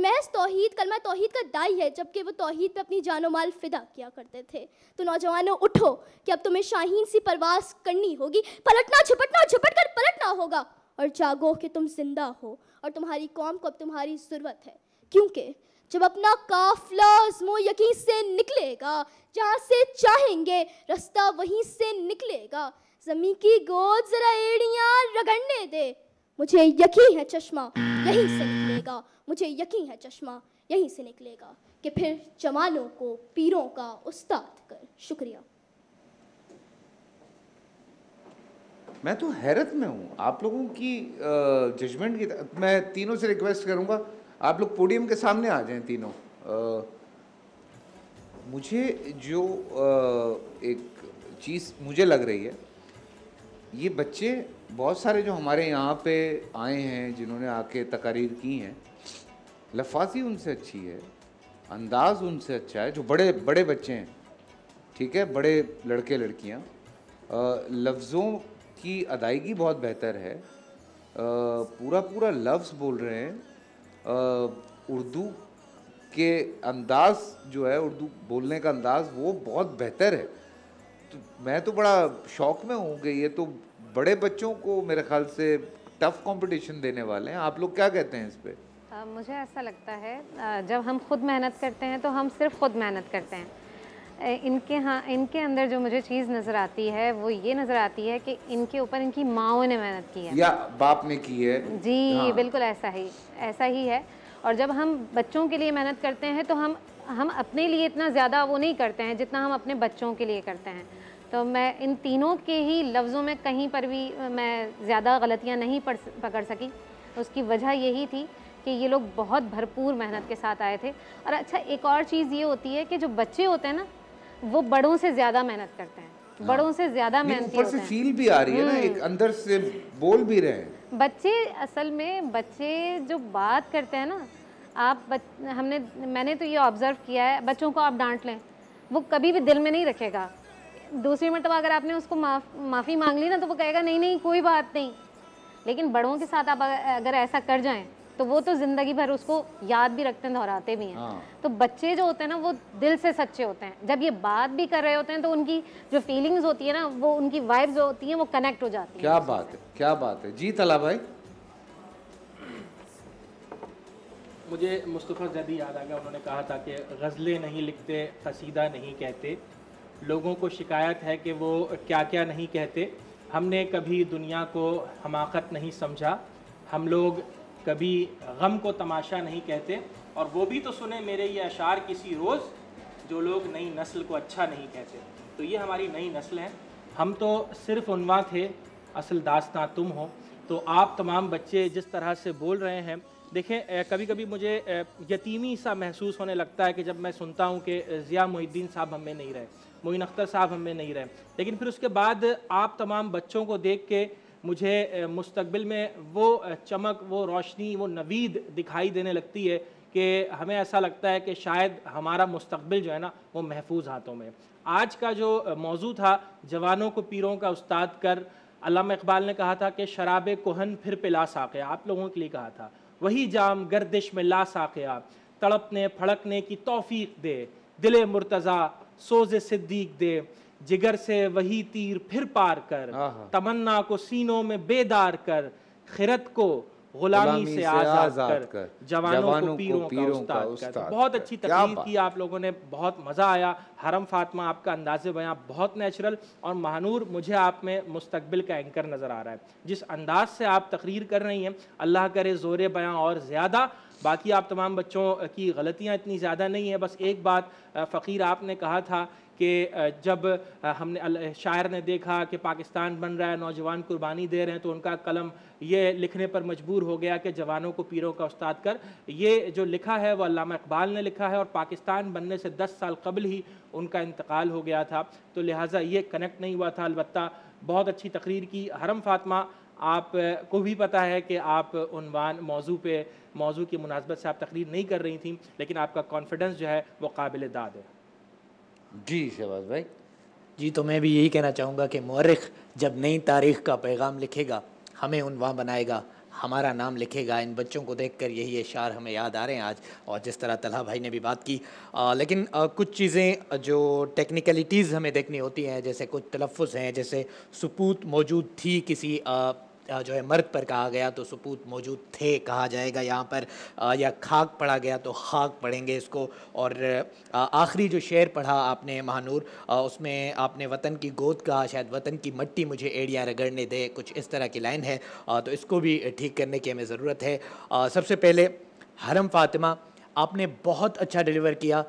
महज तोहद कलमा तोहद का दाई है जबकि वो तोहद पे अपनी जानो माल फिदा किया करते थे तो नौजवानों उठो कि अब तुम्हें शाहीन सी परवास करनी होगी पलटना छपटना छपट कर पलटना होगा और जागो कि तुम जिंदा हो और तुम्हारी कौम को अब तुम्हारी ज़रूरत है क्योंकि जब अपना काफिला आजमो यकीन से निकलेगा जहाँ से चाहेंगे रास्ता वहीं से निकलेगा जमी की गोद जरा एड़ियाँ रगड़ने दे मुझे यकीन है चश्मा यहीं से निकलेगा मुझे यकीन है चश्मा यहीं से निकलेगा कि फिर जमानों को पीरों का उस्ताद कर शुक्रिया मैं तो हैरत में हूँ आप लोगों की जजमेंट की मैं तीनों से रिक्वेस्ट करूँगा आप लोग पोडियम के सामने आ जाएं तीनों आ, मुझे जो आ, एक चीज़ मुझे लग रही है ये बच्चे बहुत सारे जो हमारे यहाँ पे आए हैं जिन्होंने आके तकारीर की हैं लफाजी उनसे अच्छी है अंदाज उनसे अच्छा है जो बड़े बड़े बच्चे हैं ठीक है बड़े लड़के लड़कियाँ लफ्ज़ों की अदायगी बहुत बेहतर है आ, पूरा पूरा लफ्ज़ बोल रहे हैं उर्दू के अंदाज जो है उर्दू बोलने का अंदाज वो बहुत बेहतर है तो मैं तो बड़ा शौक में हूँ कि ये तो बड़े बच्चों को मेरे ख्याल से टफ कंपटीशन देने वाले हैं आप लोग क्या कहते हैं इस पर मुझे ऐसा लगता है जब हम खुद मेहनत करते हैं तो हम सिर्फ खुद मेहनत करते हैं इनके हाँ इनके अंदर जो मुझे चीज़ नज़र आती है वो ये नज़र आती है कि इनके ऊपर इनकी माओ ने मेहनत की है या बाप ने की है जी हाँ। बिल्कुल ऐसा ही ऐसा ही है और जब हम बच्चों के लिए मेहनत करते हैं तो हम हम अपने लिए इतना ज़्यादा वो नहीं करते हैं जितना हम अपने बच्चों के लिए करते हैं तो मैं इन तीनों के ही लफ्ज़ों में कहीं पर भी मैं ज़्यादा गलतियाँ नहीं पकड़ सकी उसकी वजह यही थी कि ये लोग बहुत भरपूर मेहनत के साथ आए थे और अच्छा एक और चीज़ ये होती है कि जो बच्चे होते हैं ना वो बड़ों से ज़्यादा मेहनत करते हैं हाँ। बड़ों से ज़्यादा मेहनत ऊपर से फील भी आ रही है ना एक हम्म। अंदर से बोल भी रहे हैं बच्चे असल में बच्चे जो बात करते हैं ना आप बच, हमने मैंने तो ये ऑब्ज़र्व किया है बच्चों को आप डांट लें वो कभी भी दिल में नहीं रखेगा दूसरी मरतब अगर आपने उसको माफ़ माफ़ी मांग ली ना तो वो कहेगा नहीं नहीं कोई बात नहीं लेकिन बड़ों के साथ आप अगर ऐसा कर जाएं तो वो तो ज़िंदगी भर उसको याद भी रखते हैं दोहराते भी हैं हाँ। तो बच्चे जो होते हैं ना वो दिल से सच्चे होते हैं जब ये बात भी कर रहे होते हैं तो उनकी जो फीलिंग्स होती है ना वो उनकी वाइब्स जो होती है वो कनेक्ट हो जाती है क्या बात है क्या बात है जी तला भाई मुझे मुस्तफ़ा जदी याद आ गया उन्होंने कहा था कि गज़लें नहीं लिखते कसीदा नहीं कहते लोगों को शिकायत है कि वो क्या क्या नहीं कहते हमने कभी दुनिया को हमाकत नहीं समझा हम लोग कभी गम को तमाशा नहीं कहते और वो भी तो सुने मेरे ये अशार किसी रोज़ जो लोग नई नस्ल को अच्छा नहीं कहते तो ये हमारी नई नस्ल है हम तो सिर्फ उनवा थे असल दास्तां तुम हो तो आप तमाम बच्चे जिस तरह से बोल रहे हैं देखें कभी कभी मुझे यतीमी सा महसूस होने लगता है कि जब मैं सुनता हूँ कि ज़िया मोहिद्दीन साहब हमें नहीं रहे मोइन अख्तर साहब हमें नहीं रहे लेकिन फिर उसके बाद आप तमाम बच्चों को देख के मुझे मुस्तबिल में वो चमक वो रोशनी वो नवीद दिखाई देने लगती है कि हमें ऐसा लगता है कि शायद हमारा मुस्तबिल जो है ना वो महफूज हाथों में आज का जो मौजू था जवानों को पीरों का उस्ताद कर अलामा इकबाल ने कहा था कि शराब कोहन फिर पिला साक़ आप लोगों के लिए कहा था वही जाम गर्दिश में ला साक़ आप तड़पने फड़कने की तोफ़ीक दे दिल मुर्तज़ा सोज सिद्दीक दे जिगर से वही तीर फिर पार कर तमन्ना को सीनों में बेदार कर खिरत को गुलामी से, से आजाद कर, कर जवानों, जवानों को पीरों, को पीरों का उस्ताद कर बहुत अच्छी तकलीफ की आप लोगों ने बहुत मज़ा आया हरम फातमा आपका अंदाजे बयां बहुत नेचुरल और महानूर मुझे आप में मुस्तबिल का एंकर नज़र आ रहा है जिस अंदाज से आप तकरीर कर रही हैं अल्लाह करे ज़ोर बयां और ज़्यादा बाकी आप तमाम बच्चों की गलतियां इतनी ज़्यादा नहीं है बस एक बात फ़कीर आपने कहा था कि जब हमने शायर ने देखा कि पाकिस्तान बन रहा है नौजवान कुर्बानी दे रहे हैं तो उनका कलम ये लिखने पर मजबूर हो गया कि जवानों को पीरों का उस्ताद कर ये जो लिखा है वो अलामा इकबाल ने लिखा है और पाकिस्तान बनने से दस साल कबल ही उनका इंतकाल हो गया था तो लिहाजा ये कनेक्ट नहीं हुआ था अलबत् बहुत अच्छी तकरीर की हरम फातमा आप को भी पता है कि आप उनवान मौजू पे मौजू की मुनासबत से आप तकरीर नहीं कर रही थी लेकिन आपका कॉन्फिडेंस जो है वो काबिल दाद है जी शहबाज भाई जी तो मैं भी यही कहना चाहूँगा कि मौरख जब नई तारीख का पैगाम लिखेगा हमें उन वहाँ बनाएगा हमारा नाम लिखेगा इन बच्चों को देखकर यही इशार हमें याद आ रहे हैं आज और जिस तरह तलहा भाई ने भी बात की आ, लेकिन आ, कुछ चीज़ें जो टेक्निकलिटीज़ हमें देखनी होती हैं जैसे कुछ तलफ़ हैं जैसे सपूत मौजूद थी किसी आ, जो है मर्द पर कहा गया तो सपूत मौजूद थे कहा जाएगा यहाँ पर या खाक पढ़ा गया तो खाक पढ़ेंगे इसको और आखिरी जो शेर पढ़ा आपने महानूर उसमें आपने वतन की गोद कहा शायद वतन की मट्टी मुझे एड़िया रगड़ने दे कुछ इस तरह की लाइन है तो इसको भी ठीक करने की हमें ज़रूरत है सबसे पहले हरम फातिमा आपने बहुत अच्छा डिलीवर किया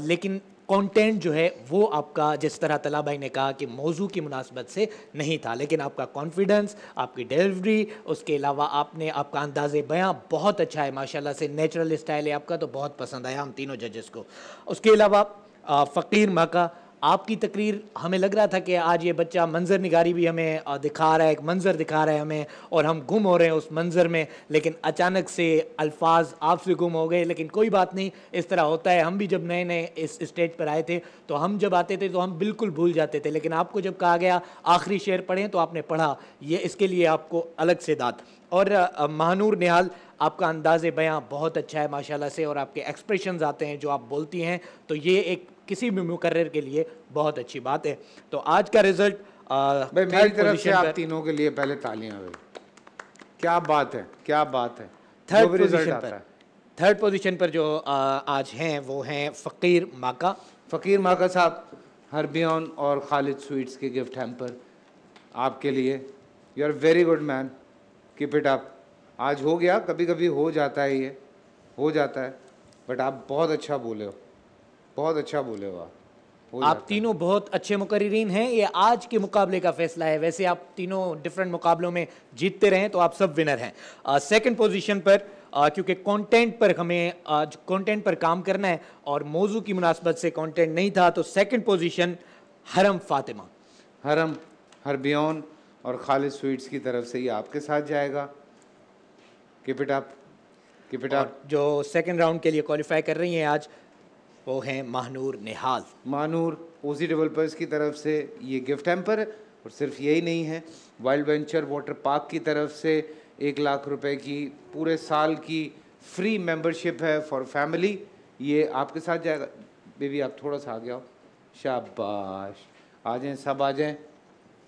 लेकिन कंटेंट जो है वो आपका जिस तरह तला भाई ने कहा कि मौजू की मुनासबत से नहीं था लेकिन आपका कॉन्फिडेंस आपकी डिलीवरी उसके अलावा आपने आपका अंदाज बयाँ बहुत अच्छा है माशाला से नेचुरल स्टाइल है आपका तो बहुत पसंद आया हम तीनों जजेस को उसके अलावा फ़कीर मका आपकी तकरीर हमें लग रहा था कि आज ये बच्चा मंज़र निगारी भी हमें दिखा रहा है एक मंज़र दिखा रहा है हमें और हम गुम हो रहे हैं उस मंज़र में लेकिन अचानक से अल्फाज आपसे गुम हो गए लेकिन कोई बात नहीं इस तरह होता है हम भी जब नए नए इस स्टेज पर आए थे तो हम जब आते थे तो हम बिल्कुल भूल जाते थे लेकिन आपको जब कहा गया आखिरी शेर पढ़ें तो आपने पढ़ा ये इसके लिए आपको अलग से दात और महानूर निहाल आपका अंदाज़ बयाँ बहुत अच्छा है माशाल्लाह से और आपके एक्सप्रेशंस आते हैं जो आप बोलती हैं तो ये एक किसी भी मुकर्र के लिए बहुत अच्छी बात है तो आज का रिजल्ट मेरी तरफ से आप तीनों के लिए पहले तालियां क्या बात है क्या बात है थर्ड पोजीशन पर थर्ड पोजीशन पर जो आ, आज हैं वो हैं फ़कीर माका फ़कीर माका साहब हरबियन और खालिद स्वीट्स के गिफ्ट पर आपके लिए you are very good man keep it up आज हो गया कभी कभी हो जाता है ये हो जाता है बट आप बहुत अच्छा बोले हो बहुत अच्छा बोले वाह आप तीनों बहुत अच्छे मुकर्रीन हैं ये आज के मुकाबले का फैसला है वैसे आप तीनों डिफरेंट मुकाबलों में जीतते रहें तो आप सब विनर हैं सेकंड पोजीशन पर आ, क्योंकि कंटेंट पर हमें आज कंटेंट पर काम करना है और मौजू की मुनासबत से कंटेंट नहीं था तो सेकंड पोजीशन हरम फातिमा हरम हरबियन और खालिद स्वीट्स की तरफ से ही आपके साथ जाएगा किपिट आप किपिट आप जो सेकेंड राउंड के लिए क्वालिफाई कर रही हैं आज वो हैं महानूर निहाल महानूर ओजी डेवलपर्स की तरफ से ये गिफ्ट हैम्पर और सिर्फ यही नहीं है वाइल्ड वेंचर वाटर पार्क की तरफ से एक लाख रुपए की पूरे साल की फ्री मेंबरशिप है फॉर फैमिली ये आपके साथ जाएगा बेबी आप थोड़ा सा आ गया हो शाबाश आ जाएं सब आ जाएं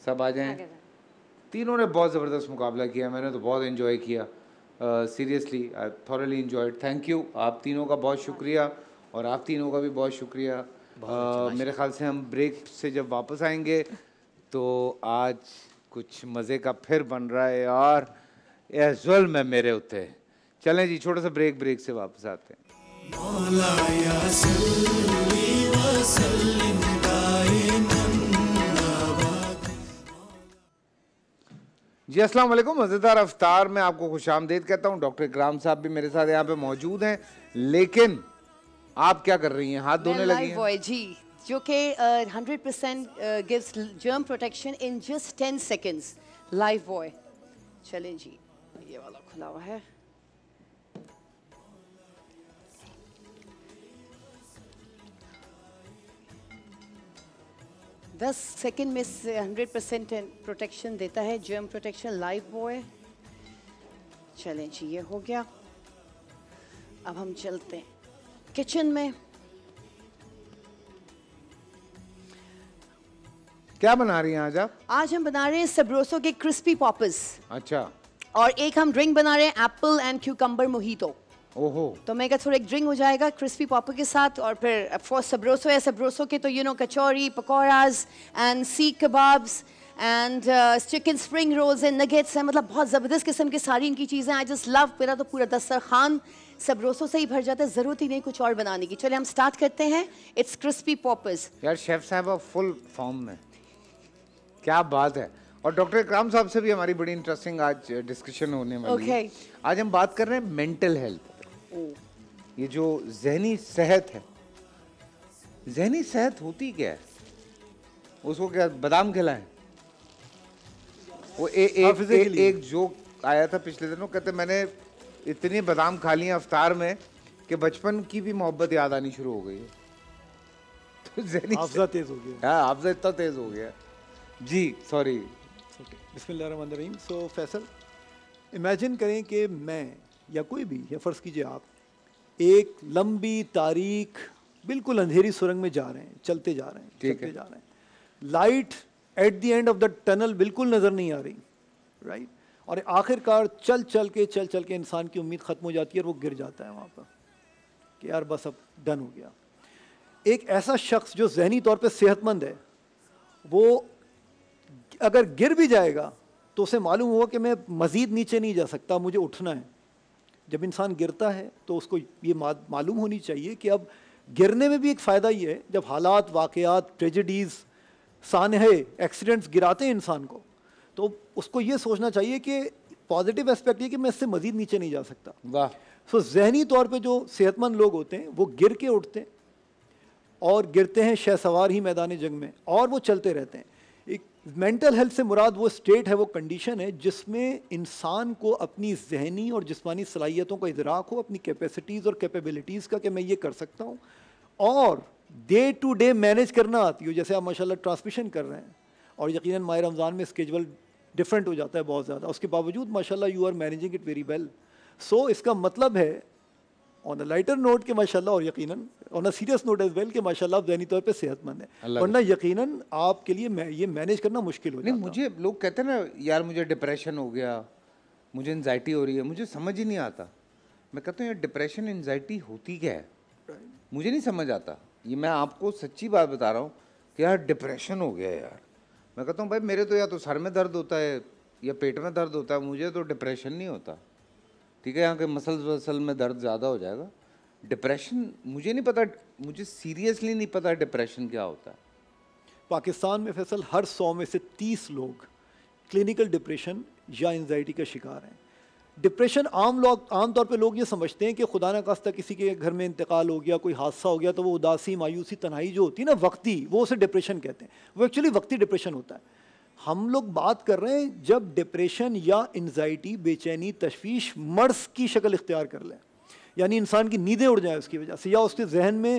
सब आ जाएं तीनों ने बहुत ज़बरदस्त मुकाबला किया मैंने तो बहुत इन्जॉय किया seriously I thoroughly enjoyed thank you आप तीनों का बहुत शुक्रिया और आप तीनों का भी बहुत शुक्रिया बहुत अच्छा, मेरे ख्याल से हम ब्रेक से जब वापस आएंगे तो आज कुछ मज़े का फिर बन रहा है यार एजल मैं मेरे उते चलें जी छोटा सा ब्रेक ब्रेक से वापस आते हैं जी अस्सलाम वालेकुम मज़ेदार अवतार में आपको खुश आमदेद कहता हूँ डॉक्टर इकराम साहब भी मेरे साथ यहाँ पे मौजूद हैं लेकिन आप क्या कर रही हैं हाथ धोने लगी हैं जी जो कि hundred percent gives germ protection in just ten seconds Lifebuoy चलें जी ये वाला खुला हुआ है दस सेकेंड में हंड्रेड परसेंट प्रोटेक्शन देता है जर्म प्रोटेक्शन लाइफ बॉय चलें जी ये हो गया अब हम चलते हैं किचन में क्या बना रही हैं आज आप आज हम बना रहे हैं सबरोसो के क्रिस्पी पॉपर्स अच्छा और एक हम ड्रिंक बना रहे हैं एप्पल एंड क्यूकम्बर मोहितो ओहो तो मैं थोड़ा एक ड्रिंक हो जाएगा क्रिस्पी पॉपर के साथ और फिर फॉर सबरोसो है सबरोसो के तो you know kachori pakoras and seekh kebabs and chicken spring rolls and nuggets हैं मतलब बहुत ज़बरदस्त किस्म की सारी इनकी चीज़ें आई जस्ट लव मेरा तो पूरा दस्तर खान सब रोसो से ही भर जाता है जरूरत ही नहीं कुछ और बनाने की चले हम स्टार्ट करते हैं इट्स क्रिस्पी पॉपर्स यार शेफ साहब आप फुल फॉर्म में क्या बात है और डॉक्टर इकराम साहब से भी हमारी बड़ी इंटरेस्टिंग आज डिस्कशन होने वाली okay. है आज हम बात कर रहे हैं मेंटल हेल्थ oh। ये जो जहनी सेहत है जहनी सेहत होती क्या है उसको क्या बादाम खिलाएं वो ए, ए, ए, ए, एक जोक आया था पिछले दिनों कहते मैंने इतनी बादाम खा लिया अवतार में कि बचपन की भी मोहब्बत याद आनी शुरू हो गई तो हाफजा तेज हो गया हाँ, हाफजा इतना तेज हो गया जी सॉरी सो फैसल इमेजिन करें कि मैं या कोई भी या फ़र्ज़ कीजिए आप एक लंबी तारीख बिल्कुल अंधेरी सुरंग में जा रहे हैं चलते जा रहे हैं चलते है। जा रहे हैं light at the end of the tunnel बिल्कुल नज़र नहीं आ रही राइट और आखिरकार चल चल के चल चल के इंसान की उम्मीद ख़त्म हो जाती है और वो गिर जाता है वहाँ पर कि यार बस अब डन हो गया एक ऐसा शख्स जो जहनी तौर पे सेहतमंद है वो अगर गिर भी जाएगा तो उसे मालूम हुआ कि मैं मज़ीद नीचे नहीं जा सकता मुझे उठना है जब इंसान गिरता है तो उसको ये मालूम होनी चाहिए कि अब गिरने में भी एक फ़ायदा ये है जब हालात वाक़ात ट्रेजडीज़ सानहे एक्सीडेंट्स गिराते हैं इंसान को तो उसको ये सोचना चाहिए कि पॉजिटिव एस्पेक्ट ये कि मैं इससे मजीद नीचे नहीं जा सकता वाह सो so, जहनी तौर पे जो सेहतमंद लोग होते हैं वो गिर के उठते हैं और गिरते हैं शह सवार ही मैदान जंग में और वो चलते रहते हैं एक मेंटल हेल्थ से मुराद वो स्टेट है वो कंडीशन है जिसमें इंसान को अपनी जहनी और जिसमानी सलाहियतों का इजराक हो अपनी कैपेसिटीज़ और कैपेबिलिटीज़ का कि मैं ये कर सकता हूँ और डे टू डे मैनेज करना आती हो जैसे आप माशाला ट्रांसमिशन कर रहे हैं और यकीन माह रमज़ान में स्केजल डिफरेंट हो जाता है बहुत ज़्यादा उसके बावजूद माशाल्लाह you are managing it very well so इसका मतलब है ऑन अ लाइटर नोट के माशाल्लाह और यकीनन on a serious note as well के माशाल्लाह आप जहनी तौर पे सेहतमंद है वरना यकीनन आपके लिए मैं ये मैनेज करना मुश्किल हो नहीं मुझे लोग कहते हैं ना यार मुझे डिप्रेशन हो गया मुझे एनजाइटी हो रही है मुझे समझ ही नहीं आता मैं कहता हूँ यार डिप्रेशन एनजाइटी होती क्या है मुझे नहीं समझ आता ये मैं आपको सच्ची बात बता रहा हूँ कि यार डिप्रेशन हो गया यार मैं कहता हूँ भाई मेरे तो या तो सर में दर्द होता है या पेट में दर्द होता है मुझे तो डिप्रेशन नहीं होता ठीक है यहाँ के मसल्स वसल में दर्द ज़्यादा हो जाएगा डिप्रेशन मुझे नहीं पता मुझे सीरियसली नहीं पता डिप्रेशन क्या होता है पाकिस्तान में फैसल हर सौ में से तीस लोग क्लिनिकल डिप्रेशन या एनजाइटी का शिकार हैं डिप्रेशन आम लोग आमतौर पर लोग ये समझते हैं कि खुदा ना खास्ता किसी के घर में इंतकाल हो गया कोई हादसा हो गया तो वो उदासी मायूसी तनाई जो होती है ना वक्ती वो उसे डिप्रेशन कहते हैं वो एक्चुअली वक्ती डिप्रेशन होता है हम लोग बात कर रहे हैं जब डिप्रेशन या इन्जाइटी बेचैनी तशवीश मर्स की शक्ल इख्तियार कर लें यानी इंसान की नींदें उड़ जाए उसकी वजह से या उसके जहन में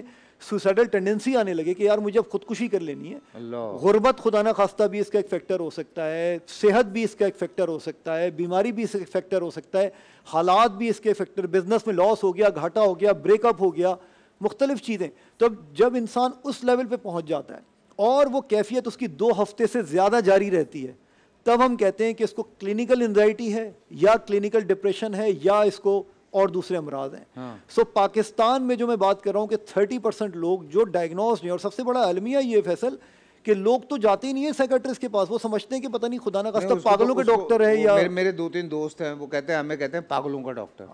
सुसाइडल टेंडेंसी आने लगे कि यार मुझे अब खुदकुशी कर लेनी है गुर्बत खुदा ना खास्ता भी इसका एक फैक्टर हो सकता है सेहत भी इसका एक फैक्टर हो सकता है बीमारी भी इसका एक फैक्टर हो सकता है हालात भी इसके फैक्टर बिजनेस में लॉस हो गया घाटा हो गया ब्रेकअप हो गया मुख्तलिफ चीज़ें तो जब इंसान उस लेवल पर पहुँच जाता है और वो कैफियत उसकी दो हफ्ते से ज़्यादा जारी रहती है तब हम कहते हैं कि इसको क्लिनिकल एनजाइटी है या क्लिनिकल डिप्रेशन है या इसको और दूसरे अमराज हैं सो हाँ। so, पाकिस्तान में जो मैं बात कर रहा हूँ कि थर्टी परसेंट लोग जो डायग्नोज नहीं और सबसे बड़ा अलमिया ये फैसल कि लोग तो जाते ही नहीं है सेक्रेटरीज के पास वो समझते हैं कि पता नहीं खुदा ना खास्ता तो पागलों के डॉक्टर है या मेरे, मेरे दो तीन दोस्त हैं वो कहते हैं हमें कहते हैं पागलों का डॉक्टर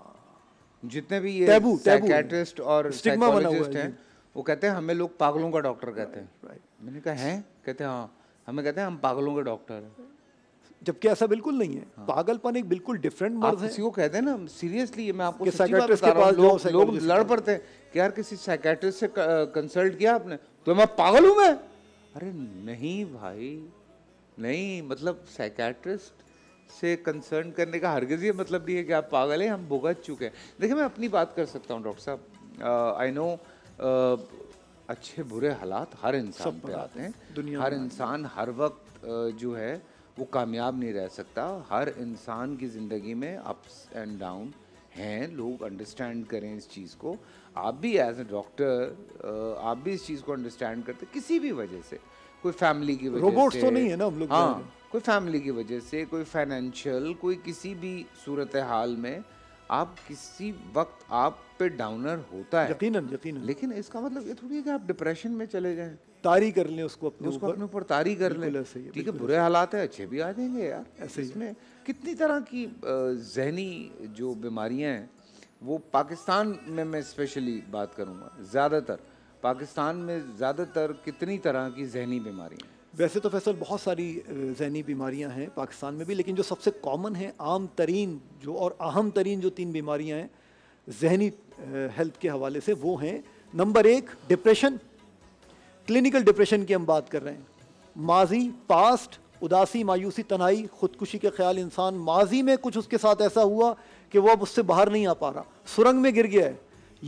जितने भी ये सेक्रेटरिस्ट और साइकोलॉजिस्ट हैं वो कहते हैं हमें लोग पागलों का डॉक्टर कहते हैं मैंने कहा हैं कहते हैं हाँ हमें कहते हैं हम पागलों के डॉक्टर हैं जबकि ऐसा बिल्कुल नहीं है हाँ। पागलपन एक बिल्कुल डिफरेंट मर्ज है किसी को कहते हैं ना सीरियसली मैं आपको साइकेट्रिस्ट के पास लोग लोग लड़ पड़ते हैं कि यार किसी साइकेट्रिस्ट से कंसल्ट किया आपने तो मैं पागल हूं मैं अरे नहीं भाई नहीं मतलब साइकेट्रिस्ट से कंसर्न करने का हरगज ये मतलब नहीं है कि आप पागल हैं हम भुगत चुके हैं देखिए मैं अपनी बात कर सकता हूँ डॉक्टर साहब आई नो अच्छे बुरे हालात हर इंसान पे आते हैं हर इंसान हर वक्त uh, जो है uh, वो कामयाब नहीं रह सकता हर इंसान की ज़िंदगी में अप्स एंड डाउन हैं लोग अंडरस्टैंड करें इस चीज़ को आप भी एज ए डॉक्टर आप भी इस चीज़ को अंडरस्टैंड करते किसी भी वजह से कोई फैमिली की वजह रोबोट्स तो नहीं है ना हम लोग हाँ कोई फैमिली की वजह से कोई फाइनेंशियल कोई किसी भी सूरत हाल में आप किसी वक्त आप पे डाउनर होता है यकीनन यकीनन लेकिन इसका मतलब ये थोड़ी है कि आप डिप्रेशन में चले गए तारी कर लें उसको अपने उसको अपने ऊपर तारी कर लें ठीक है बुरे हालात है अच्छे भी आ जाएंगे यार ऐसे इसमें कितनी तरह की जहनी जो बीमारियां हैं वो पाकिस्तान में मैं स्पेशली बात करूँगा ज़्यादातर पाकिस्तान में ज़्यादातर कितनी तरह की जहनी बीमारियाँ वैसे तो फैसल बहुत सारी जहनी बीमारियां हैं पाकिस्तान में भी लेकिन जो सबसे कॉमन है आम तरीन जो और अहम तरीन जो तीन बीमारियां हैं जहनी हेल्थ के हवाले से वो हैं नंबर एक डिप्रेशन क्लिनिकल डिप्रेशन की हम बात कर रहे हैं माजी पास्ट उदासी मायूसी तनाई खुदकुशी के ख्याल इंसान माजी में कुछ उसके साथ ऐसा हुआ कि वो अब उससे बाहर नहीं आ पा रहा सुरंग में गिर गया है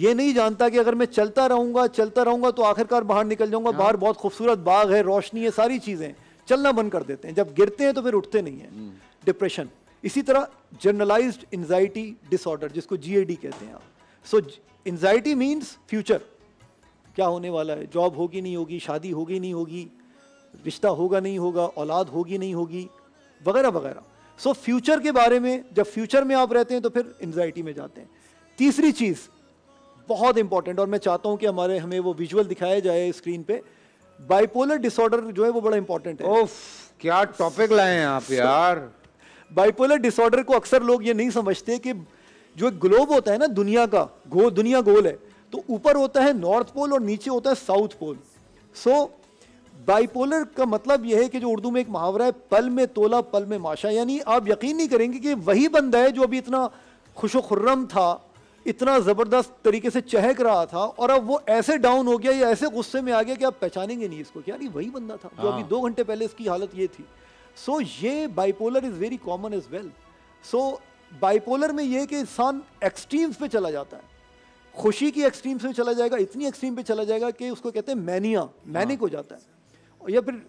ये नहीं जानता कि अगर मैं चलता रहूंगा चलता रहूंगा तो आखिरकार बाहर निकल जाऊंगा हाँ। बाहर बहुत खूबसूरत बाग है रोशनी है सारी चीज़ें चलना बंद कर देते हैं जब गिरते हैं तो फिर उठते नहीं हैं हम्म। डिप्रेशन इसी तरह जर्नलाइज्ड एनजाइटी डिसऑर्डर जिसको जीएडी कहते हैं आप सो एनजाइटी मीन्स फ्यूचर क्या होने वाला है जॉब होगी नहीं होगी शादी होगी नहीं होगी रिश्ता होगा नहीं होगा औलाद होगी नहीं होगी वगैरह वगैरह सो फ्यूचर के बारे में जब फ्यूचर में आप रहते हैं तो फिर एनजाइटी में जाते हैं तीसरी चीज़ बहुत इंपॉर्टेंट और मैं चाहता हूँ कि हमारे हमें वो विजुअल दिखाया जाए स्क्रीन पे बाइपोलर डिसऑर्डर जो है वो बड़ा इंपॉर्टेंट है ओफ क्या टॉपिक लाए हैं आप यार बाइपोलर डिसऑर्डर को अक्सर लोग ये नहीं समझते कि जो एक ग्लोब होता है ना दुनिया का गो दुनिया गोल है तो ऊपर होता है नॉर्थ पोल और नीचे होता है south pole so so, bipolar का मतलब यह है कि जो उर्दू में एक मुहावरा है पल में तोला पल में माशा यानी आप यकीन नहीं करेंगे कि वही बंदा है जो अभी इतना खुश खुर्रम था इतना ज़बरदस्त तरीके से चहक रहा था और अब वो ऐसे डाउन हो गया या ऐसे गुस्से में आ गया कि आप पहचानेंगे नहीं इसको कि यार वही बंदा था जो अभी हाँ। दो घंटे पहले इसकी हालत ये थी सो so, ये bipolar is very common is well so bipolar में ये कि इंसान एक्सट्रीम्स पे चला जाता है खुशी की एक्सट्रीम से चला जाएगा इतनी एक्सट्रीम पे चला जाएगा कि उसको कहते हैं मैनिया मैनिक हो हाँ। जाता है या फिर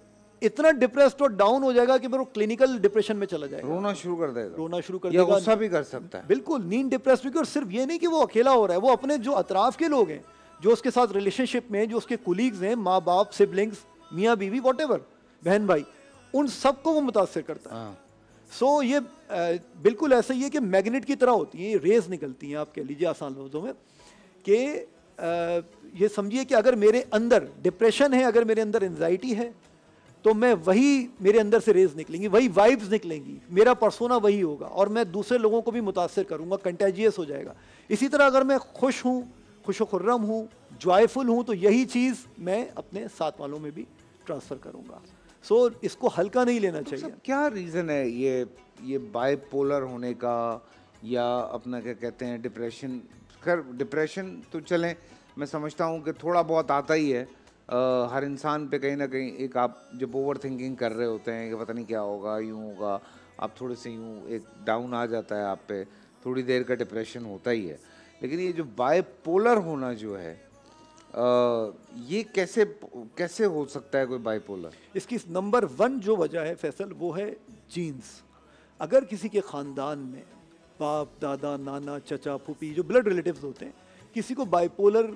इतना डिप्रेस्ड और डाउन हो जाएगा कि फिर वो क्लिनिकल डिप्रेशन में चला जाएगा रोना शुरू कर देगा रोना शुरू कर देगा गुस्सा भी कर सकता है बिल्कुल नींद डिप्रेस भी और सिर्फ ये नहीं कि वो अकेला हो रहा है वो अपने जो अतराफ के लोग हैं जो उसके साथ रिलेशनशिप में जो उसके कुलीग्स हैं माँ बाप सिबलिंग्स मियाँ बीवी वॉट बहन भाई उन सबको वो मुतासर करता है सो हाँ। so, ये आ, बिल्कुल ऐसा ही है कि मैग्नेट की तरह होती है ये रेज निकलती हैं आप कह लीजिए आसान लफ्ज़ों में कि ये समझिए कि अगर मेरे अंदर डिप्रेशन है अगर मेरे अंदर एनजाइटी है तो मैं वही मेरे अंदर से रेज निकलेंगी वही वाइब्स निकलेंगी मेरा परसोना वही होगा और मैं दूसरे लोगों को भी मुतासर करूँगा कंटेजियस हो जाएगा इसी तरह अगर मैं खुश हूँ खुश खुर्रम हूँ जॉयफुल हूँ तो यही चीज़ मैं अपने साथ वालों में भी ट्रांसफ़र करूँगा सो so, इसको हल्का नहीं लेना तो चाहिए क्या रीज़न है ये ये बाइपोलर होने का या अपना क्या कहते हैं डिप्रेशन खैर डिप्रेशन तो चलें मैं समझता हूँ कि थोड़ा बहुत आता ही है आ, हर इंसान पे कहीं ना कहीं एक आप जब ओवर थिंकिंग कर रहे होते हैं कि पता नहीं क्या होगा यूँ होगा आप थोड़े से यूँ एक डाउन आ जाता है आप पे थोड़ी देर का डिप्रेशन होता ही है लेकिन ये जो बायपोलर होना जो है आ, ये कैसे कैसे हो सकता है कोई बाइपोलर इसकी नंबर वन जो वजह है फैसल वो है जीन्स अगर किसी के ख़ानदान में बाप दादा नाना चचा फूफी जो ब्लड रिलेटिव्स होते हैं किसी को बाइपोलर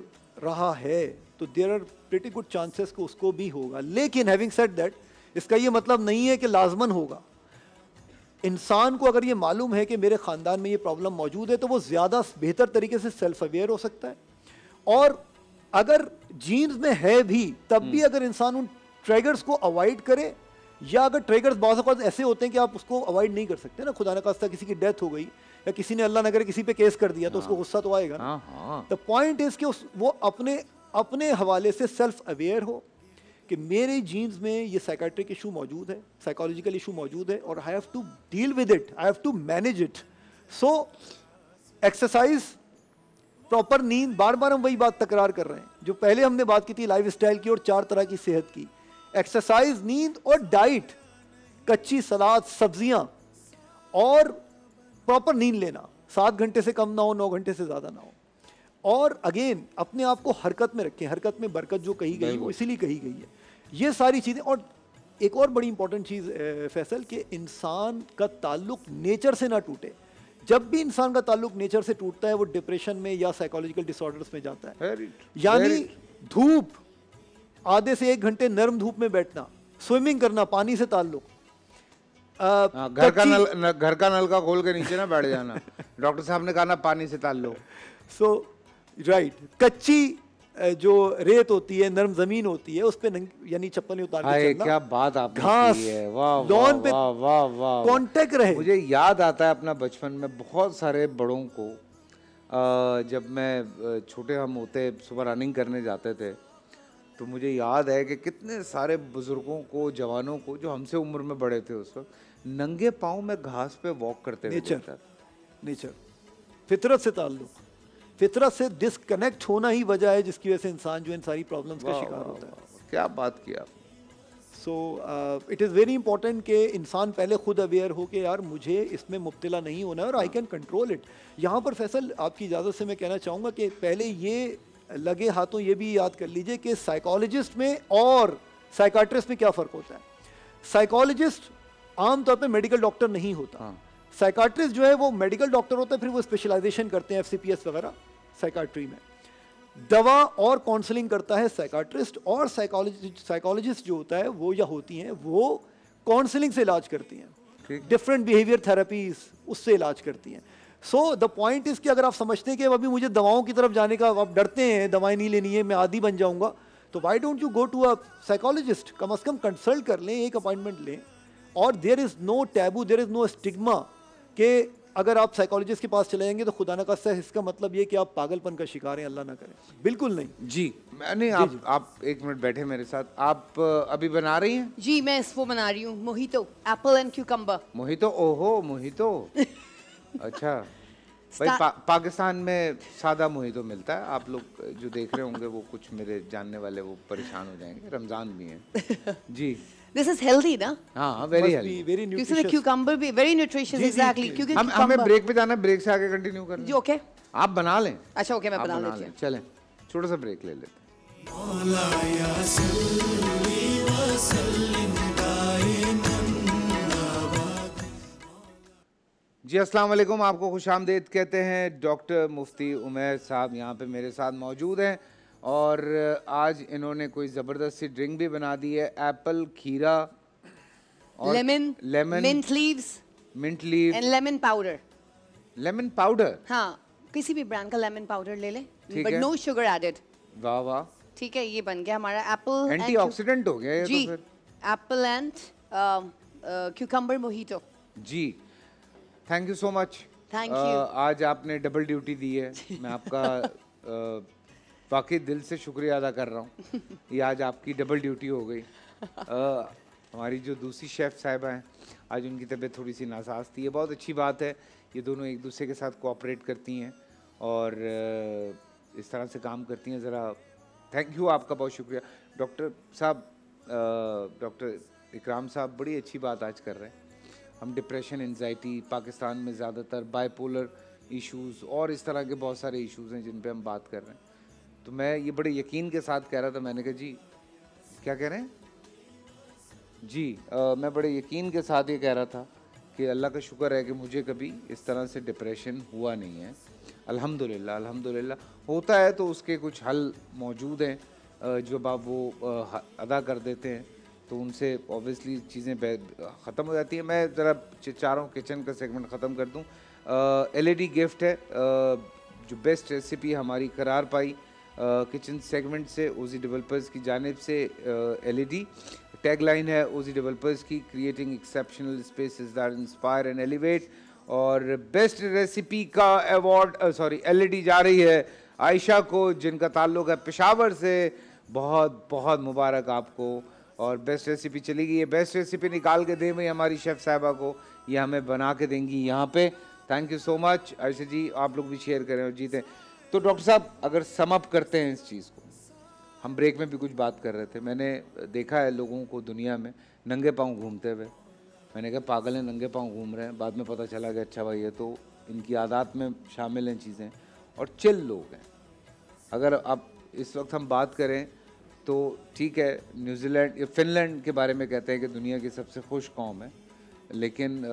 रहा है तो there are pretty good chances को उसको भी होगा लेकिन हैविंग सेट दैट इसका ये मतलब नहीं है कि लाजमन होगा इंसान को अगर ये मालूम है कि मेरे ख़ानदान में ये प्रॉब्लम मौजूद है तो वो ज़्यादा बेहतर तरीके से सेल्फ अवेयर हो सकता है और अगर जीन्स में है भी तब भी हम्म। अगर इंसान उन ट्रेगर्स को अवॉइड करे या अगर ट्रेगर्स बहुत ऐसे होते हैं कि आप उसको अवॉइड नहीं कर सकते ना खुदा ना खास्ता किसी की डेथ हो गई या किसी ने अल्लाह नगर किसी पे केस कर दिया तो उसको हाँ। गुस्सा तो आएगा ना द पॉइंट इज कि उस वो अपने अपने हवाले से सेल्फ अवेयर हो कि मेरे जीन्स में ये साइकाट्रिक इशू मौजूद है साइकोलॉजिकल इशू मौजूद है और I have to deal with it I have to manage it so exercise proper नींद बार बार हम वही बात तकरार कर रहे हैं जो पहले हमने बात की थी लाइफ स्टाइल की और चार तरह की सेहत की एक्सरसाइज नींद और डाइट कच्ची सलाद सब्जियां और प्रॉपर नींद लेना सात घंटे से कम ना हो नौ घंटे से ज़्यादा ना हो और अगेन अपने आप को हरकत में रखें हरकत में बरकत जो कही गई वो इसीलिए कही गई है ये सारी चीज़ें और एक और बड़ी इंपॉर्टेंट चीज़ फैसल कि इंसान का ताल्लुक नेचर से ना टूटे जब भी इंसान का ताल्लुक नेचर से टूटता है वो डिप्रेशन में या साइकोलॉजिकल डिसऑर्डर्स में जाता है यानी धूप आधे से एक घंटे नर्म धूप में बैठना स्विमिंग करना पानी से ताल्लुक हाँ, घर का नल घर का नल का खोल के नीचे ना बैठ जाना डॉक्टर साहब ने कहा ना पानी से ताल लो सो राइट कच्ची जो रेत होती है नरम जमीन होती है उस पर यानी चप्पल नहीं उतार के क्या बात आप घास लॉन पे कॉन्टेक्ट रहे मुझे याद आता है अपना बचपन में बहुत सारे बड़ों को जब मैं छोटे हम होते सुबह रनिंग करने जाते थे तो मुझे याद है कि कितने सारे बुज़ुर्गों को जवानों को जो हमसे उम्र में बड़े थे उस वक्त नंगे पाँव में घास पे वॉक करते नेचर नेचर फितरत से ताल्लुक़ फितरत से डिसकनेक्ट होना ही वजह है जिसकी वजह से इंसान जो इन सारी प्रॉब्लम्स का शिकार होता है क्या बात किया so it is very important कि इंसान पहले खुद अवेयर हो कि यार मुझे इसमें मुबतला नहीं होना है और आई कैन कंट्रोल इट यहाँ पर फैसल आपकी इजाज़त से मैं कहना चाहूँगा कि पहले ये लगे हाथों ये भी याद कर लीजिए कि साइकोलॉजिस्ट में और साइकाट्रिस्ट में क्या फ़र्क होता है साइकोलॉजिस्ट आमतौर पर मेडिकल डॉक्टर नहीं होता साइकाट्रिस्ट हाँ। जो है वो मेडिकल डॉक्टर होता है फिर वो स्पेशलाइजेशन करते हैं एफ वगैरह साइकाट्री में दवा और काउंसलिंग करता है साइकाट्रिस्ट और साइकोलॉजिस्ट साइकोलॉजिस्ट जो होता है वो या होती हैं वो काउंसलिंग से इलाज करती हैं डिफरेंट बिहेवियर थेरेपीज उससे इलाज करती हैं सो द पॉइंट इज कि अगर आप समझते हैं कि अभी मुझे दवाओं की तरफ जाने का आप डरते हैं दवाएं नहीं लेनी है मैं आदि बन जाऊंगा तो why don't you go to a psychologist कम अज़ कम कंसल्ट कर लें एक अपॉइंटमेंट लें और there is no taboo there is no stigma के अगर आप साइकोलॉजिस्ट के पास चले जाएंगे तो खुदा ना खास्ता इसका मतलब ये कि आप पागलपन का शिकार हैं अल्लाह ना करें बिल्कुल नहीं जी मैंने आप जी। आप एक मिनट बैठे मेरे साथ आप अभी बना रही हैं जी मैं इसको बना रही हूँ mojito apple and cucumber mojito ओहो मोहितो अच्छा भाई पा, पाकिस्तान में सादा मुहि तो मिलता है आप लोग जो देख रहे होंगे वो कुछ मेरे जानने वाले वो परेशान हो जाएंगे रमजान भी है जी दिस इज हेल्दी ना हां very healthy very nutritious cucumber भी वेरी न्यूट्रिशियस एग्जैक्टली क्योंकि हम हमें ब्रेक पे जाना ब्रेक से आगे कंटिन्यू करना जी ओके आप बना लें अच्छा ओके मैं बना लेती हूं चलें छोटा सा ब्रेक ले लेते हैं मौला या सल्ली व सल्ली जी अस्सलाम वालेकुम आपको खुश आमदेद कहते हैं डॉक्टर मुफ्ती उमेर साहब यहाँ पे मेरे साथ मौजूद हैं और आज इन्होंने कोई ज़बरदस्त सी ड्रिंक भी बना दी है एप्पल खीरा और lemon lemon mint leaves mint leaf and lemon powder lemon powder हाँ किसी भी ब्रांड का लेमन पाउडर ले लें बट नो शुगर एडेड वाह वाह ठीक है ये बन गया हमारा एप्पल एंटीऑक्सीडेंट हो गया तो जी एप्पल एंड क्यूकम्बर मोहितो जी thank you so much thank you आज आपने डबल ड्यूटी दी है मैं आपका uh, दिल से शुक्रिया अदा कर रहा हूँ ये आज आपकी डबल ड्यूटी हो गई uh, हमारी जो दूसरी शेफ़ साहिबा हैं आज उनकी तबीयत थोड़ी सी नासाज थी ये बहुत अच्छी बात है ये दोनों एक दूसरे के साथ कोऑपरेट करती हैं और uh, इस तरह से काम करती हैं ज़रा थैंक यू आपका बहुत शुक्रिया डॉक्टर साहब डॉक्टर uh, इकराम साहब बड़ी अच्छी बात आज कर रहे हैं हम डिप्रेशन एनजाइटी पाकिस्तान में ज़्यादातर बाइपोलर इश्यूज़ और इस तरह के बहुत सारे इश्यूज़ हैं जिन पे हम बात कर रहे हैं तो मैं ये बड़े यकीन के साथ कह रहा था मैंने कहा जी क्या कह रहे हैं जी आ, मैं बड़े यकीन के साथ ये कह रहा था कि अल्लाह का शुक्र है कि मुझे कभी इस तरह से डिप्रेशन हुआ नहीं है अल्हम्दुलिल्लाह अल्हम्दुलिल्लाह होता है तो उसके कुछ हल मौजूद हैं जब आप वो अदा कर देते हैं तो उनसे ऑब्वियसली चीज़ें ख़त्म हो जाती e है मैं ज़रा चारों किचन का सेगमेंट ख़त्म कर दूँ एलईडी गिफ्ट है आ, जो बेस्ट रेसिपी हमारी करार पाई किचन सेगमेंट से ओजी डेवलपर्स की जानब से एल टैग टैगलाइन है ओजी डेवलपर्स की creating exceptional space is that inspire and elevate और बेस्ट रेसिपी का अवार्ड सॉरी डी जा रही है आयशा को जिनका ताल्लुक है पेशावर से बहुत बहुत मुबारक आपको और बेस्ट रेसिपी चली गई है बेस्ट रेसिपी निकाल के दे भाई हमारी शेफ़ साहबा को ये हमें बना के देंगी यहाँ पे thank you so much Arshad ji आप लोग भी शेयर करें और जीतें तो डॉक्टर साहब अगर समअप करते हैं इस चीज़ को हम ब्रेक में भी कुछ बात कर रहे थे मैंने देखा है लोगों को दुनिया में नंगे पाँव घूमते हुए मैंने कहा पागल हैं नंगे पाँव घूम रहे हैं बाद में पता चला कि अच्छा भाई ये तो इनकी आदत में शामिल हैं चीज़ें और चिल लोग हैं अगर आप इस वक्त हम बात करें तो ठीक है न्यूजीलैंड या फिनलैंड के बारे में कहते हैं कि दुनिया की सबसे खुश कौम है लेकिन आ,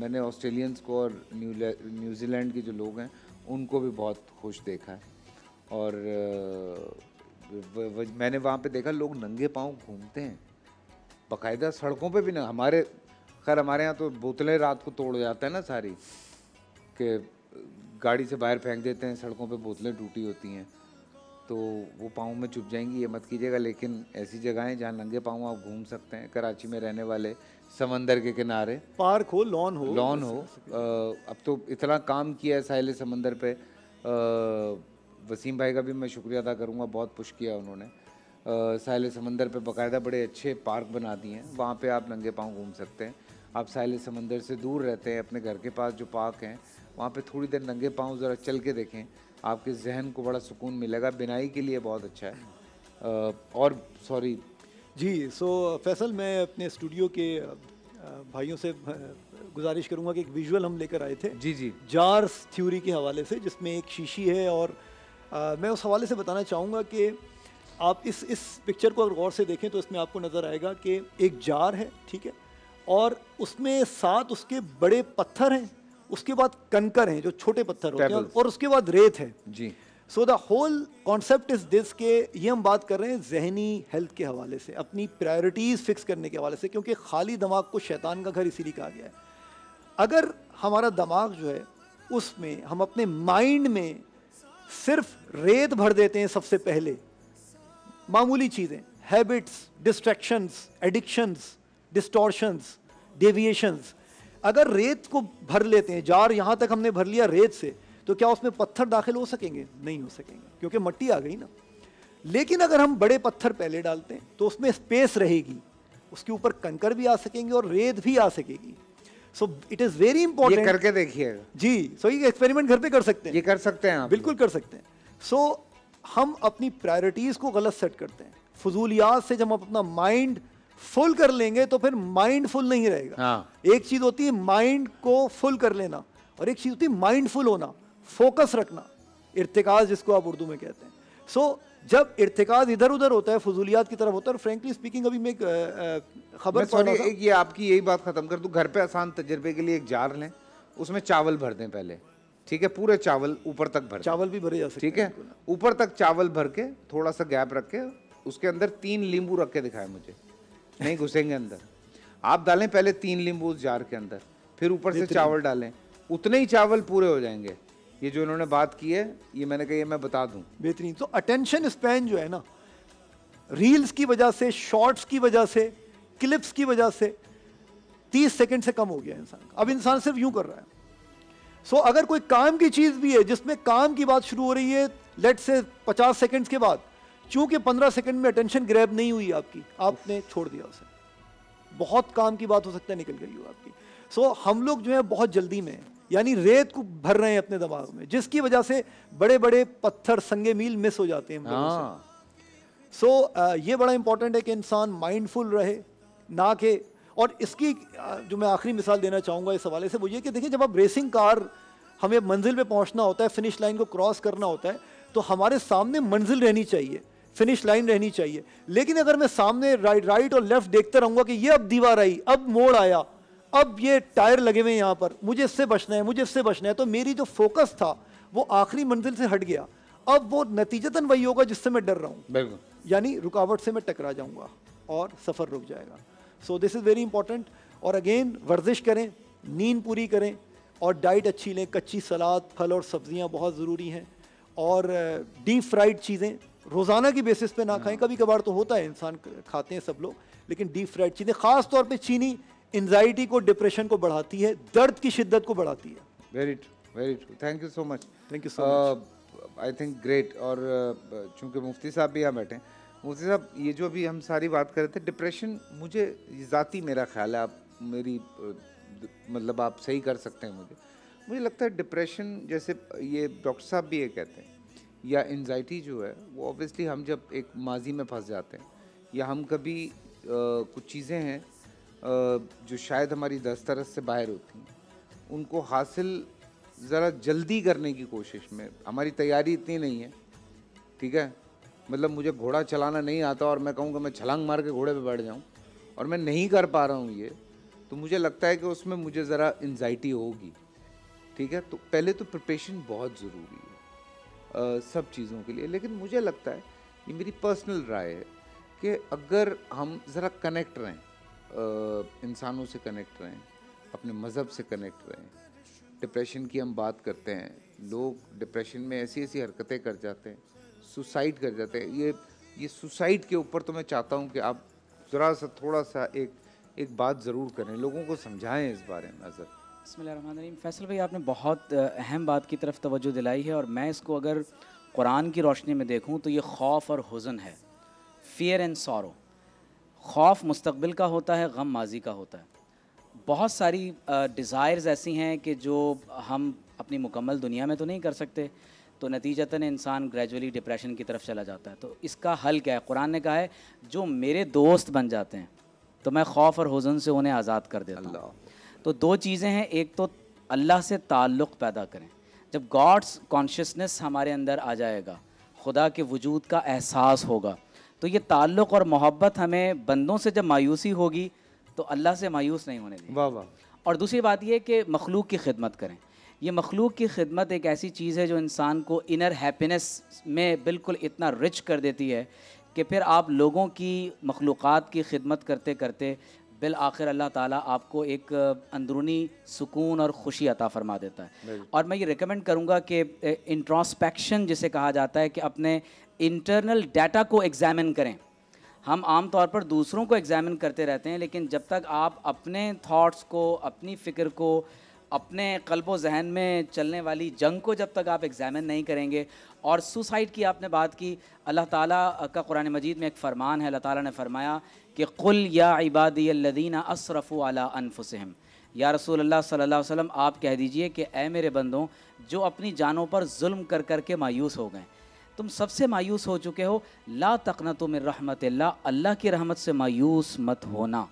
मैंने ऑस्ट्रेलियंस को और न्यूजीलैंड के जो लोग हैं उनको भी बहुत खुश देखा है और व, व, व, मैंने वहाँ पे देखा लोग नंगे पाँव घूमते हैं बाकायदा सड़कों पे भी ना हमारे खैर हमारे यहाँ तो बोतलें रात को तोड़ जाते हैं ना सारी के गाड़ी से बाहर फेंक देते हैं सड़कों पे बोतलें टूटी होती हैं तो वो पाँव में चुप जाएंगी ये मत कीजिएगा लेकिन ऐसी जगहें जहाँ नंगे पाँव आप घूम सकते हैं कराची में रहने वाले समंदर के किनारे पार्क हो लॉन हो लॉन हो आ, अब तो इतना काम किया है साहिल समंदर पे आ, वसीम भाई का भी मैं शुक्रिया अदा करूँगा बहुत पुश किया उन्होंने साहिल समंदर पे बाकायदा बड़े अच्छे पार्क बना दिए हैं वहाँ पे आप नंगे पाँव घूम सकते हैं आप साहिल समंदर से दूर रहते हैं अपने घर के पास जो पार्क हैं वहाँ पे थोड़ी देर नंगे पाँव ज़रा चल के देखें आपके जहन को बड़ा सुकून मिलेगा बिनाई के लिए बहुत अच्छा है और सॉरी जी सो फैसल मैं अपने स्टूडियो के भाइयों से गुजारिश करूंगा कि एक विजुअल हम लेकर आए थे जी जी जार्स थ्योरी के हवाले से जिसमें एक शीशी है और आ, मैं उस हवाले से बताना चाहूँगा कि आप इस इस पिक्चर को अगर गौर से देखें तो इसमें आपको नज़र आएगा कि एक जार है ठीक है और उसमें सात उसके बड़े पत्थर हैं उसके बाद कंकर हैं जो छोटे पत्थर होते हैं और उसके बाद रेत है जी so the whole concept is this के ये हम बात कर रहे हैं जहनी हेल्थ के हवाले से अपनी प्रायोरिटीज़ फिक्स करने के हवाले से क्योंकि खाली दिमाग को शैतान का घर इसीलिए कहा गया है अगर हमारा दिमाग जो है उसमें हम अपने माइंड में सिर्फ रेत भर देते हैं सबसे पहले मामूली चीज़ें habits distractions addictions distortions deviations अगर रेत को भर लेते हैं जार यहाँ तक हमने भर लिया रेत से तो क्या उसमें पत्थर दाखिल हो सकेंगे नहीं हो सकेंगे क्योंकि मट्टी आ गई ना लेकिन अगर हम बड़े पत्थर पहले डालते हैं तो उसमें स्पेस रहेगी उसके ऊपर कंकर भी आ सकेंगे और रेत भी आ सकेगी so it is very important करके देखिए जी सो ये एक्सपेरिमेंट घर पे कर सकते हैं ये कर सकते हैं आप बिल्कुल कर सकते हैं सो so, हम अपनी प्रायोरिटीज को गलत सेट करते हैं फजूलियात से जब हम अपना माइंड फुल कर लेंगे तो फिर माइंड फुल नहीं रहेगा हाँ। एक चीज होती है माइंड को फुल कर लेना और एक चीज होती है माइंडफुल होना फोकस रखना इर्तिकाज जिसको आप उर्दू में कहते हैं सो so, जब इर्तिकाज इधर उधर होता है फजूलियात की तरफ होता है फ्रेंकली स्पीकिंग अभी मैं खबर ये आपकी यही बात ख़त्म कर दू घर पे आसान तजर्बे के लिए एक जार लें उसमें चावल भर दें पहले ठीक है पूरे चावल ऊपर तक भर चावल भी भरे जा सकते ठीक है ऊपर तक चावल भर के थोड़ा सा गैप रख के उसके अंदर तीन नींबू रख के दिखाए मुझे नहीं घुसेंगे अंदर आप डालें पहले तीन नींबू उस जार के अंदर फिर ऊपर से चावल डालें उतने ही चावल पूरे हो जाएंगे ये जो इन्होंने बात की है ये मैंने कही मैं बता दूं बेहतरीन तो अटेंशन स्पैन जो है ना रील्स की वजह से शॉर्ट्स की वजह से क्लिप्स की वजह से तीस सेकेंड से कम हो गया इंसान अब इंसान सिर्फ यूं कर रहा है सो अगर कोई काम की चीज़ भी है जिसमें काम की बात शुरू हो रही है लेट से पचास सेकेंड्स के बाद चूंकि पंद्रह सेकंड में अटेंशन ग्रैब नहीं हुई आपकी आपने छोड़ दिया उसे बहुत काम की बात हो सकता है निकल गई हो आपकी सो so, हम लोग जो है बहुत जल्दी में यानी रेत को भर रहे हैं अपने दिमाग में जिसकी वजह से बड़े बड़े पत्थर संगे मील मिस हो जाते हैं सो हाँ। so, uh, ये बड़ा इंपॉर्टेंट है कि इंसान माइंडफुल रहे ना के और इसकी uh, जो मैं आखिरी मिसाल देना चाहूँगा इस हवाले से वो ये कि देखिए जब आप रेसिंग कार हमें मंजिल पे पहुँचना होता है फिनिश लाइन को क्रॉस करना होता है तो हमारे सामने मंजिल रहनी चाहिए फिनिश लाइन रहनी चाहिए लेकिन अगर मैं सामने राइट राइट और लेफ्ट देखता रहूंगा कि ये अब दीवार आई अब मोड़ आया अब ये टायर लगे हुए हैं यहाँ पर मुझे इससे बचना है मुझे इससे बचना है तो मेरी जो फोकस था वो आखिरी मंजिल से हट गया अब वो नतीजतन वही होगा जिससे मैं डर रहा हूँ यानी रुकावट से मैं टकरा जाऊँगा और सफ़र रुक जाएगा so this is very important और अगेन वर्जिश करें नींद पूरी करें और डाइट अच्छी लें कच्ची सलाद फल और सब्ज़ियाँ बहुत ज़रूरी हैं और डीप फ्राइड चीज़ें रोज़ाना की बेसिस पे ना हाँ। खाएं कभी कभार तो होता है इंसान खाते हैं सब लोग लेकिन डीप फ्राइड चीज़ें ख़ास तौर पे चीनी एनजाइटी को डिप्रेशन को बढ़ाती है दर्द की शिद्दत को बढ़ाती है very true very true thank you so much thank you so I think great और uh, चूंकि मुफ्ती साहब भी यहाँ बैठे मुफ्ती साहब ये जो अभी हम सारी बात कर रहे थे डिप्रेशन मुझे ज़ाती मेरा ख्याल है आप मेरी uh, मतलब आप सही कर सकते हैं मुझे मुझे लगता है डिप्रेशन जैसे ये डॉक्टर साहब भी ये कहते हैं या एनजाइटी जो है वो ऑब्वियसली हम जब एक माजी में फंस जाते हैं या हम कभी आ, कुछ चीज़ें हैं आ, जो शायद हमारी दस्तरस से बाहर होती हैं उनको हासिल ज़रा जल्दी करने की कोशिश में हमारी तैयारी इतनी नहीं है ठीक है मतलब मुझे घोड़ा चलाना नहीं आता और मैं कहूँगा मैं छलांग मार के घोड़े पे बैठ जाऊँ और मैं नहीं कर पा रहा हूँ ये तो मुझे लगता है कि उसमें मुझे ज़रा एनजाइटी होगी ठीक है तो पहले तो प्रिपेशन बहुत ज़रूरी है सब चीज़ों के लिए लेकिन मुझे लगता है ये मेरी पर्सनल राय है कि अगर हम ज़रा कनेक्ट रहें इंसानों से कनेक्ट रहें अपने मज़हब से कनेक्ट रहें डिप्रेशन की हम बात करते हैं लोग डिप्रेशन में ऐसी ऐसी हरकतें कर जाते हैं सुसाइड कर जाते हैं ये ये सुसाइड के ऊपर तो मैं चाहता हूँ कि आप ज़रा सा थोड़ा सा एक एक बात ज़रूर करें लोगों को समझाएं इस बारे में अज़र बसमीम फैसल भाई आपने बहुत अहम बात की तरफ तवज्जो दिलाई है और मैं इसको अगर कुरान की रोशनी में देखूं तो ये खौफ और हुजन है फियर एंड सॉरो खौफ मुस्तबिल का होता है गम माजी का होता है बहुत सारी डिज़ायर्स ऐसी हैं कि जो हम अपनी मुकम्मल दुनिया में तो नहीं कर सकते तो नतीजतन इंसान ग्रेजुअली डिप्रेशन की तरफ चला जाता है तो इसका हल क्या है कुरान ने कहा है जो मेरे दोस्त बन जाते हैं तो मैं खौफ और हुजन से उन्हें आज़ाद कर देता हूँ तो दो चीज़ें हैं एक तो अल्लाह से ताल्लुक़ पैदा करें जब गॉड्स कॉन्शियसनेस हमारे अंदर आ जाएगा खुदा के वजूद का एहसास होगा तो ये ताल्लुक़ और मोहब्बत हमें बंदों से जब मायूसी होगी तो अल्लाह से मायूस नहीं होने देंगे वाह वाह और दूसरी बात यह कि मखलूक की खिदमत करें ये मखलूक की खिदमत एक ऐसी चीज़ है जो इंसान को इनर हैप्पीनेस में बिल्कुल इतना रिच कर देती है कि फिर आप लोगों की मखलूक़ात की खिदमत करते करते बिल आखिर अल्लाह ताला आपको एक अंदरूनी सुकून और ख़ुशी अता फरमा देता है और मैं ये रिकमेंड करूँगा कि इंट्रोस्पेक्शन जिसे कहा जाता है कि अपने इंटरनल डाटा को एग्ज़ामिन करें हम आम तौर पर दूसरों को एग्ज़ामिन करते रहते हैं लेकिन जब तक आप अपने थाट्स को अपनी फ़िक्र को अपने कल्बो जहन में चलने वाली जंग को जब तक आप एग्ज़ामिन नहीं करेंगे और सुसाइड की आपने बात की अल्लाह ताला का कुरान मजीद में एक फ़रमान है अल्लाह ताला ने फरमाया कि कुल या इबादी लदीना असरफ़ अला अनफसम या रसूल अल्लाह सल्लल्लाहु आप कह दीजिए कि ए मेरे बंदों जो अपनी जानों पर जुल्म कर कर के मायूस हो गए तुम सबसे मायूस हो चुके हो ला तकना तुम रहमत अल्लाह की रहमत से मायूस मत होना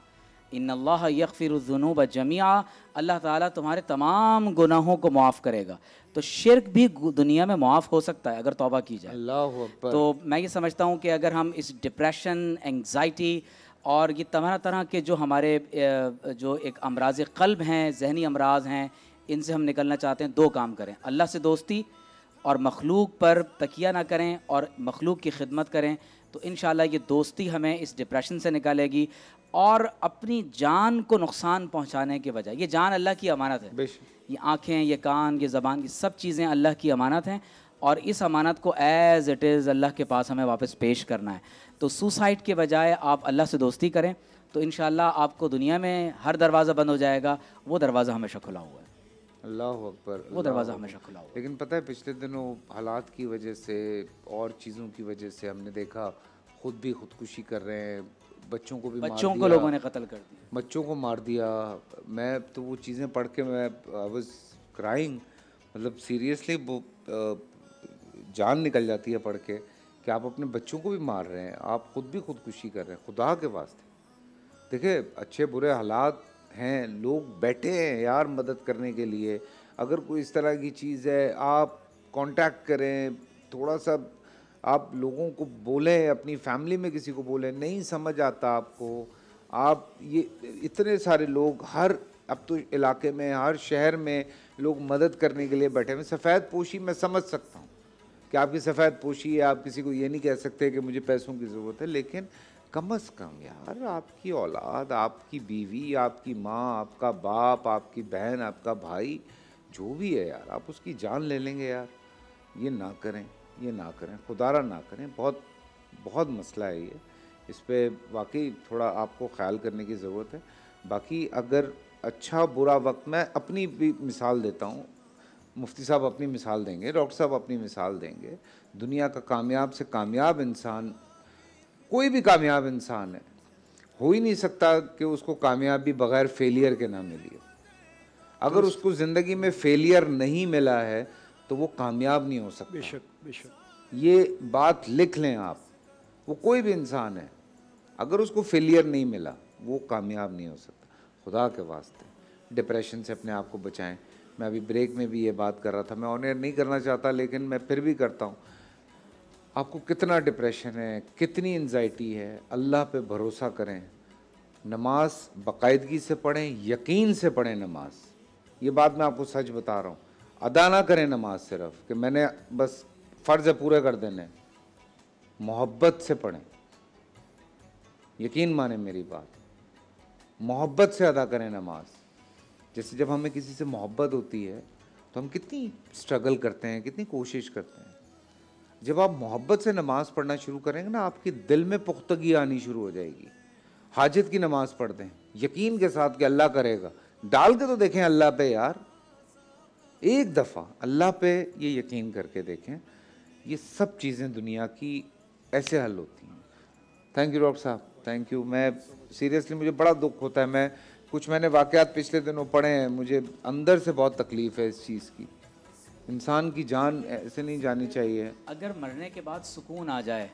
इन अल्लाह यकफ़िरजुनूब जमिया अल्लाह ताला तुम्हारे तमाम गुनाहों को माफ़ करेगा तो शिरक भी दुनिया में मुआफ़ हो सकता है अगर तौबा की जाए तो मैं ये समझता हूँ कि अगर हम इस डिप्रेशन एंगजाइटी और ये तरह तरह के जो हमारे जो एक अमराज कल्ब हैं जहनी अमराज हैं इनसे हम निकलना चाहते हैं दो काम करें अल्लाह से दोस्ती और मखलूक पर तकिया ना करें और मखलूक की खिदमत करें तो इन ये दोस्ती हमें इस डिप्रेशन से निकालेगी और अपनी जान को नुकसान पहुंचाने के बजाय ये जान अल्लाह की अमानत है ये आँखें ये कान ये ज़बान ये सब चीज़ें अल्लाह की अमानत हैं और इस अमानत को एज़ इट इज़ अल्लाह के पास हमें वापस पेश करना है तो सुसाइड के बजाय आप अल्लाह से दोस्ती करें तो इन आपको दुनिया में हर दरवाज़ा बंद हो जाएगा वो दरवाज़ा हमेशा खुला हुआ है अल्लाह अकबर वो दरवाज़ा हमेशा खुला हुआ लेकिन पता है पिछले दिनों हालात की वजह से और चीज़ों की वजह से हमने देखा खुद भी खुदकुशी कर रहे हैं बच्चों को भी बच्चों को लोगों ने कत्ल कर दिया बच्चों को मार दिया मैं तो वो चीज़ें पढ़ के मैं आई वॉज क्राइंग मतलब सीरियसली वो जान निकल जाती है पढ़ के कि आप अपने बच्चों को भी मार रहे हैं आप खुद भी खुदकुशी कर रहे हैं खुदा के वास्ते देखिए अच्छे बुरे हालात हैं लोग बैठे हैं यार मदद करने के लिए अगर कोई इस तरह की चीज़ है आप कांटेक्ट करें थोड़ा सा आप लोगों को बोलें अपनी फैमिली में किसी को बोलें नहीं समझ आता आपको आप ये इतने सारे लोग हर अब तो इलाके में हर शहर में लोग मदद करने के लिए बैठे हैं सफ़ेद पोशी मैं समझ सकता हूँ कि आपकी सफ़ेद पोशी है आप किसी को ये नहीं कह सकते कि मुझे पैसों की ज़रूरत है लेकिन कम अज़ कम यार आपकी औलाद आपकी बीवी आपकी माँ आपका बाप आपकी बहन आपका भाई जो भी है यार आप उसकी जान ले लेंगे यार ये ना करें ये ना करें खुदारा ना करें बहुत बहुत मसला है ये इस पर वाकई थोड़ा आपको ख्याल करने की ज़रूरत है बाकी अगर अच्छा बुरा वक्त मैं अपनी भी मिसाल देता हूँ मुफ्ती साहब अपनी मिसाल देंगे डॉक्टर साहब अपनी मिसाल देंगे दुनिया का कामयाब से कामयाब इंसान कोई भी कामयाब इंसान है हो ही नहीं सकता कि उसको कामयाबी बगैर फेलियर के ना मिली अगर उसको ज़िंदगी में फेलियर नहीं मिला है तो वो कामयाब नहीं हो सकता बेशक बेशक ये बात लिख लें आप वो कोई भी इंसान है अगर उसको फेलियर नहीं मिला वो कामयाब नहीं हो सकता खुदा के वास्ते डिप्रेशन से अपने आप को बचाएं मैं अभी ब्रेक में भी ये बात कर रहा था मैं ऑन एयर नहीं करना चाहता लेकिन मैं फिर भी करता हूँ आपको कितना डिप्रेशन है कितनी एनजाइटी है अल्लाह पे भरोसा करें नमाज बाकायदगी से पढ़ें यकीन से पढ़ें नमाज ये बात मैं आपको सच बता रहा हूँ अदा ना करें नमाज सिर्फ कि मैंने बस फ़र्ज़ पूरे कर देने मोहब्बत से पढ़ें यकीन माने मेरी बात मोहब्बत से अदा करें नमाज जैसे जब हमें किसी से मोहब्बत होती है तो हम कितनी स्ट्रगल करते हैं कितनी कोशिश करते हैं जब आप मोहब्बत से नमाज़ पढ़ना शुरू करेंगे ना आपके दिल में पुख्तगी आनी शुरू हो जाएगी हाजत की नमाज़ पढ़ दें यकीन के साथ कि अल्लाह करेगा डाल के तो देखें अल्लाह पे यार एक दफ़ा अल्लाह पे ये यकीन करके देखें ये सब चीज़ें दुनिया की ऐसे हल होती हैं थैंक यू डॉक्टर साहब थैंक यू मैं सीरियसली मुझे बड़ा दुख होता है मैं कुछ मैंने वाकयात पिछले दिनों पढ़े हैं मुझे अंदर से बहुत तकलीफ़ है इस चीज़ की इंसान की जान ऐसे नहीं जानी चाहिए अगर मरने के बाद सुकून आ जाए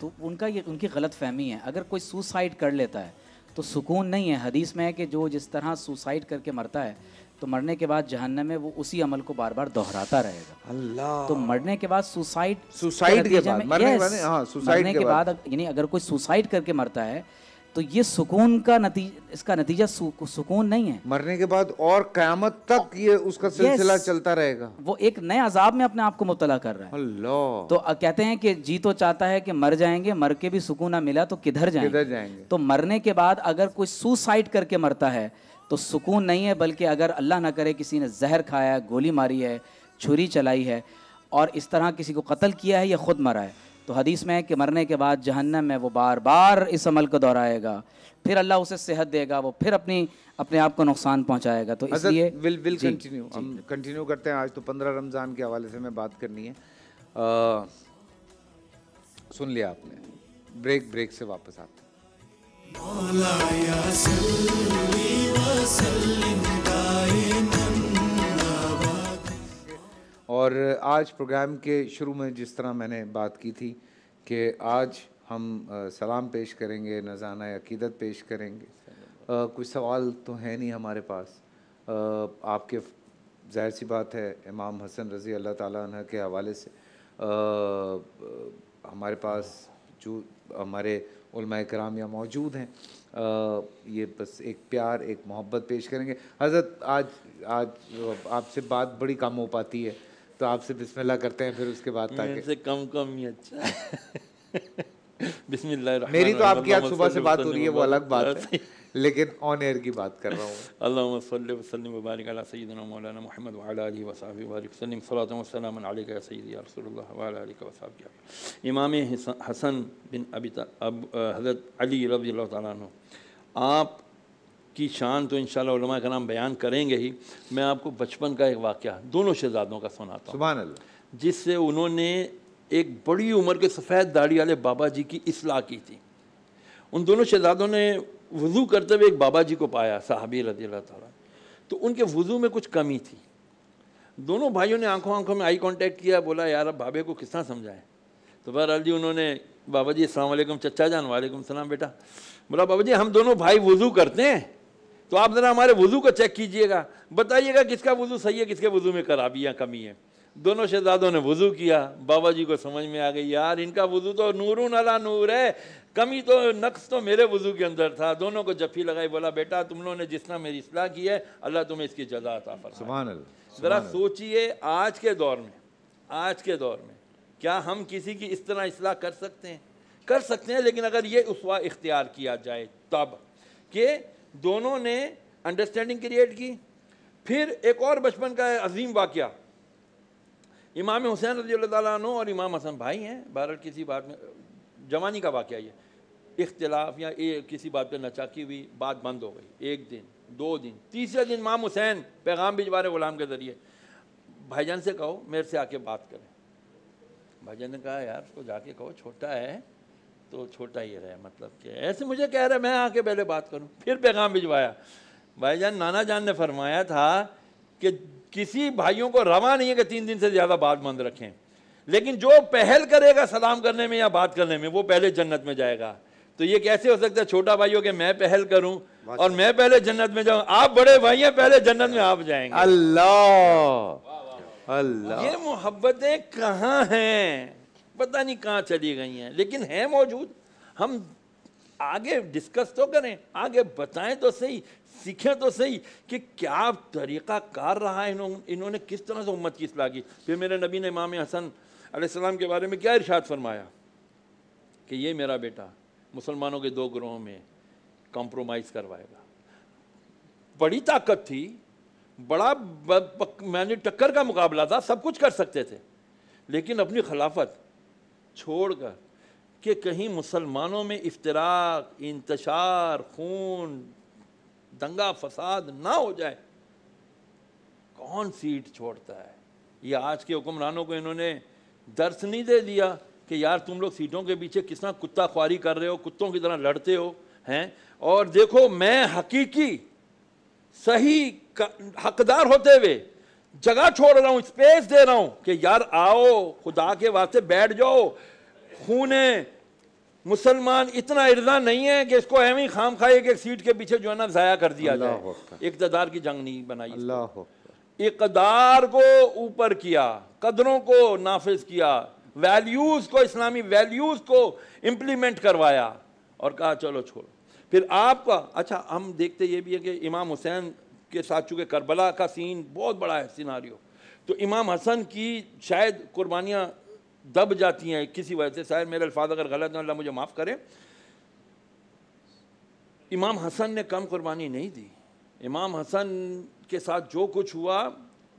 तो उनका ये उनकी गलत फहमी है अगर कोई सुसाइड कर लेता है तो सुकून नहीं है हदीस में है कि जो जिस तरह सुसाइड करके मरता है तो मरने के बाद जहन्नम में वो उसी अमल को बार बार दोहराता रहेगा अल्लाह तो मरने के बाद सुसाइड सुसाइड हाँ, के बाद मरने के बाद सुसाइड के, बाद यानी अगर कोई सुसाइड करके मरता है तो ये सुकून का नतीज इसका नतीजा सु, सुकून नहीं है मरने के बाद और क्यामत तक ये उसका सिलसिला चलता रहेगा वो एक नए अजाब में अपने आप को मुबला कर रहा है अल्लाह तो कहते हैं कि जी तो चाहता है कि मर जाएंगे मर के भी सुकून ना मिला तो किधर जाएंगे किधर जाएंगे तो मरने के बाद अगर कोई सुसाइड करके मरता है तो सुकून नहीं है बल्कि अगर अल्लाह ना करे किसी ने जहर खाया गोली मारी है छुरी चलाई है और इस तरह किसी को कत्ल किया है या खुद मरा है तो हदीस में है कि मरने के बाद जहन्नम में वो बार बार इस अमल को दोहराएगा फिर अल्लाह उसे सेहत देगा वो फिर अपनी अपने आप को नुकसान पहुंचाएगा तो इसलिए विल विल कंटिन्यू हम कंटिन्यू करते हैं आज तो पंद्रह रमज़ान के हवाले से मैं बात करनी है आ, सुन लिया आपने ब्रेक ब्रेक से वापस आते हैं और आज प्रोग्राम के शुरू में जिस तरह मैंने बात की थी कि आज हम सलाम पेश करेंगे नज़ाना अकीदत पेश करेंगे आ, कुछ सवाल तो है नहीं हमारे पास आ, आपके जाहिर सी बात है इमाम हसन रज़ी अल्लाह ताला के हवाले से आ, हमारे पास जो हमारे कराम यहाँ मौजूद हैं ये बस एक प्यार एक मोहब्बत पेश करेंगे हजरत आज आज आपसे बात बड़ी कम हो पाती है तो आपसे बिस्मिल्लाह करते हैं फिर उसके बाद ताकि कम कम ही अच्छा बिस्मिल्लाह मेरी तो आपकी आज सुबह से बात हो रही है वो अलग बात है लेकिन ऑन एयर की बात कर रहा हूँ अल्लाह वसलम वबारक अला सैदना मौलाना मोहम्मद वाली वसाफ़ी वसलम सलातम सैदी रसोल्ला वसाफ़ी इमाम हसन बिन अबी अब हज़रत अली रजी तु आप की शान तो इन का नाम बयान करेंगे ही मैं आपको बचपन का एक वाक़ दोनों शहजादों का सुनाता हूँ जिससे उन्होंने एक बड़ी उम्र के सफ़ेद दाढ़ी वाले बाबा जी की असलाह की थी उन दोनों शहजादों ने वज़ू करते हुए एक बाबा जी को पाया साहबी रजी अल्लाह तो उनके वज़ू में कुछ कमी थी दोनों भाइयों ने आंखों आंखों में आई कांटेक्ट किया बोला यार अब बाबे को किसान समझाएं तो बहरहाल जी उन्होंने बाबा जी असल चचा जान वालेकुम सलाम बेटा बोला बाबा जी हम दोनों भाई वज़ू करते हैं तो आप ज़रा हमारे वज़ू को चेक कीजिएगा बताइएगा किसका वज़ू सही है किसके वज़ू में खराबी या कमी है दोनों शहजादों ने वज़ू किया बाबा जी को समझ में आ गई यार इनका वज़ू तो नूरू नला नूर है कमी तो नक्स तो मेरे वज़ू के अंदर था दोनों को जफी लगाई बोला बेटा तुम लोगों ने जितना मेरी असलाह की है अल्लाह तुम्हें इसकी जजा था ज़रा सोचिए आज के दौर में आज के दौर में क्या हम किसी की इस तरह असलाह कर सकते हैं कर सकते हैं लेकिन अगर ये उस इख्तियार किया जाए तब कि दोनों ने अंडरस्टैंडिंग क्रिएट की फिर एक और बचपन का अजीम वाक़ इमाम हुसैन रजी तु और इमाम हसन भाई हैं भारत किसी बात में जवानी का वाक़ ये इख्तलाफ या ए, किसी बात पर नचाकी हुई बात बंद हो गई एक दिन दो दिन तीसरे दिन इमाम हुसैन पैगाम भिजवा रहे ग़ुलाम के ज़रिए भाईजान से कहो मेरे से आके बात करें भाईजान ने कहा यार उसको जाके कहो छोटा है तो छोटा ही रहे मतलब कि ऐसे मुझे कह रहे मैं आके पहले बात करूं फिर पैगाम भिजवाया जान नाना जान ने फरमाया था कि किसी भाइयों को रवा नहीं है कि तीन दिन से ज़्यादा बात मंद रखें लेकिन जो पहल करेगा सलाम करने में या बात करने में वो पहले जन्नत में जाएगा तो ये कैसे हो सकता है छोटा भाई हो कि मैं पहल करूं और मैं पहले जन्नत में जाऊं आप बड़े भाई हैं पहले जन्नत में आप जाएंगे अल्लाह अल्लाह ये मोहब्बतें कहाँ हैं पता नहीं कहाँ चली गई हैं लेकिन हैं मौजूद हम आगे डिस्कस तो करें आगे बताएं तो सही सीखें तो सही कि क्या तरीक़ा कार रहा है इन्होंने इन्होंने किस तरह से उम्मत की इसलाह की फिर मेरे नबी ने इमाम हसन आसमाम के बारे में क्या इरशाद फरमाया कि ये मेरा बेटा मुसलमानों के दो ग्रोहों में कॉम्प्रोमाइज़ करवाएगा बड़ी ताकत थी बड़ा मैंने टक्कर का मुकाबला था सब कुछ कर सकते थे लेकिन अपनी खिलाफत छोड़कर कि कहीं मुसलमानों में इफ्तराक इंतशार खून दंगा फसाद ना हो जाए कौन सीट छोड़ता है ये आज के हुक्मरानों को इन्होंने दर्श नहीं दे दिया कि यार तुम लोग सीटों के पीछे कितना कुत्ता ख्वारी कर रहे हो कुत्तों की तरह लड़ते हो हैं और देखो मैं हकीकी सही हकदार होते हुए जगह छोड़ रहा हूं स्पेस दे रहा हूं कि यार आओ खुदा के वास्ते बैठ जाओ खून मुसलमान इतना इर्जा नहीं है कि इसको एवं खाम खाए कि सीट के पीछे जो है ना जया कर दिया जाए इकतदार की जंग नहीं बनाई इकदार को ऊपर किया कदरों को नाफिज किया वैल्यूज़ को इस्लामी वैल्यूज़ को इम्प्लीमेंट करवाया और कहा चलो छोड़ो फिर आपका अच्छा हम देखते ये भी है कि इमाम हुसैन के साथ चूँकि करबला का सीन बहुत बड़ा है सिनारियो तो इमाम हसन की शायद कुर्बानियाँ दब जाती हैं किसी वजह से शायद मेरे अल्फाज अगर गलत हैं अल्लाह मुझे माफ़ करें इमाम हसन ने कम कुर्बानी नहीं दी इमाम हसन के साथ जो कुछ हुआ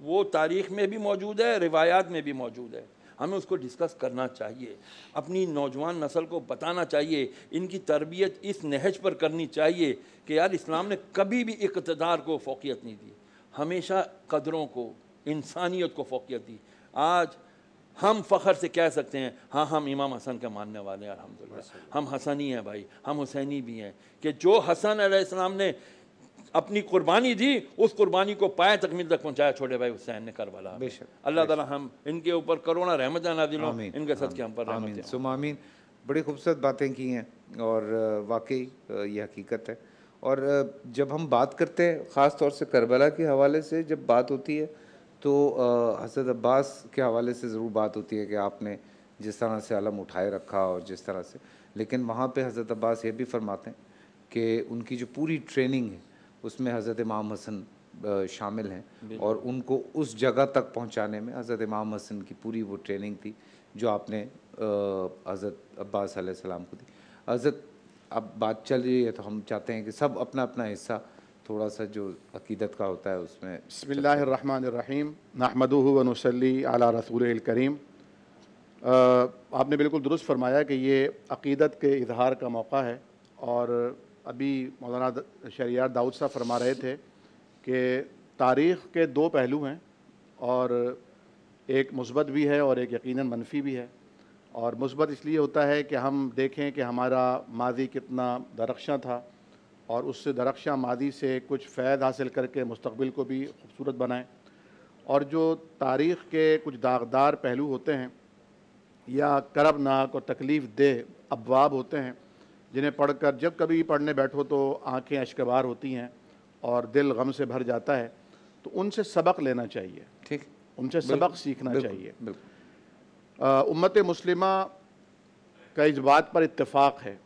वो तारीख़ में भी मौजूद है रिवायात में भी मौजूद है हमें उसको डिस्कस करना चाहिए अपनी नौजवान नस्ल को बताना चाहिए इनकी तरबियत इस नहज पर करनी चाहिए कि यार इस्लाम ने कभी भी इकतदार को फोकियत नहीं दी हमेशा कदरों को इंसानियत को फोकियत दी आज हम फ़ख्र से कह सकते हैं हाँ हम इमाम हसन के मानने वाले हैं अलहमदिल्ला हम हसनी हैं भाई हम हुसैनी भी हैं कि जो हसन अलैहिस्सलाम ने अपनी कुर्बानी दी उस कुर्बानी को पाए तकमील तक पहुँचाया छोटे भाई हुसैन ने करबला अल्लाह ताला हम इनके ऊपर करोना रहमत नाजिल इनके सद के हम पर सुमामीन बड़ी खूबसूरत बातें की हैं और वाकई ये हकीकत है और जब हम बात करते हैं ख़ास तौर से करबला के हवाले से जब बात होती है तो हसरत अब्बास के हवाले से ज़रूर बात होती है कि आपने जिस तरह से आलम उठाए रखा और जिस तरह से लेकिन वहाँ पे हज़रत अब्बास ये भी फरमाते हैं कि उनकी जो पूरी ट्रेनिंग है उसमें हज़रत इमाम हसन शामिल हैं और उनको उस जगह तक पहुंचाने में हज़रत इमाम हसन की पूरी वो ट्रेनिंग थी जो आपने हज़रत अब्बास सलाम को दी हज़रत अब बात चल रही है तो हम चाहते हैं कि सब अपना अपना हिस्सा थोड़ा सा जो अकीदत का होता है उसमें बसमीम नाहमदू वनसली अला रसूल करीम आपने बिल्कुल दुरुस्त फरमाया कि ये अकीदत के इजहार का मौका है और अभी मौलाना शरियार दाऊद साहब फरमा रहे थे कि तारीख़ के दो पहलू हैं और एक मुसबत भी है और एक यकीन मनफी भी है और मुसबत इसलिए होता है कि हम देखें कि हमारा माजी कितना दरख्शां था और उससे दरख्शां माजी से कुछ फ़ैद हासिल करके मुस्तबिल को भी खूबसूरत बनाएं और जो तारीख़ के कुछ दागदार पहलू होते हैं या करब नाक और तकलीफ़ दे अबवाब होते हैं जिन्हें पढ़कर जब कभी पढ़ने बैठो तो आंखें अशकबार होती हैं और दिल गम से भर जाता है तो उनसे सबक लेना चाहिए ठीक उनसे सबक सीखना बिल्कुल, चाहिए उम्मत मुस्लिमा का इस बात पर इत्तेफाक है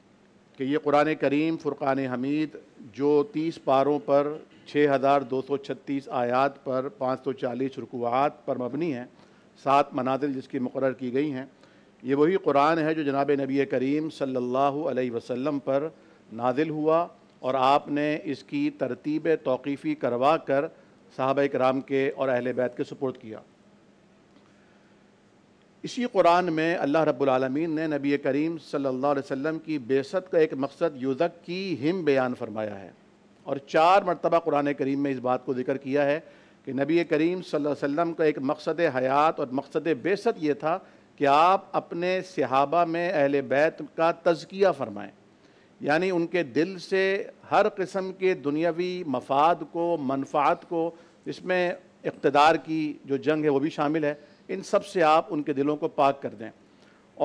कि ये कुरान करीम फ़ुरक़ान हमीद जो तीस पारों पर छः हज़ार दो सौ छत्तीस आयात पर पाँच सौ चालीस रुकवात पर मबनी हैं सात मनाजिल जिसकी मुकर की गई हैं ये वही कुरान है जो जनाब नबी करीम सल्लल्लाहु अलैहि वसल्लम पर नाजिल हुआ और आपने इसकी तरतीब तौकीफ़ी करवा कर साहब कराम के और अहल बैत के सपोर्ट किया इसी कुरान में अल्लाह रब्बुलमीन ने नबी करीम सल्लल्लाहु अलैहि वसल्लम की बेसत का एक मकसद युदक की हिम बयान फरमाया है और चार मरतबा कुरान करीम में इस बात को जिक्र किया है कि नबी करीम सल्लल्लाहु अलैहि वसल्लम का एक मकसद हयात और मकसद बेसत ये था कि आप अपने सहाबा में अहल बैत का तजकिया फरमाएँ यानी उनके दिल से हर किस्म के दुनियावी मफाद को मनफात को इसमें इकतदार की जो जंग है वो भी शामिल है इन सब से आप उनके दिलों को पाक कर दें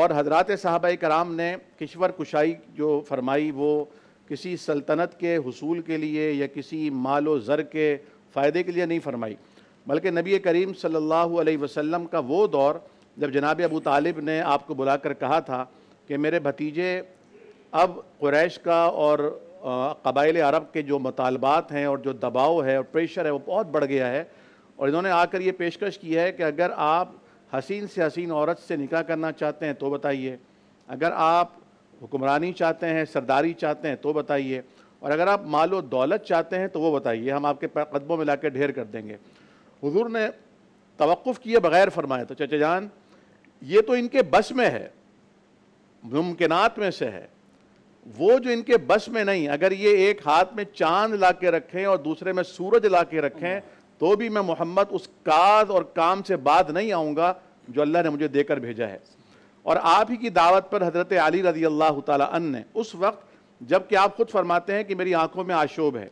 और हजरत साहब कराम ने किशवर कुशाई जो फरमाई वो किसी सल्तनत के हसूल के लिए या किसी माल व ज़र के फ़ायदे के लिए नहीं फरमाई बल्कि नबी करीम सल्लल्लाहु अलैहि वसल्लम का वो दौर जब जनाब अबू तालिब ने आपको बुला कर कहा था कि मेरे भतीजे अब क्रैश का और कबाइल अरब के जो मतालबात हैं और जो दबाव है और प्रेशर है वो बहुत बढ़ गया है और इन्होंने आकर ये पेशकश की है कि अगर आप हसीन से हसीन औरत से निकाह करना चाहते हैं तो बताइए अगर आप हुक्मरानी चाहते हैं सरदारी चाहते हैं तो बताइए और अगर आप माल व दौलत चाहते हैं तो वो बताइए हम आपके कदमों में ला ढेर कर देंगे हजूर ने तवक़ किए बग़ैर फरमाया तो चचा जान ये तो इनके बस में है मुमकिनात में से है वो जो इनके बस में नहीं अगर ये एक हाथ में चांद ला के रखें और दूसरे में सूरज ला के रखें तो भी मैं मोहम्मद उस काज और काम से बाद नहीं आऊँगा जो अल्लाह ने मुझे देकर भेजा है और आप ही की दावत पर हज़रत अली रजी अल्लाह तन ने उस वक्त जबकि आप खुद फरमाते हैं कि मेरी आंखों में आशोब है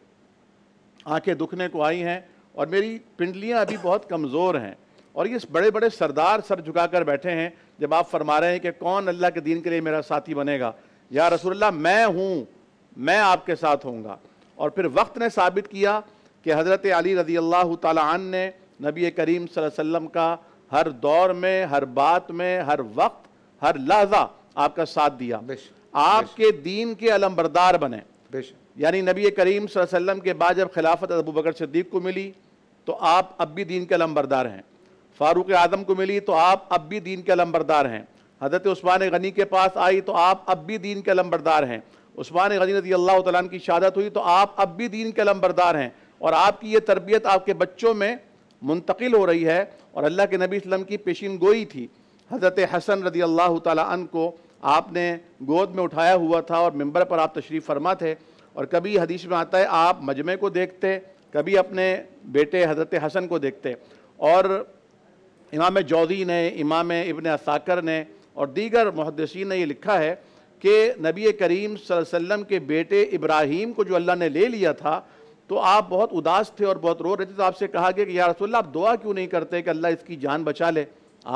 आंखें दुखने को आई हैं और मेरी पिंडलियाँ अभी बहुत कमज़ोर हैं और ये बड़े बड़े सरदार सर झुकाकर बैठे हैं जब आप फरमा रहे हैं कि कौन अल्लाह के दीन के लिए मेरा साथी बनेगा या रसूलल्लाह मैं हूँ मैं आपके साथ होऊंगा और फिर वक्त ने साबित किया कि हज़रत अली रज़ी अल्लाह तन ने नबी करीम वसल्लम का हर दौर में हर बात में हर वक्त हर लहजा आपका साथ दिया आपके दीन के अलमबरदार बने यानी नबी करीम वसल्लम के बाद जब खिलाफत अबू बकर सिद्दीक को मिली तो आप अब भी दीन के अलमबरदार हैं फारूक आदम को मिली तो आप अब भी दीन के लम्बरदार हैं हज़रत उस्मान गनी के पास आई तो आप अब भी दीन के लम्बरदार हैं उस्मान गनी रजी अल्लाह तला की शहादत हुई तो आप अब भी दीन के लम्बरदार हैं और आपकी ये तरबियत आपके बच्चों में मुंतकिल हो रही है और अल्लाह के नबी वसम की पेशीन गोई थी हज़रत हसन रजी अल्लाह तन को आपने गोद में उठाया हुआ था और मंबर पर आप तशरीफ़ फरमा थे और कभी हदीस में आता है आप मजमे को देखते कभी अपने बेटे हज़रत हसन को देखते और इमाम जौदी ने इमाम इबन असाकर ने और दीगर मुहदसिन ने ये लिखा है कि नबी करीम वसल्लम के बेटे इब्राहीम को जो अल्लाह ने ले लिया था तो आप बहुत उदास थे और बहुत रो रहे थे तो आपसे कहा गया कि या रसोल्ला आप दुआ क्यों नहीं करते कि अल्लाह इसकी जान बचा ले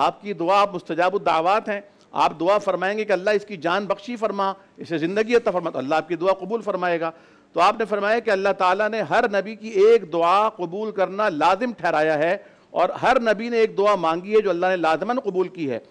आपकी दुआ आप मुस्तजाबुद्दावात हैं आप दुआ फरमाएंगे कि अल्लाह इसकी जान बख्शी फरमा इसे ज़िंदगी अतः फरमा तो अल्लाह आपकी दुआ कबूल फरमाएगा तो आपने फरमाया कि अल्लाह ताला ने हर नबी की एक दुआ कबूल करना लाजिम ठहराया है और हर नबी ने एक दुआ मांगी है जो अल्लाह ने लाजमन कबूल की है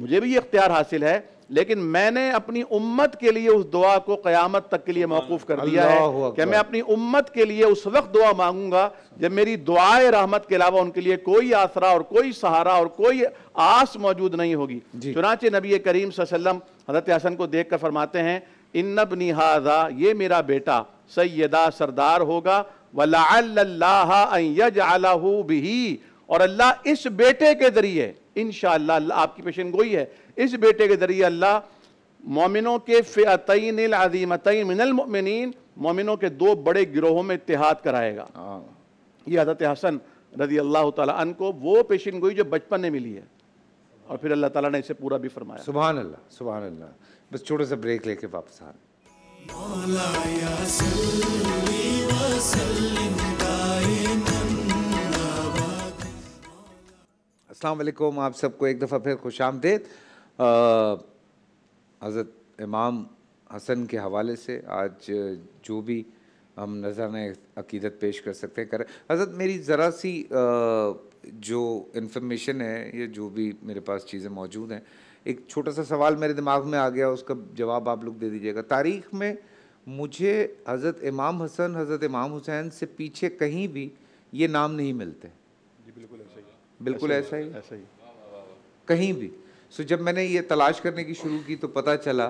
मुझे भी ये इख्तियार हासिल है लेकिन मैंने अपनी उम्मत के लिए उस दुआ को क़यामत तक के लिए मौकूफ़ कर दिया है कि मैं अपनी उम्मत के लिए उस वक्त दुआ मांगूंगा जब मेरी दुआए रहमत के अलावा उनके लिए कोई आसरा और कोई सहारा और कोई आस मौजूद नहीं होगी चुनाचे नबी करीम सल्लम हज़रत हसन को देख कर फरमाते हैं इन्नब निहाजा ये मेरा बेटा सैदा सरदार होगा वला भी और अल्लाह इस बेटे के ज़रिए इन अल्लाह आपकी पेशन गोई है इस बेटे के ज़रिए अल्लाह मोमिनों के फ़ियातीन अजीमतिन मिनलमिन मोमिनों के दो बड़े गिरोहों में इतिहाद कराएगा हाँ। ये हजरत हसन रजी अल्लाह तन को वो पेशन गोई जो बचपन में मिली है और फिर अल्लाह ताला ने इसे पूरा भी फरमाया सुबह अल्लाह सुबह अल्लाह बस छोटे से ब्रेक लेके वापस आ रहे अस्सलाम वालेकुम आप सबको एक दफ़ा फिर खुश आमदेद हज़रत इमाम हसन के हवाले से आज जो भी हम नजराना अकीदत पेश कर सकते हैं करें हज़रत मेरी ज़रा सी आ, जो इन्फॉर्मेशन है या जो भी मेरे पास चीज़ें मौजूद हैं एक छोटा सा सवाल मेरे दिमाग में आ गया उसका जवाब आप लोग दे दीजिएगा तारीख़ में मुझे हज़रत इमाम हसन हज़रत इमाम हुसैन से पीछे कहीं भी ये नाम नहीं मिलते जी बिल्कुल बिल्कुल ऐसा ही ऐसा ही कहीं भी सो जब मैंने ये तलाश करने की शुरू की तो पता चला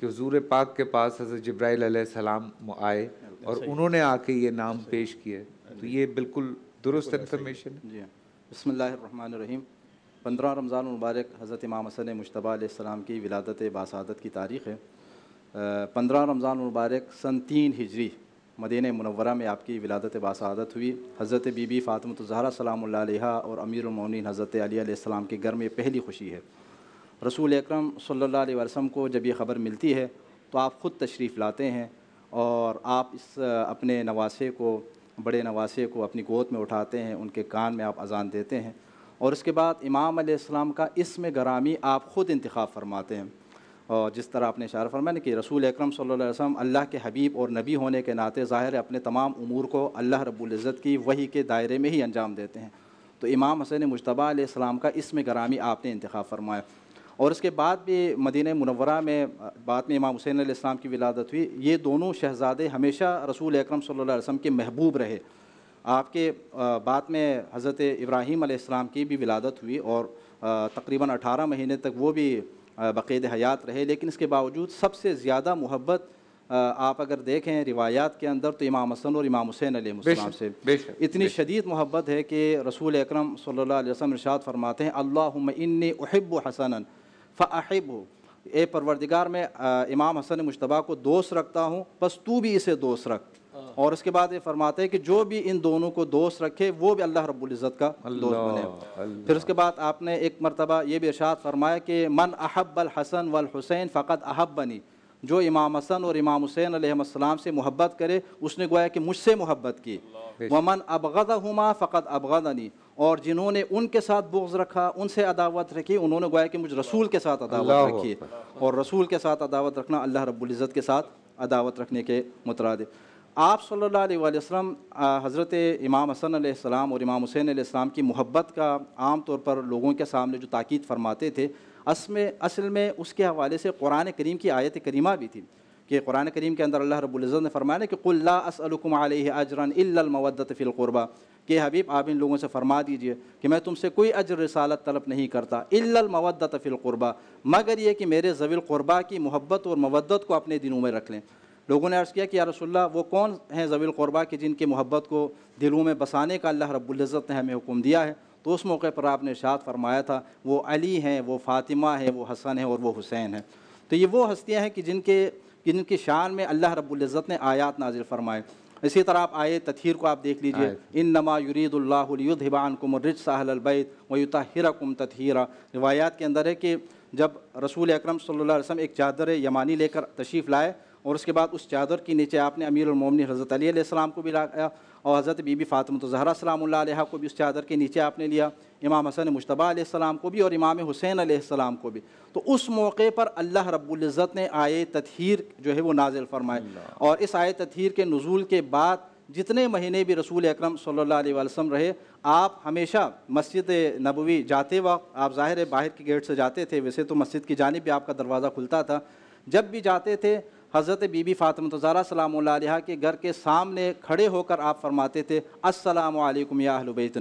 कि हजूर पाक के पास हज़रत जब्राइल सलाम आए और उन्होंने आके ये नाम पेश किए तो ये बिल्कुल दुरुस्त इन्फॉर्मेशन जी हाँ। बसमल रहीम पंद्रह रमज़ान मुबारक हज़रत इमाम हसन मुशतबाम की विलादत बासादत की तारीख़ है पंद्रह रमज़ान मुबारक सन तीन हिजरी मदीन मनवरा में आपकी विलादत बासादत हुई हज़रत बीबी तो ज़हरा सलाम और उमौन हज़रत अलीसम के घर में पहली खुशी है रसूल अक्रम सल्ला वसम को जब यह ख़बर मिलती है तो आप ख़ुद तशरीफ़ लाते हैं और आप इस अपने नवासे को बड़े नवासे को अपनी गोद में उठाते हैं उनके कान में आप अजान देते हैं और उसके बाद इमाम का इसम गरामी आप ख़ुद इंतखा फरमाते हैं और जिस तरह आपने इशार फरमाया कि रसूल अक्रम वसम अल्लाह के हबीब और नबी होने के नाते ज़ाहिर अपने तमाम अमूर को अल्लाह रबुल्ज़त की वही के दायरे में ही अंजाम देते हैं तो इमाम हसैन मुशतबा का इसमें गरामी आपने इंतखा फरमाया और इसके बाद भी मदीन मनवरा में बाद में इमाम हुसैन इस्लाम की विलादत हुई ये दोनों शहज़ादे हमेशा रसूल अक्रम सम के महबूब रहे आपके बाद में हज़रत इब्राहीम की भी विलादत हुई और तकरीबन अठारह महीने तक वो भी बक़ैद हयात रहे लेकिन इसके बावजूद सबसे ज़्यादा मोहब्बत आप अगर देखें रिवायात के अंदर तो इमाम हसन और इमाम हुसैन अलैहिस्सलाम से इतनी शदीद मोहब्बत है कि रसूल अकरम सल्लल्लाहु अलैहि वसल्लम इरशाद फरमाते हैं अल्लाह इन्नी उहिब्बु हसनन फ़अहिब्बु ए परवरदिगार में इमाम हसन मुशतबा को दोस्त रखता हूँ बस तू भी इसे दोस्त रख और उसके बाद ये फरमाते हैं कि जो भी इन दोनों को दोस्त रखे वो भी अल्लाह रब्ज़त का दोस्त बने फिर उसके बाद आपने एक मरतबा ये भी इर्शाद फरमाया कि मन अहब अल हसन वल हुसैन फ़कत अहब बनी जो इमाम हसन और इमाम हुसैन सलाम से मोहब्बत करे उसने गोया कि मुझसे मोहब्बत की वमन अबगद हुमा फ़कत अबगदनी और जिन्होंने उनके साथ बोझ रखा उनसे अदावत रखी उन्होंने गोया कि मुझ रसूल के साथ अदावत रखी और रसूल के साथ अदावत रखना अल्लाह रब्ज़त के साथ अदावत रखने के मुतरद आप सल्ला हज़रत इमाम हसन आसमाम और इमाम हुसैन आसमाम की मोहब्बत का आम तौर पर लोगों के सामने जो ताक़द फरमाते थे अस में असल में उसके हवाले से कुरान करीम की आयत करीमा भी थी कि कुरान करीम के अंदर अल्लाह रबुल्ज़त ने फरमाया कि कुल्ला असलकुम अजरन इल्लमवदत फ़िलकुरबा कि हबीब आप इन लोगों से फरमा दीजिए कि मैं तुमसे कोई अजर रसालत तलब नहीं करता इल्लमवदत फ़िलकुरबा मगर ये कि मेरे जवील क़ुरबा की मोहब्बत और मवदत को अपने दिनों में रख लें लोगों ने अर्ज़ किया कि या रसोल्ला वो कौन हैं जवील क़ुरबा के जिनके मोहब्बत को दिलों में बसाने का अल्लाह रबुल्ज़त ने हमें हुक्म दिया है तो उस मौके पर आपने इशात फरमाया था वो अली हैं वो फ़ातिमा है वो हसन है और वो हुसैन है तो ये वो हस्तियाँ हैं कि जिनके जिनकी शान में अल्लाह रबुल्ज़त ने आयात नाजिल फरमाए इसी तरह आप आए तथीर को आप देख लीजिए इन नमा युरीदुल्लाबान कुम रिज साहलबैत वयुताहिरा कुम तथहरा रिवायात के अंदर है कि जब रसूल अक्रम सल वसम एक चादर यमानी लेकर तशरीफ़ लाए और उसके बाद उस चादर के नीचे आपने अमीर उमोमिन हज़रत अलीसम को भी लाया और हज़रत बीबी फ़ातमत तो ज़हरा सलाम को भी उस चादर के नीचे आपने लिया इमाम हसन मुशतबा आसमाम को भी और इमाम हुसैन आसमाम को भी तो उस मौके पर अल्लाह रब्ज़त ने आए तथहर जो है वो नाजिल फरमाए और इस आए तथहर के नज़ुल के बाद जितने महीने भी रसूल अक्रम सम रहे आप हमेशा मस्जिद नबवी जाते वक्त आप ज़ाहिर बाहर के गेट से जाते थे वैसे तो मस्जिद की जानब भी आपका दरवाज़ा खुलता था जब भी जाते थे हज़रत बीबी फ़ातम तज़ारा तो सलाम के घर के सामने खड़े होकर आप फरमाते थे असलकम या बैत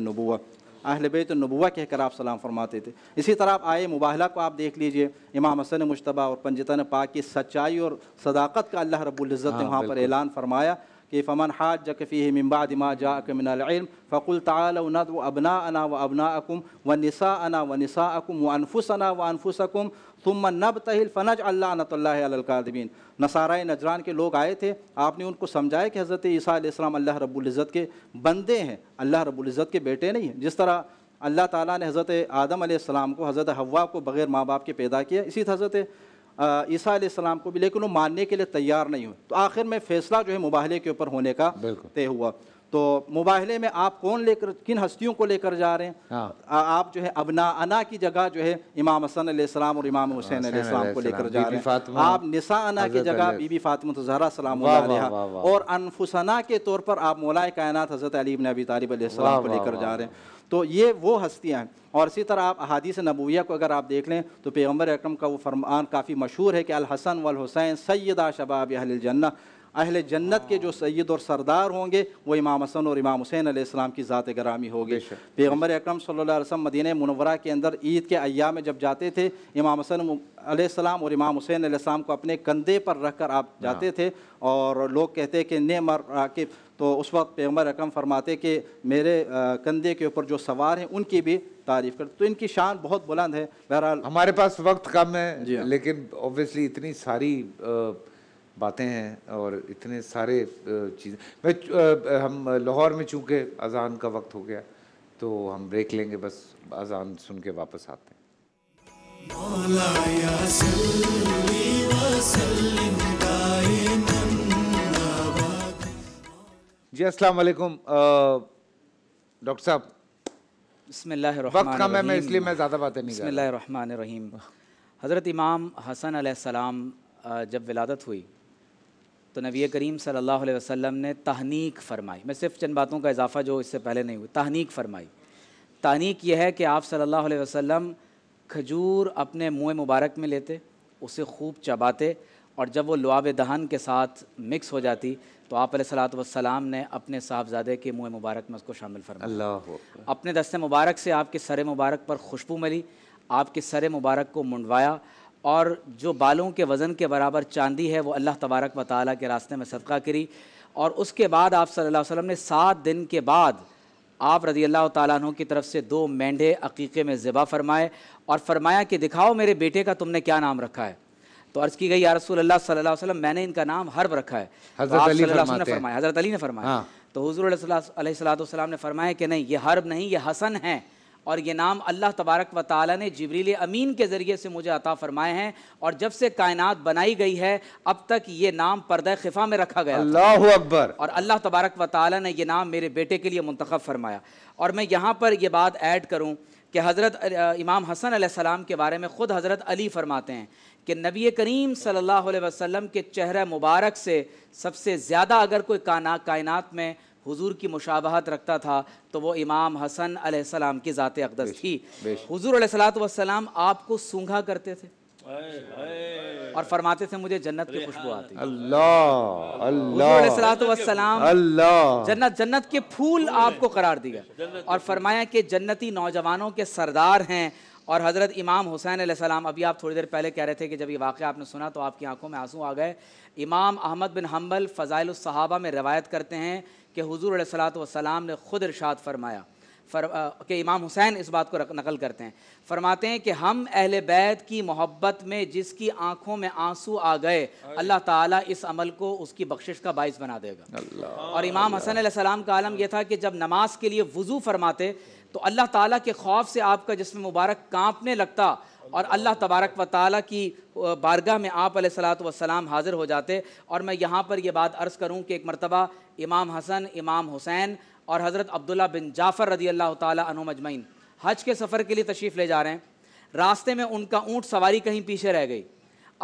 अहलबैतनबुआ कहकर आप सलाम फरमाते थे इसी तरह आप आए मुबाहला को आप देख लीजिए इमाम हसन मुशतबा और पंजतन पाक की सच्चाई और सदाकत का अल्लाह रबुल्ज़त हाँ, ने वहाँ पर ऐलान फरमाया कि फ़मन हाथ जकफ़ी मम्बाद मा जाकमिनम फ़कुल तद व अबना अना व अबना अकुम व नसा अना व नसा अकुम व अनफुस अना व अनफुस अकुम तुम नब तहिल फ़नज अल्लाह नतल्लाकादबीन नसारा नजरान के लोग आए थे आपने उनको समझाया कि हज़रत ईसा अल्लाह रब्ज़त के बंदे हैं अल्लाह रब्ज़त के बेटे नहीं हैं जिस तरह अल्लाह ताला ने हज़रत आदम आसमाम को हज़रत हवा को बग़ैर माँ बाप के पैदा किया इसी तरह हज़रत ईसा आसमाम को भी लेकिन वो मानने के लिए तैयार नहीं हुए तो आखिर में फ़ैसला जो है मुबाहले के ऊपर होने का तय हुआ तो मुबाहले में आप कौन लेकर किन हस्तियों को लेकर जा रहे हैं हाँ। आप जो है अबना अना की जगह जो है इमाम हसन सलाम और इमाम हाँ, हुसैन सलाम को लेकर जा रहे हैं आप निसा अना की जगह बीबी फातिमा तो जहरा सलाम और अनफुसना के तौर पर आप मौलाए कायनात हज़रत अली इबन अबी तालिब सलाम को लेकर जा रहे हैं तो ये वो हस्तियाँ हैं और इसी तरह आप अहादीस नबूया को अगर आप देख लें तो पैगम्बर अक्रम का वो फरमान काफ़ी मशहूर है कि अल हसन वल हुसैन सैदा शबाब अहल जन्ना अहले जन्नत के जो सैद और सरदार होंगे वो इमाम हसन और इमाम हुसैन आसमाम की ज़ात गरामी होगी पैगम्बर अक्रम सल्लम मदीन मनवरा के अंदर ईद के अयाम में जब जाते थे इमाम हसन आसमाम और इमाम हुसैन आसमाम को अपने कंधे पर रख कर आप हाँ। जाते थे और लोग कहते कि ने मर राकिब तो उस वक्त पैगम्बर रकम फरमाते कि मेरे कंधे के ऊपर जो सवार हैं उनकी भी तारीफ़ कर तो इनकी शान बहुत बुलंद है बहरहाल हमारे पास वक्त कम है हाँ। लेकिन ऑब्वियसली इतनी सारी आ, बातें हैं और इतने सारे चीज़ें मैं हम लाहौर में चूँकि अज़ान का वक्त हो गया तो हम ब्रेक लेंगे बस अज़ान सुन के वापस आते हैं जी अस्सलाम वालेकुम डॉक्टर साहब वक्त कम है मैं इसलिए मैं ज़्यादा बातें नहीं बसमिल्लाहिर्रहमानिर्रहीम हज़रत इमाम हसन सलाम जब विलादत हुई तो नबी करीम सल्लल्लाहु अलैहि वसल्लम ने तहनीक फ़रमाई मैं सिर्फ चंद बातों का इजाफ़ा जो इससे पहले नहीं हुई तहनीक फ़रमाई तहनीक यह है कि आप सल्लल्लाहु अलैहि वसल्लम खजूर अपने मुँह मुबारक में लेते उसे खूब चबाते और जब वो लुआब दहन के साथ मिक्स हो जाती तो आप सलाम ने अपने साहबजादे के मुँह मुबारक में उसको शामिल फरमाया अपने दस्ते मुबारक से आपके सर मुबारक पर खुशबू मिली आपके सर मुबारक को मुंडवाया और जो बालों के वज़न के बराबर चांदी है वो अल्लाह तबारक व ताली के रास्ते में सदका करी और उसके बाद आप सल्ला वसम ने सात दिन के बाद आप रज़ी अल्लाह तु की तरफ से दो मेंढे अकीक़े में ज़िबा फ़रमाए और फ़रमाया कि दिखाओ मेरे बेटे का तुमने क्या नाम रखा है तो अर्ज़ की गई या रसूल अल्लाह सल्लल्लाहु अलैहि वसल्लम मैंने इनका नाम हर्ब रखा है तो हज़रत अली ने फरमाया हज़रत अली ने फरमाया हाँ। तो हज़ूर सलाम ने फरमाया कि नहीं ये हर्ब नहीं ये हसन है और ये नाम अल्लाह तबारक व ताली ने जबरील अमीन के ज़रिए से मुझे अता फ़रमाए हैं और जब से कायनात बनाई गई है अब तक ये नाम परद खिफा में रखा गया अल्लाह अकबर और अल्लाह तबारक व ताली ने यह नाम मेरे बेटे के लिए मंतखब फ़रमाया और मैं यहाँ पर यह बात ऐड करूँ कि हज़रत इमाम हसन आसमाम के बारे में ख़ुद हज़रत अली फ़रमाते हैं कि नबी करीम सल्लल्लाहु अलैहि वसल्लम के चेहरे मुबारक से सबसे ज़्यादा अगर कोई काना कायनात में हुजूर की मुशाबहत रखता था तो वो इमाम हसन अलैहिस्सलाम की ज़ात अकदस थी हुजूर अलैहिस्सलाम आपको सूंघा करते थे और फरमाते थे मुझे जन्नत की खुशबू आती अल्लाह अल्लाह जन्नत जन्नत के फूल आपको करार दिया और फरमाया कि जन्नती नौजवानों के सरदार हैं और हज़रत इमाम हुसैन सलाम अभी आप थोड़ी देर पहले कह रहे थे कि जब ये वाक़ आपने सुना तो आपकी आंखों में आंसू आ गए इमाम अहमद बिन हम्बल फ़ज़ाइल सहाबा में रवायत करते हैं कि हजूर सलाम ने ख़ुद इरशाद फरमाया फर के इमाम हुसैन इस बात को नकल करते हैं फरमाते हैं कि हम अहल बैत की मोहब्बत में जिसकी आंखों में आंसू आ गए अल्लाह ताला इस अमल को उसकी बख्शिश का बायस बना देगा और इमाम हसन सलाम का आलम यह था कि जब नमाज के लिए वज़ू फरमाते तो अल्लाह ताला के खौफ से आपका जिसमें मुबारक कांपने लगता और अल्लाह तबारक व ताली की बारगाह में आप सलाम हाज़िर हो जाते और मैं यहाँ पर यह बात अर्ज़ करूँ कि एक मरतबा इमाम हसन इमाम हुसैन और हज़रत अब्दुल्ला बिन जाफ़र रदी अल्लाह तन मजमैन हज के सफ़र के लिए तशरीफ़ ले जा रहे हैं रास्ते में उनका ऊँट सवारी कहीं पीछे रह गई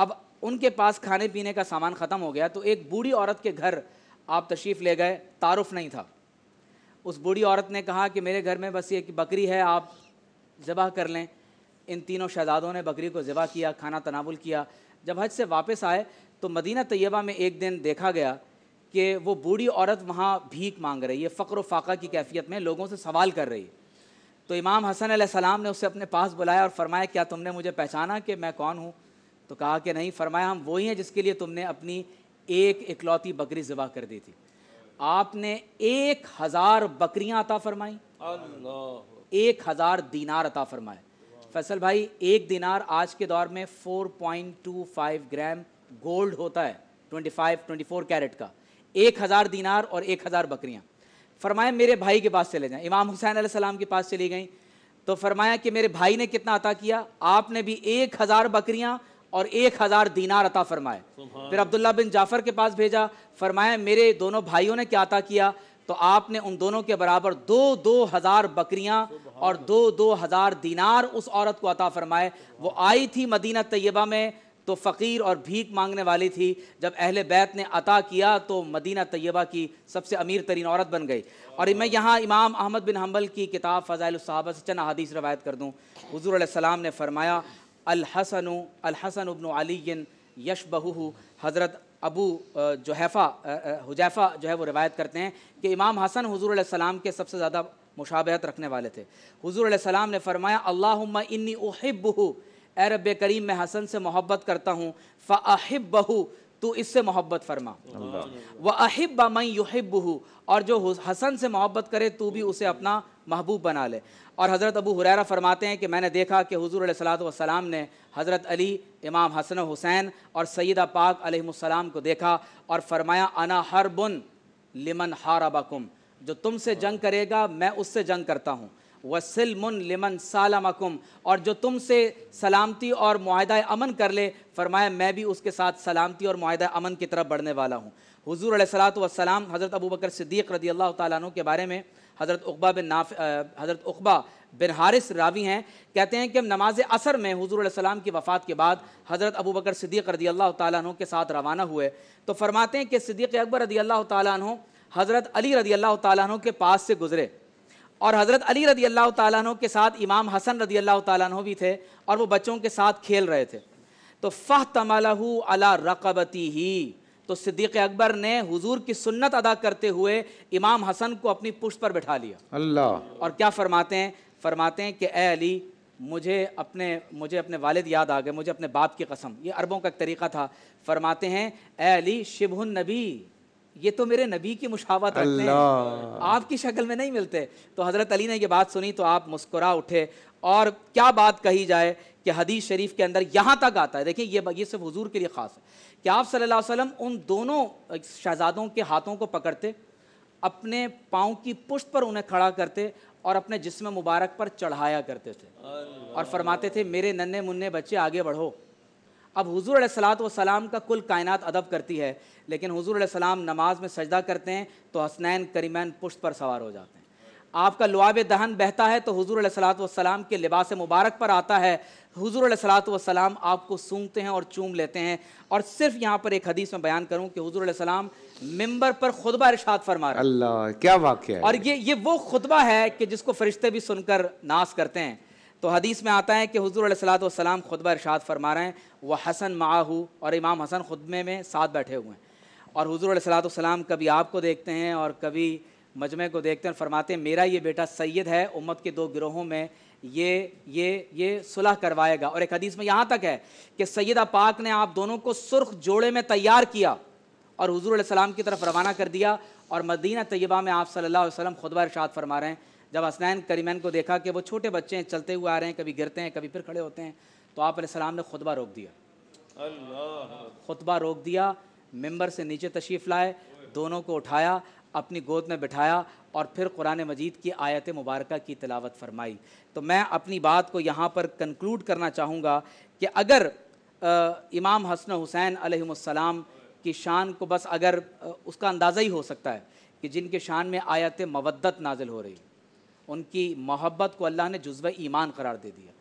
अब उनके पास खाने पीने का सामान ख़त्म हो गया तो एक बूढ़ी औरत के घर आप तशरीफ़ ले गए तारफ़ नहीं था उस बूढ़ी औरत ने कहा कि मेरे घर में बस ये बकरी है आप ज़बह कर लें इन तीनों शहजादों ने बकरी को ज़िबा किया खाना तनावुल किया जब हज से वापस आए तो मदीना तैयबा में एक दिन देखा गया कि वो बूढ़ी औरत वहाँ भीख मांग रही है फ़क्र फाका की कैफियत में लोगों से सवाल कर रही है तो इमाम हसन सलाम ने उसे अपने पास बुलाया और फरमाया क्या तुमने मुझे पहचाना कि मैं कौन हूँ तो कहा कि नहीं फरमाया हम वही हैं जिसके लिए तुमने अपनी एक इकलौती बकरी ज़िबा कर दी थी आपने एक हज़ार बकरियाँ अता फरमाई एक हज़ार दीनार अता फरमाए फैसल भाई एक दिनार आज के दौर में 4.25 ग्राम गोल्ड होता है 25 24 कैरेट का एक हज़ार दिनार और एक हज़ार बकरियाँ फरमाया मेरे भाई के पास चले जाएं इमाम हुसैन सलाम के पास चली गई तो फरमाया कि मेरे भाई ने कितना अता किया आपने भी एक हज़ार बकरियाँ और एक हज़ार दीनार अता फरमाए फिर अब्दुल्ला बिन जाफर के पास भेजा फरमाया मेरे दोनों भाइयों ने क्या अता किया तो आपने उन दोनों के बराबर दो दो हज़ार बकरियाँ और दो दो हज़ार दीनार उस औरत को अता फरमाए वो आई थी मदीना तैयबा में तो फ़कीर और भीख मांगने वाली थी जब अहल बैत ने अता किया तो मदीना तय्यबा की सबसे अमीर तरीन औरत बन गई और मैं यहाँ इमाम अहमद बिन हम्बल की किताब फ़जाइल साहबा से चंद हदीस रवायत कर दूँ हजूर सलाम ने फरमाया अलहसन अलहसन उबन अली यश बहू हज़रत अबू जहैफ़ा हुजैफ़ा जो है वो रवायत करते हैं कि इमाम हसन हजूर सलाम के सबसे ज़्यादा मुशाबहत रखने वाले थे हुजूर सलाम ने फरमाया अल्लाह इन्नी उहिब ए रब करीम मैं हसन से मोहब्बत करता हूँ फ़ाहिब तो इससे मोहब्बत फरमा व अहिब मई युहिब और जो हसन से मोहब्बत करे तू भी उसे अपना महबूब बना ले और हज़रत अबू हुरैरा फरमाते हैं कि मैंने देखा कि हजूर सलाम ने हज़रत अली इमाम हसन हुसैन और सैदा पाक अलैहिस्सलाम को देखा और फरमाया अना हरबुन लिमन हारबकुम जो तुमसे जंग करेगा मैं उससे जंग करता हूँ वसलमन लिमन सालमकुम और जो तुमसे सलामती और माहदा अमन कर ले फरमाया मैं भी उसके साथ सलामती और माहदा अमन की तरफ बढ़ने वाला हूँ हजूर सलात वसलाम हज़रत अबू बकर सिद्दीक रदी अल्लाह तु के बारे में हज़रत उकबा बिन नाफ हज़रत उकबा बिन हारिस रावी हैं कहते हैं कि हम नमाज असर में हजूर सलाम की वफ़ात के बाद हज़रत अबू बकर सिद्दीक रदी अल्लाह तु के साथ रवाना हुए तो फरमाते हैं कि सिद्दीक अकबर रदी अल्लाह तु हज़रत अली रदी अल्लाह तु के पास से गुज़रे और हज़रत अली रदी अल्लाह तु के साथ इमाम हसन रदी अल्लाह तु भी थे और वो बच्चों के साथ खेल रहे थे तो फ़ह तमलहू अला रकबती ही तो सिद्दीक़ अकबर ने हुजूर की सुन्नत अदा करते हुए इमाम हसन को अपनी पुष्ट पर बैठा लिया अल्लाह और क्या फरमाते हैं फरमाते हैं कि ए अली मुझे अपने मुझे अपने वालिद याद आ गए मुझे अपने बाप की कसम ये अरबों का एक तरीका था फरमाते हैं ए अली शिबुन नबी ये तो मेरे नबी की मुशावत हैं आपकी शक्ल में नहीं मिलते तो हज़रत अली ने ये बात सुनी तो आप मुस्कुरा उठे और क्या बात कही जाए कि हदीस शरीफ के अंदर यहाँ तक आता है देखिए ये ये सिर्फ हुजूर के लिए ख़ास है कि आप सल्लल्लाहु अलैहि वसल्लम उन दोनों शहजादों के हाथों को पकड़ते अपने पाँव की पुष्ट पर उन्हें खड़ा करते और अपने जिसम मुबारक पर चढ़ाया करते थे और फरमाते थे मेरे नन्हे मुन्ने बच्चे आगे बढ़ो अब हजूर सलात वसलाम का कुल कायनात अदब करती है लेकिन हजूर सलाम नमाज में सजदा करते हैं तो हसनैन करीमैन पुष्ट पर सवार हो जाते हैं आपका लुआब दहन बहता है तो हजूर सलाम के लिबास मुबारक पर आता है हजूर सलाम आपको सूंघते हैं और चूम लेते हैं और सिर्फ यहाँ पर एक हदीस में बयान करूँ कि हजूर सलाम मंबर पर खुतबा इरशाद फरमा रहे अल्लाह क्या वाक्य है और ये ये वो खुतबा है कि जिसको फरिश्ते भी सुनकर नाश करते हैं तो हदीस में आता है कि हजूर सलाम खुतबा इरशाद फरमा रहे हैं वह हसन माहू और इमाम हसन खुतबे में साथ बैठे हुए हैं और हजूर सलाम कभी आपको देखते हैं और कभी मजमे को देखते हैं फरमाते हैं मेरा ये बेटा सैयद है उम्मत के दो गिरोहों में ये ये ये सुलह करवाएगा और एक हदीस में यहाँ तक है कि सैदा पाक ने आप दोनों को सुर्ख जोड़े में तैयार किया और हजूर सलाम की तरफ रवाना कर दिया और मदीना तयबा में आप सल्ला अलैहि खुदबा इरशाद फरमा रहे हैं जब हसनैन करीमैन को देखा कि वो छोटे बच्चे हैं चलते हुए आ रहे हैं कभी गिरते हैं कभी फिर खड़े होते हैं तो आप ने खुतबा रोक दिया खुतबा रोक दिया मेंबर से नीचे तशरीफ़ लाए दोनों को उठाया अपनी गोद में बिठाया और फिर कुरान मजीद की आयत मुबारक की तलावत फरमाई तो मैं अपनी बात को यहाँ पर कंक्लूड करना चाहूँगा कि अगर आ, इमाम हसन हुसैन अलैहिस्सलाम की शान को बस अगर आ, उसका अंदाज़ा ही हो सकता है कि जिनके शान में आयत मवदत नाजिल हो रही उनकी मोहब्बत को अल्लाह ने जज्ब ईमान करार दे दिया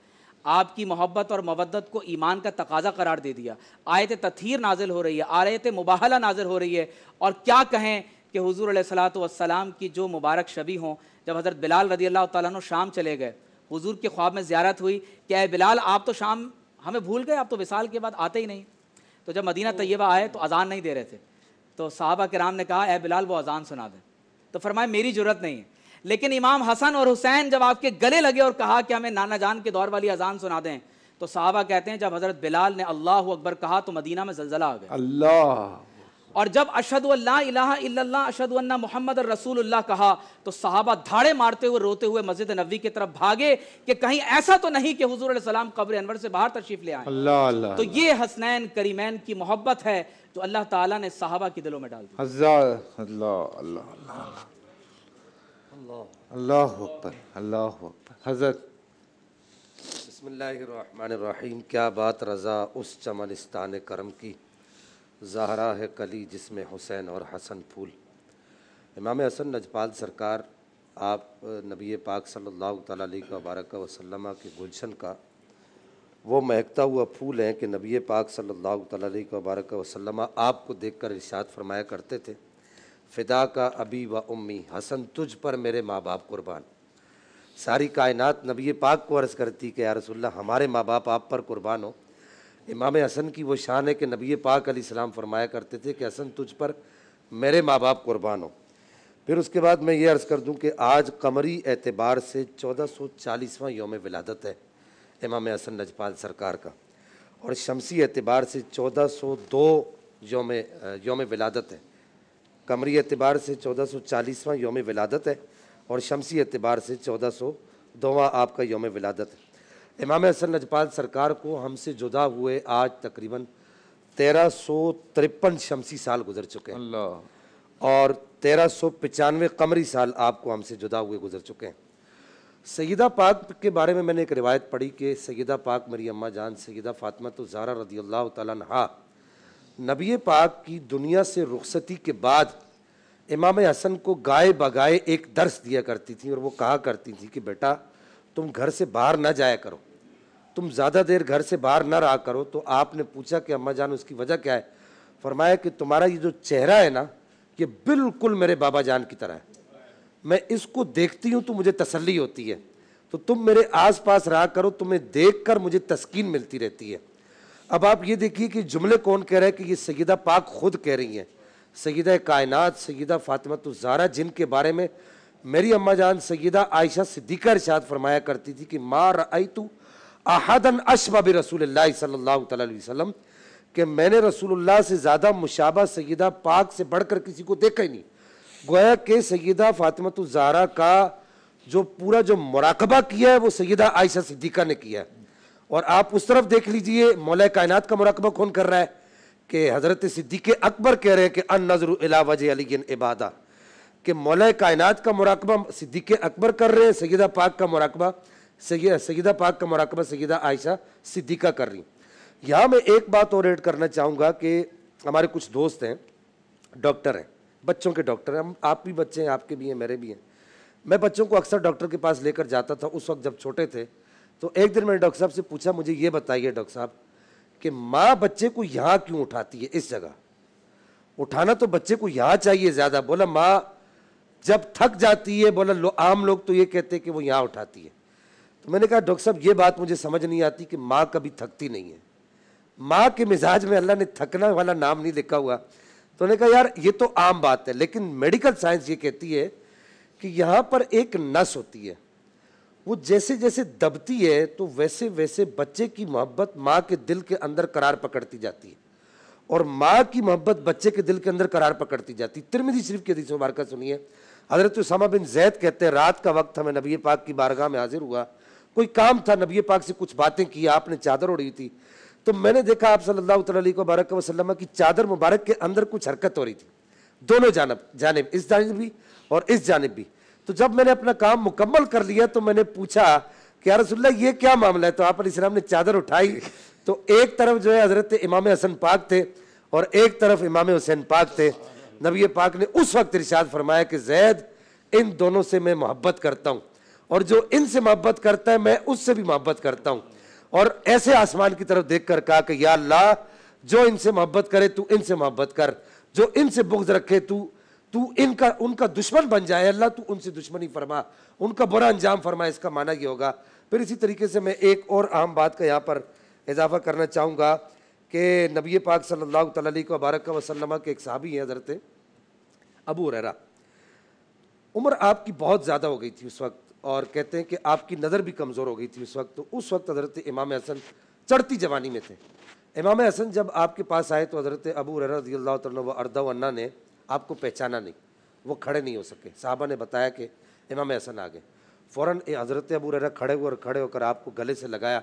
आपकी मोहब्बत और मवदत को ईमान का तकाजा करार दे दिया आयत तथीर नाजिल हो रही है आयत मुबाहला नाजिल हो रही है और क्या कहें कि हजूर वसलाम की जो मुबारक शबी हों जब हज़रत बिलाल रदी अल्लाह तु शाम चले गए हजूर के ख्वाब में ज़्यारत हुई कि अः बिलाल आप तो शाम हमें भूल गए आप तो विसाल के बाद आते ही नहीं तो जब मदीना तय्यबा आए तो अज़ान नहीं दे रहे थे तो साहबा राम ने कहा ए बिलाल वो अज़ान सुना दें तो फरमाए मेरी ज़रूरत नहीं है लेकिन इमाम हसन और हुसैन जब आपके गले लगे और कहा कि हमें नाना जान के दौर वाली अजान सुना दें तो साहबा कहते हैं जब हजरत बिलाल ने अल्लाह अकबर कहा तो मदीना में जलजला आ गया अल्लाह और जब अशद अशद मोहम्मद और रसूलुल्लाह कहा तो साहबा धाड़े मारते हुए रोते हुए मस्जिद नबी की तरफ भागे कि कहीं ऐसा तो नहीं कि हजूर सलाम कब्र अनवर से बाहर तशरीफ ले आए अल्लाह अल्लाह तो ये हसनैन करीमैन की मोहब्बत है जो अल्लाह ताला ने साहबा के दिलों में डाल दी अल्लाह अल्लाह अल्लाह अल्लाह अकबर अल्लाह अकबर हज़रत बसमीम क्या बात रज़ा उस चमनस्तान करम की जहरा है कली जिसमें हुसैन और हसन फूल इमाम हसन नजपाल सरकार आप नबी पाक सल्लल्लाहु का वबारक वसल्लम के गुलशन का वो महकता हुआ फूल है कि नबी पाक सल्लल्लाहु अलैहि वबारक वसल्लम आपको देखकर इरशाद फरमाया करते थे फ़िदा का अबी व उम्मी हसन तुझ पर मेरे माँ बाप कुर्बान सारी कायनात नबी पाक को अर्ज़ करती कि या रसोल्ला हमारे माँ बाप आप पर कुर्बान हो इमाम हसन की वो शान है कि नबी पाक सलाम फरमाया करते थे कि हसन तुझ पर मेरे माँ बाप कुर्बान हो फिर उसके बाद मैं ये अर्ज़ कर दूँ कि आज कमरी एतबार से चौदह सौ चालीसवां योम विलादत है इमाम हसन नजपाल सरकार का और शमसी एतबार से चौदह सौ दो योम योम विलादत है कमरी एतबार से चौदह सौ चालीसवां योम विलादत है और शमसी एतबार से चौदह सौ दोवा आपका योम विलादत है इमाम हसन नजपाल सरकार को हमसे जुदा हुए आज तकरीबन तेरह सौ तिरपन शमसी साल गुजर चुके हैं और तेरह सौ पचानवे कमरी साल आपको हमसे जुदा हुए गुजर चुके हैं सैदा पाक के बारे में मैंने एक रिवायत पढ़ी कि सैदा पाक मेरी अम्मा जान सैदा फ़ातमत तो ज़ारा रदी अल्लाह तहा नबी पाक की दुनिया से रुखसती के बाद इमाम हसन को गाय बगाए एक दर्श दिया करती थी और वो कहा करती थी कि बेटा तुम घर से बाहर ना जाया करो तुम ज़्यादा देर घर से बाहर ना रहा करो तो आपने पूछा कि अम्मा जान उसकी वजह क्या है फरमाया कि तुम्हारा ये जो चेहरा है ना ये बिल्कुल मेरे बाबा जान की तरह है मैं इसको देखती हूँ तो मुझे तसल्ली होती है तो तुम मेरे आसपास रहा करो तुम्हें देखकर मुझे तस्कीन मिलती रहती है अब आप ये देखिए कि जुमले कौन कह रहे हैं कि ये सगीदा पाक खुद कह रही हैं सगीदा कायनात सगीदा तो जिन जिनके बारे में मेरी अम्मा जान सगीदा आयशा सिद्दीका शाद फरमाया करती थी कि माँ तू तो अशबा भी रसूल सल्लाम कि मैंने रसूलुल्लाह से ज़्यादा मुशाबा सगीदा पाक से बढ़कर किसी को देखा ही नहीं गोया के सगीदा तो ज़ारा का जो पूरा जो मुराकबा किया है वो सगीदा आयशा सिद्दीका ने किया है और आप उस तरफ देख लीजिए मौल कायनात का मुरकबा कौन कर रहा है कि हज़रत सिद्दीक अकबर कह रहे हैं कि अन नज़र अलावज अली इबादा कि मौल कायनात का मुरकबा सिद्दीक अकबर कर रहे हैं सैदा पाक का मुरकबा सैदा पाक का मुरकबा सैदा आयशा सिद्दीका कर रही यहाँ मैं एक बात और एड करना चाहूँगा कि हमारे कुछ दोस्त हैं डॉक्टर हैं बच्चों के डॉक्टर हैं हम आप भी बच्चे हैं आपके भी हैं मेरे भी हैं मैं बच्चों को अक्सर डॉक्टर के पास लेकर जाता था उस वक्त जब छोटे थे तो एक दिन मैंने डॉक्टर साहब से पूछा मुझे ये बताइए डॉक्टर साहब कि माँ बच्चे को यहाँ क्यों उठाती है इस जगह उठाना तो बच्चे को यहाँ चाहिए ज़्यादा बोला माँ जब थक जाती है बोला लो, आम लोग तो ये कहते हैं कि वो यहाँ उठाती है तो मैंने कहा डॉक्टर साहब ये बात मुझे समझ नहीं आती कि माँ कभी थकती नहीं है माँ के मिजाज में अल्लाह ने थकना वाला नाम नहीं लिखा हुआ तो उन्होंने कहा यार ये तो आम बात है लेकिन मेडिकल साइंस ये कहती है कि यहाँ पर एक नस होती है वो जैसे जैसे दबती है तो वैसे वैसे बच्चे की मोहब्बत माँ के दिल के अंदर करार पकड़ती जाती है और माँ की मोहब्बत बच्चे के दिल के अंदर करार पकड़ती जाती तिरमिदी शरीफ की हदीस मुबारक सुनिए हजरत उसामा बिन जैद कहते हैं रात का वक्त हमें नबी पाक की बारगाह में हाजिर हुआ कोई काम था नबी पाक से कुछ बातें की आपने चादर उड़ी थी तो मैंने देखा आप सल्लल्लाहु अलैहि वबरक वसल्लम की चादर मुबारक के अंदर कुछ हरकत हो रही थी दोनों जानब जानब इस जानब भी और इस जानब भी तो जब मैंने अपना काम मुकम्मल कर लिया तो मैंने पूछा कि यार रसुल्ला ये क्या मामला है तो आप इस्लाम ने चादर उठाई तो एक तरफ जो है हज़रत इमाम हसन पाक थे और एक तरफ इमाम हुसैन पाक थे नबी पाक ने उस वक्त रिशाद फरमाया कि जैद इन दोनों से मैं मोहब्बत करता हूँ और जो इनसे मोहब्बत करता है मैं उससे भी मोहब्बत करता हूँ और ऐसे आसमान की तरफ देख कर कहा कि या ला जो इनसे मोहब्बत करे तू इनसे मोहब्बत कर जो इनसे बुग्ज रखे तू तू इनका उनका दुश्मन बन जाए अल्लाह तू उनसे दुश्मनी फरमा उनका बुरा अंजाम फरमा इसका माना ये होगा फिर इसी तरीके से मैं एक और अहम बात का यहाँ पर इजाफा करना चाहूँगा कि नबी पाक सल्लल्लाहु अलैहि वबारक वसल्लम के एक सहाबी हैं हज़रत अबू रहरा उम्र आपकी बहुत ज़्यादा हो गई थी उस वक्त और कहते हैं कि आपकी नज़र भी कमज़ोर हो गई थी उस वक्त तो उस वक्त हज़रत इमाम हसन चढ़ती जवानी में थे इमाम हसन जब आपके पास आए तो हज़रत अबू रहरा रजी अल्लाह तर्दा ने आपको पहचाना नहीं वो खड़े नहीं हो सके साहबा ने बताया कि इमाम हसन आ गए फ़ौर हज़रत अबू रहा खड़े हुए और खड़े होकर आपको गले से लगाया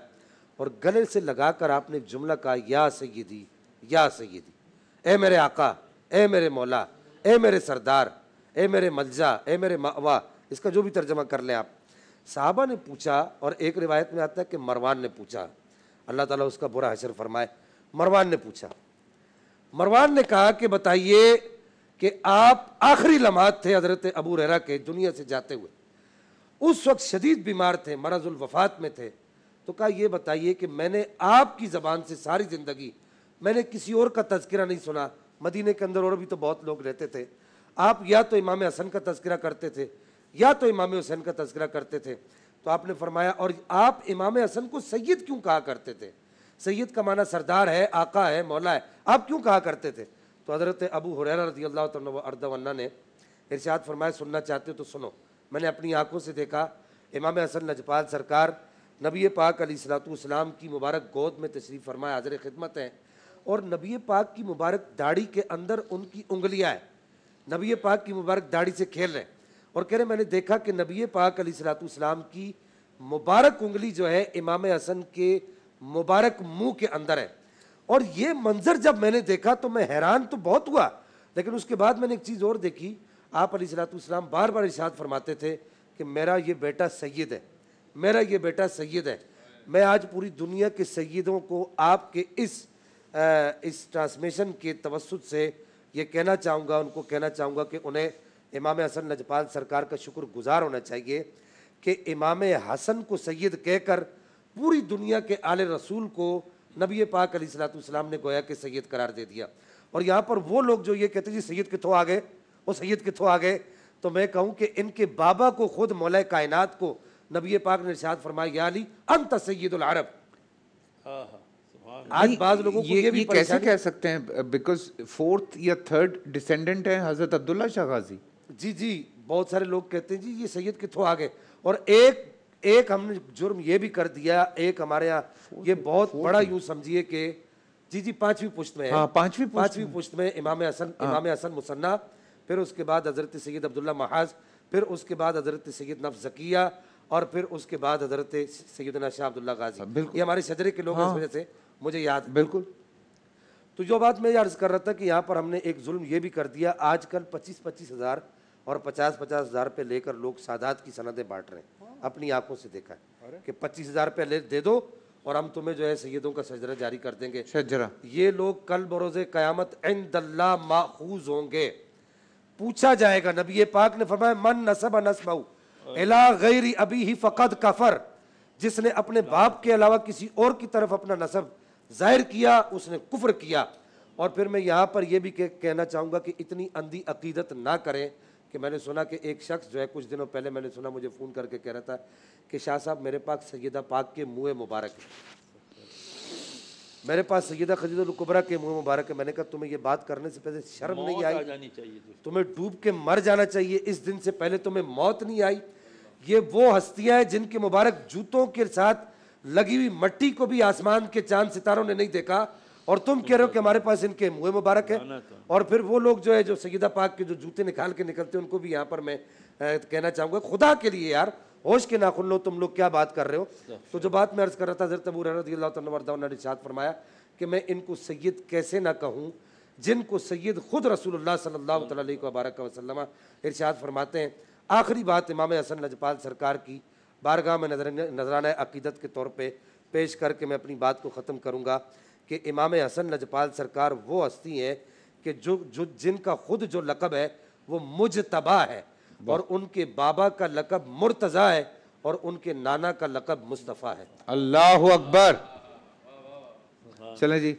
और गले से लगा कर आपने एक जुमला कहा या सैदी या सैदी ए मेरे आका ए मेरे मौला ए मेरे सरदार ए मेरे मलजा ए मेरे मावा इसका जो भी तर्जमा कर लें आप साहबा ने पूछा और एक रिवायत में आता है कि मरवान ने पूछा अल्लाह ताला उसका बुरा हशर फरमाए मरवान ने पूछा मरवान ने कहा कि बताइए कि आप आखिरी लम्हात थे हजरत अबू रहरा के दुनिया से जाते हुए उस वक्त शदीद बीमार थे मरजुल वफात में थे तो कहा यह बताइए कि मैंने आपकी ज़बान से सारी ज़िंदगी मैंने किसी और का तस्करा नहीं सुना मदीने के अंदर और भी तो बहुत लोग रहते थे आप या तो इमाम हसन का तस्करा करते थे या तो इमाम हुसैन का तस्करा करते थे तो आपने फरमाया और आप इमाम हसन को सैयद क्यों कहा करते थे सैयद का माना सरदार है आका है मौला है आप क्यों कहा करते थे तो हज़रत अबू हुरैरा रजी अल्लाह तर्दवन्ना ने इर्शाद फरमाए सुनना चाहते हो तो सुनो मैंने अपनी आंखों से देखा इमाम हसन नजपाल सरकार नबी पाक अली सलातम की मुबारक गोद में तशरीफ़ फरमाए हजर खिदमत हैं और नबी पाक की मुबारक दाढ़ी के अंदर उनकी उंगलियाँ हैं नबी पाक की मुबारक दाढ़ी से खेल रहे हैं और कह रहे मैंने देखा कि नबी पाक अली सलातम की मुबारक उंगली जो है इमाम हसन के मुबारक मुँह के अंदर है और ये मंजर जब मैंने देखा तो मैं हैरान तो बहुत हुआ लेकिन उसके बाद मैंने एक चीज़ और देखी आप अली बार बार इशाद फरमाते थे कि मेरा ये बेटा सैद है मेरा ये बेटा सैद है मैं आज पूरी दुनिया के सैदों को आपके इस आ, इस ट्रांसमिशन के तवसत से ये कहना चाहूँगा उनको कहना चाहूँगा कि उन्हें इमाम हसन नजपाल सरकार का शुक्र गुज़ार होना चाहिए कि इमाम हसन को सैद कहकर पूरी दुनिया के आले रसूल को नबी पाक अली सलाम ने गोया के सैद करार दे दिया और यहाँ पर वो लोग जो ये कहते जी सैद कितों आ गए वो सैद कितों आ गए तो मैं कहूँ कि इनके बाबा को खुद मौल कायनात को नबी पाक ने इर्शाद फरमाया अली अंत सैदुलरब हाँ, हाँ, आज बाज लोगों को ये, ये भी ये कैसे कह सकते हैं बिकॉज फोर्थ या थर्ड डिसेंडेंट हैं हजरत अब्दुल्ला शाह गाजी जी जी बहुत सारे लोग कहते हैं जी ये सैयद कितों आ गए और एक एक हमने जुर्म ये भी कर दिया एक हमारे यहाँ ये बहुत बड़ा यूं समझिए कि जी जी पांचवी पुश्त में हाँ, पांचवी पांचवी पुश्त में इमाम हसन हाँ। इमाम हसन मुसन्ना फिर उसके बाद हजरत सैद अब्दुल्ला महाज फिर उसके बाद हजरत सैद नफ जकिया और फिर उसके बाद हजरत सैदना शाह अब्दुल्ला गाजी हाँ, ये हमारे सजरे के लोग इस हाँ। वजह से मुझे याद बिल्कुल तो जो बात मैं अर्ज कर रहा था कि यहाँ पर हमने एक जुल्म ये भी कर दिया आजकल पच्चीस पच्चीस हज़ार और पचास पचास हज़ार पे लेकर लोग सादात की सनदें बांट रहे हैं अपनी आंखों से देखा है कि पच्चीस हजार रुपया दे दो और हम तुम्हें जो है सैदों का सजरा जारी कर देंगे सजरा ये लोग कल बरोज क़यामत इंदल्ला माखूज होंगे पूछा जाएगा नबी पाक ने फरमाया मन नसब नसबाऊ एला गैरी अभी ही फ़कत कफ़र जिसने अपने बाप के अलावा किसी और की तरफ अपना नसब जाहिर किया उसने कुफर किया और फिर मैं यहाँ पर यह भी कहना चाहूँगा कि इतनी अंधी अकीदत ना करें कि मैंने सुना कि एक शख्स जो है कुछ दिनों पहले मैंने सुना मुझे फ़ोन करके कह रहा था कि शाह साहब मेरे पास सैदा पाक के मुँह मुबारक है मेरे पास सैदा खजीदुल्कुबरा के मुँह मुबारक है मैंने कहा तुम्हें ये बात करने से पहले शर्म नहीं आई जानी चाहिए तुम्हें डूब के मर जाना चाहिए इस दिन से पहले तुम्हें मौत नहीं आई ये वो हस्तियाँ हैं जिनके मुबारक जूतों के साथ लगी हुई मट्टी को भी आसमान के चांद सितारों ने नहीं देखा और तुम कह रहे हो कि हमारे पास इनके मुँह मुबारक है और फिर वो लोग जो है जो सगीदा पाक के जो जूते निकाल के निकलते हैं उनको भी यहाँ पर मैं कहना चाहूँगा खुदा के लिए यार होश के नाखुन लो तुम लोग क्या बात कर रहे हो तो जो बात मैं अर्ज कर रहा था हजरत अबू रदी फरमाया कि मैं इनको सैयद कैसे ना कहूँ जिनको सैयद खुद रसूलुल्लाह सल्लल्लाहु अलैहि वबारक वसल्लम इर्शाद फरमाते हैं आखिरी बात इमाम हसन नजपाल सरकार की बारगाह में नजराना अकीदत के तौर पर पे पेश करके मैं अपनी बात को ख़त्म करूँगा कि इमाम हसन नजपाल सरकार वो हस्ती हैं कि जो जो जिनका खुद जो लकब है वो मुझ तबाह है और उनके बाबा का लकब मुर्तज़ा है और उनके नाना का लकब मुस्तफ़ा है अल्लाह अकबर चलें जी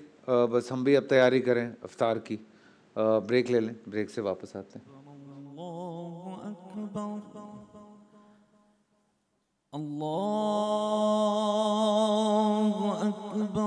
बस हम भी अब तैयारी करें अफ्तार की ब्रेक ले लें ब्रेक से वापस आते हैं अल्लाह अकबर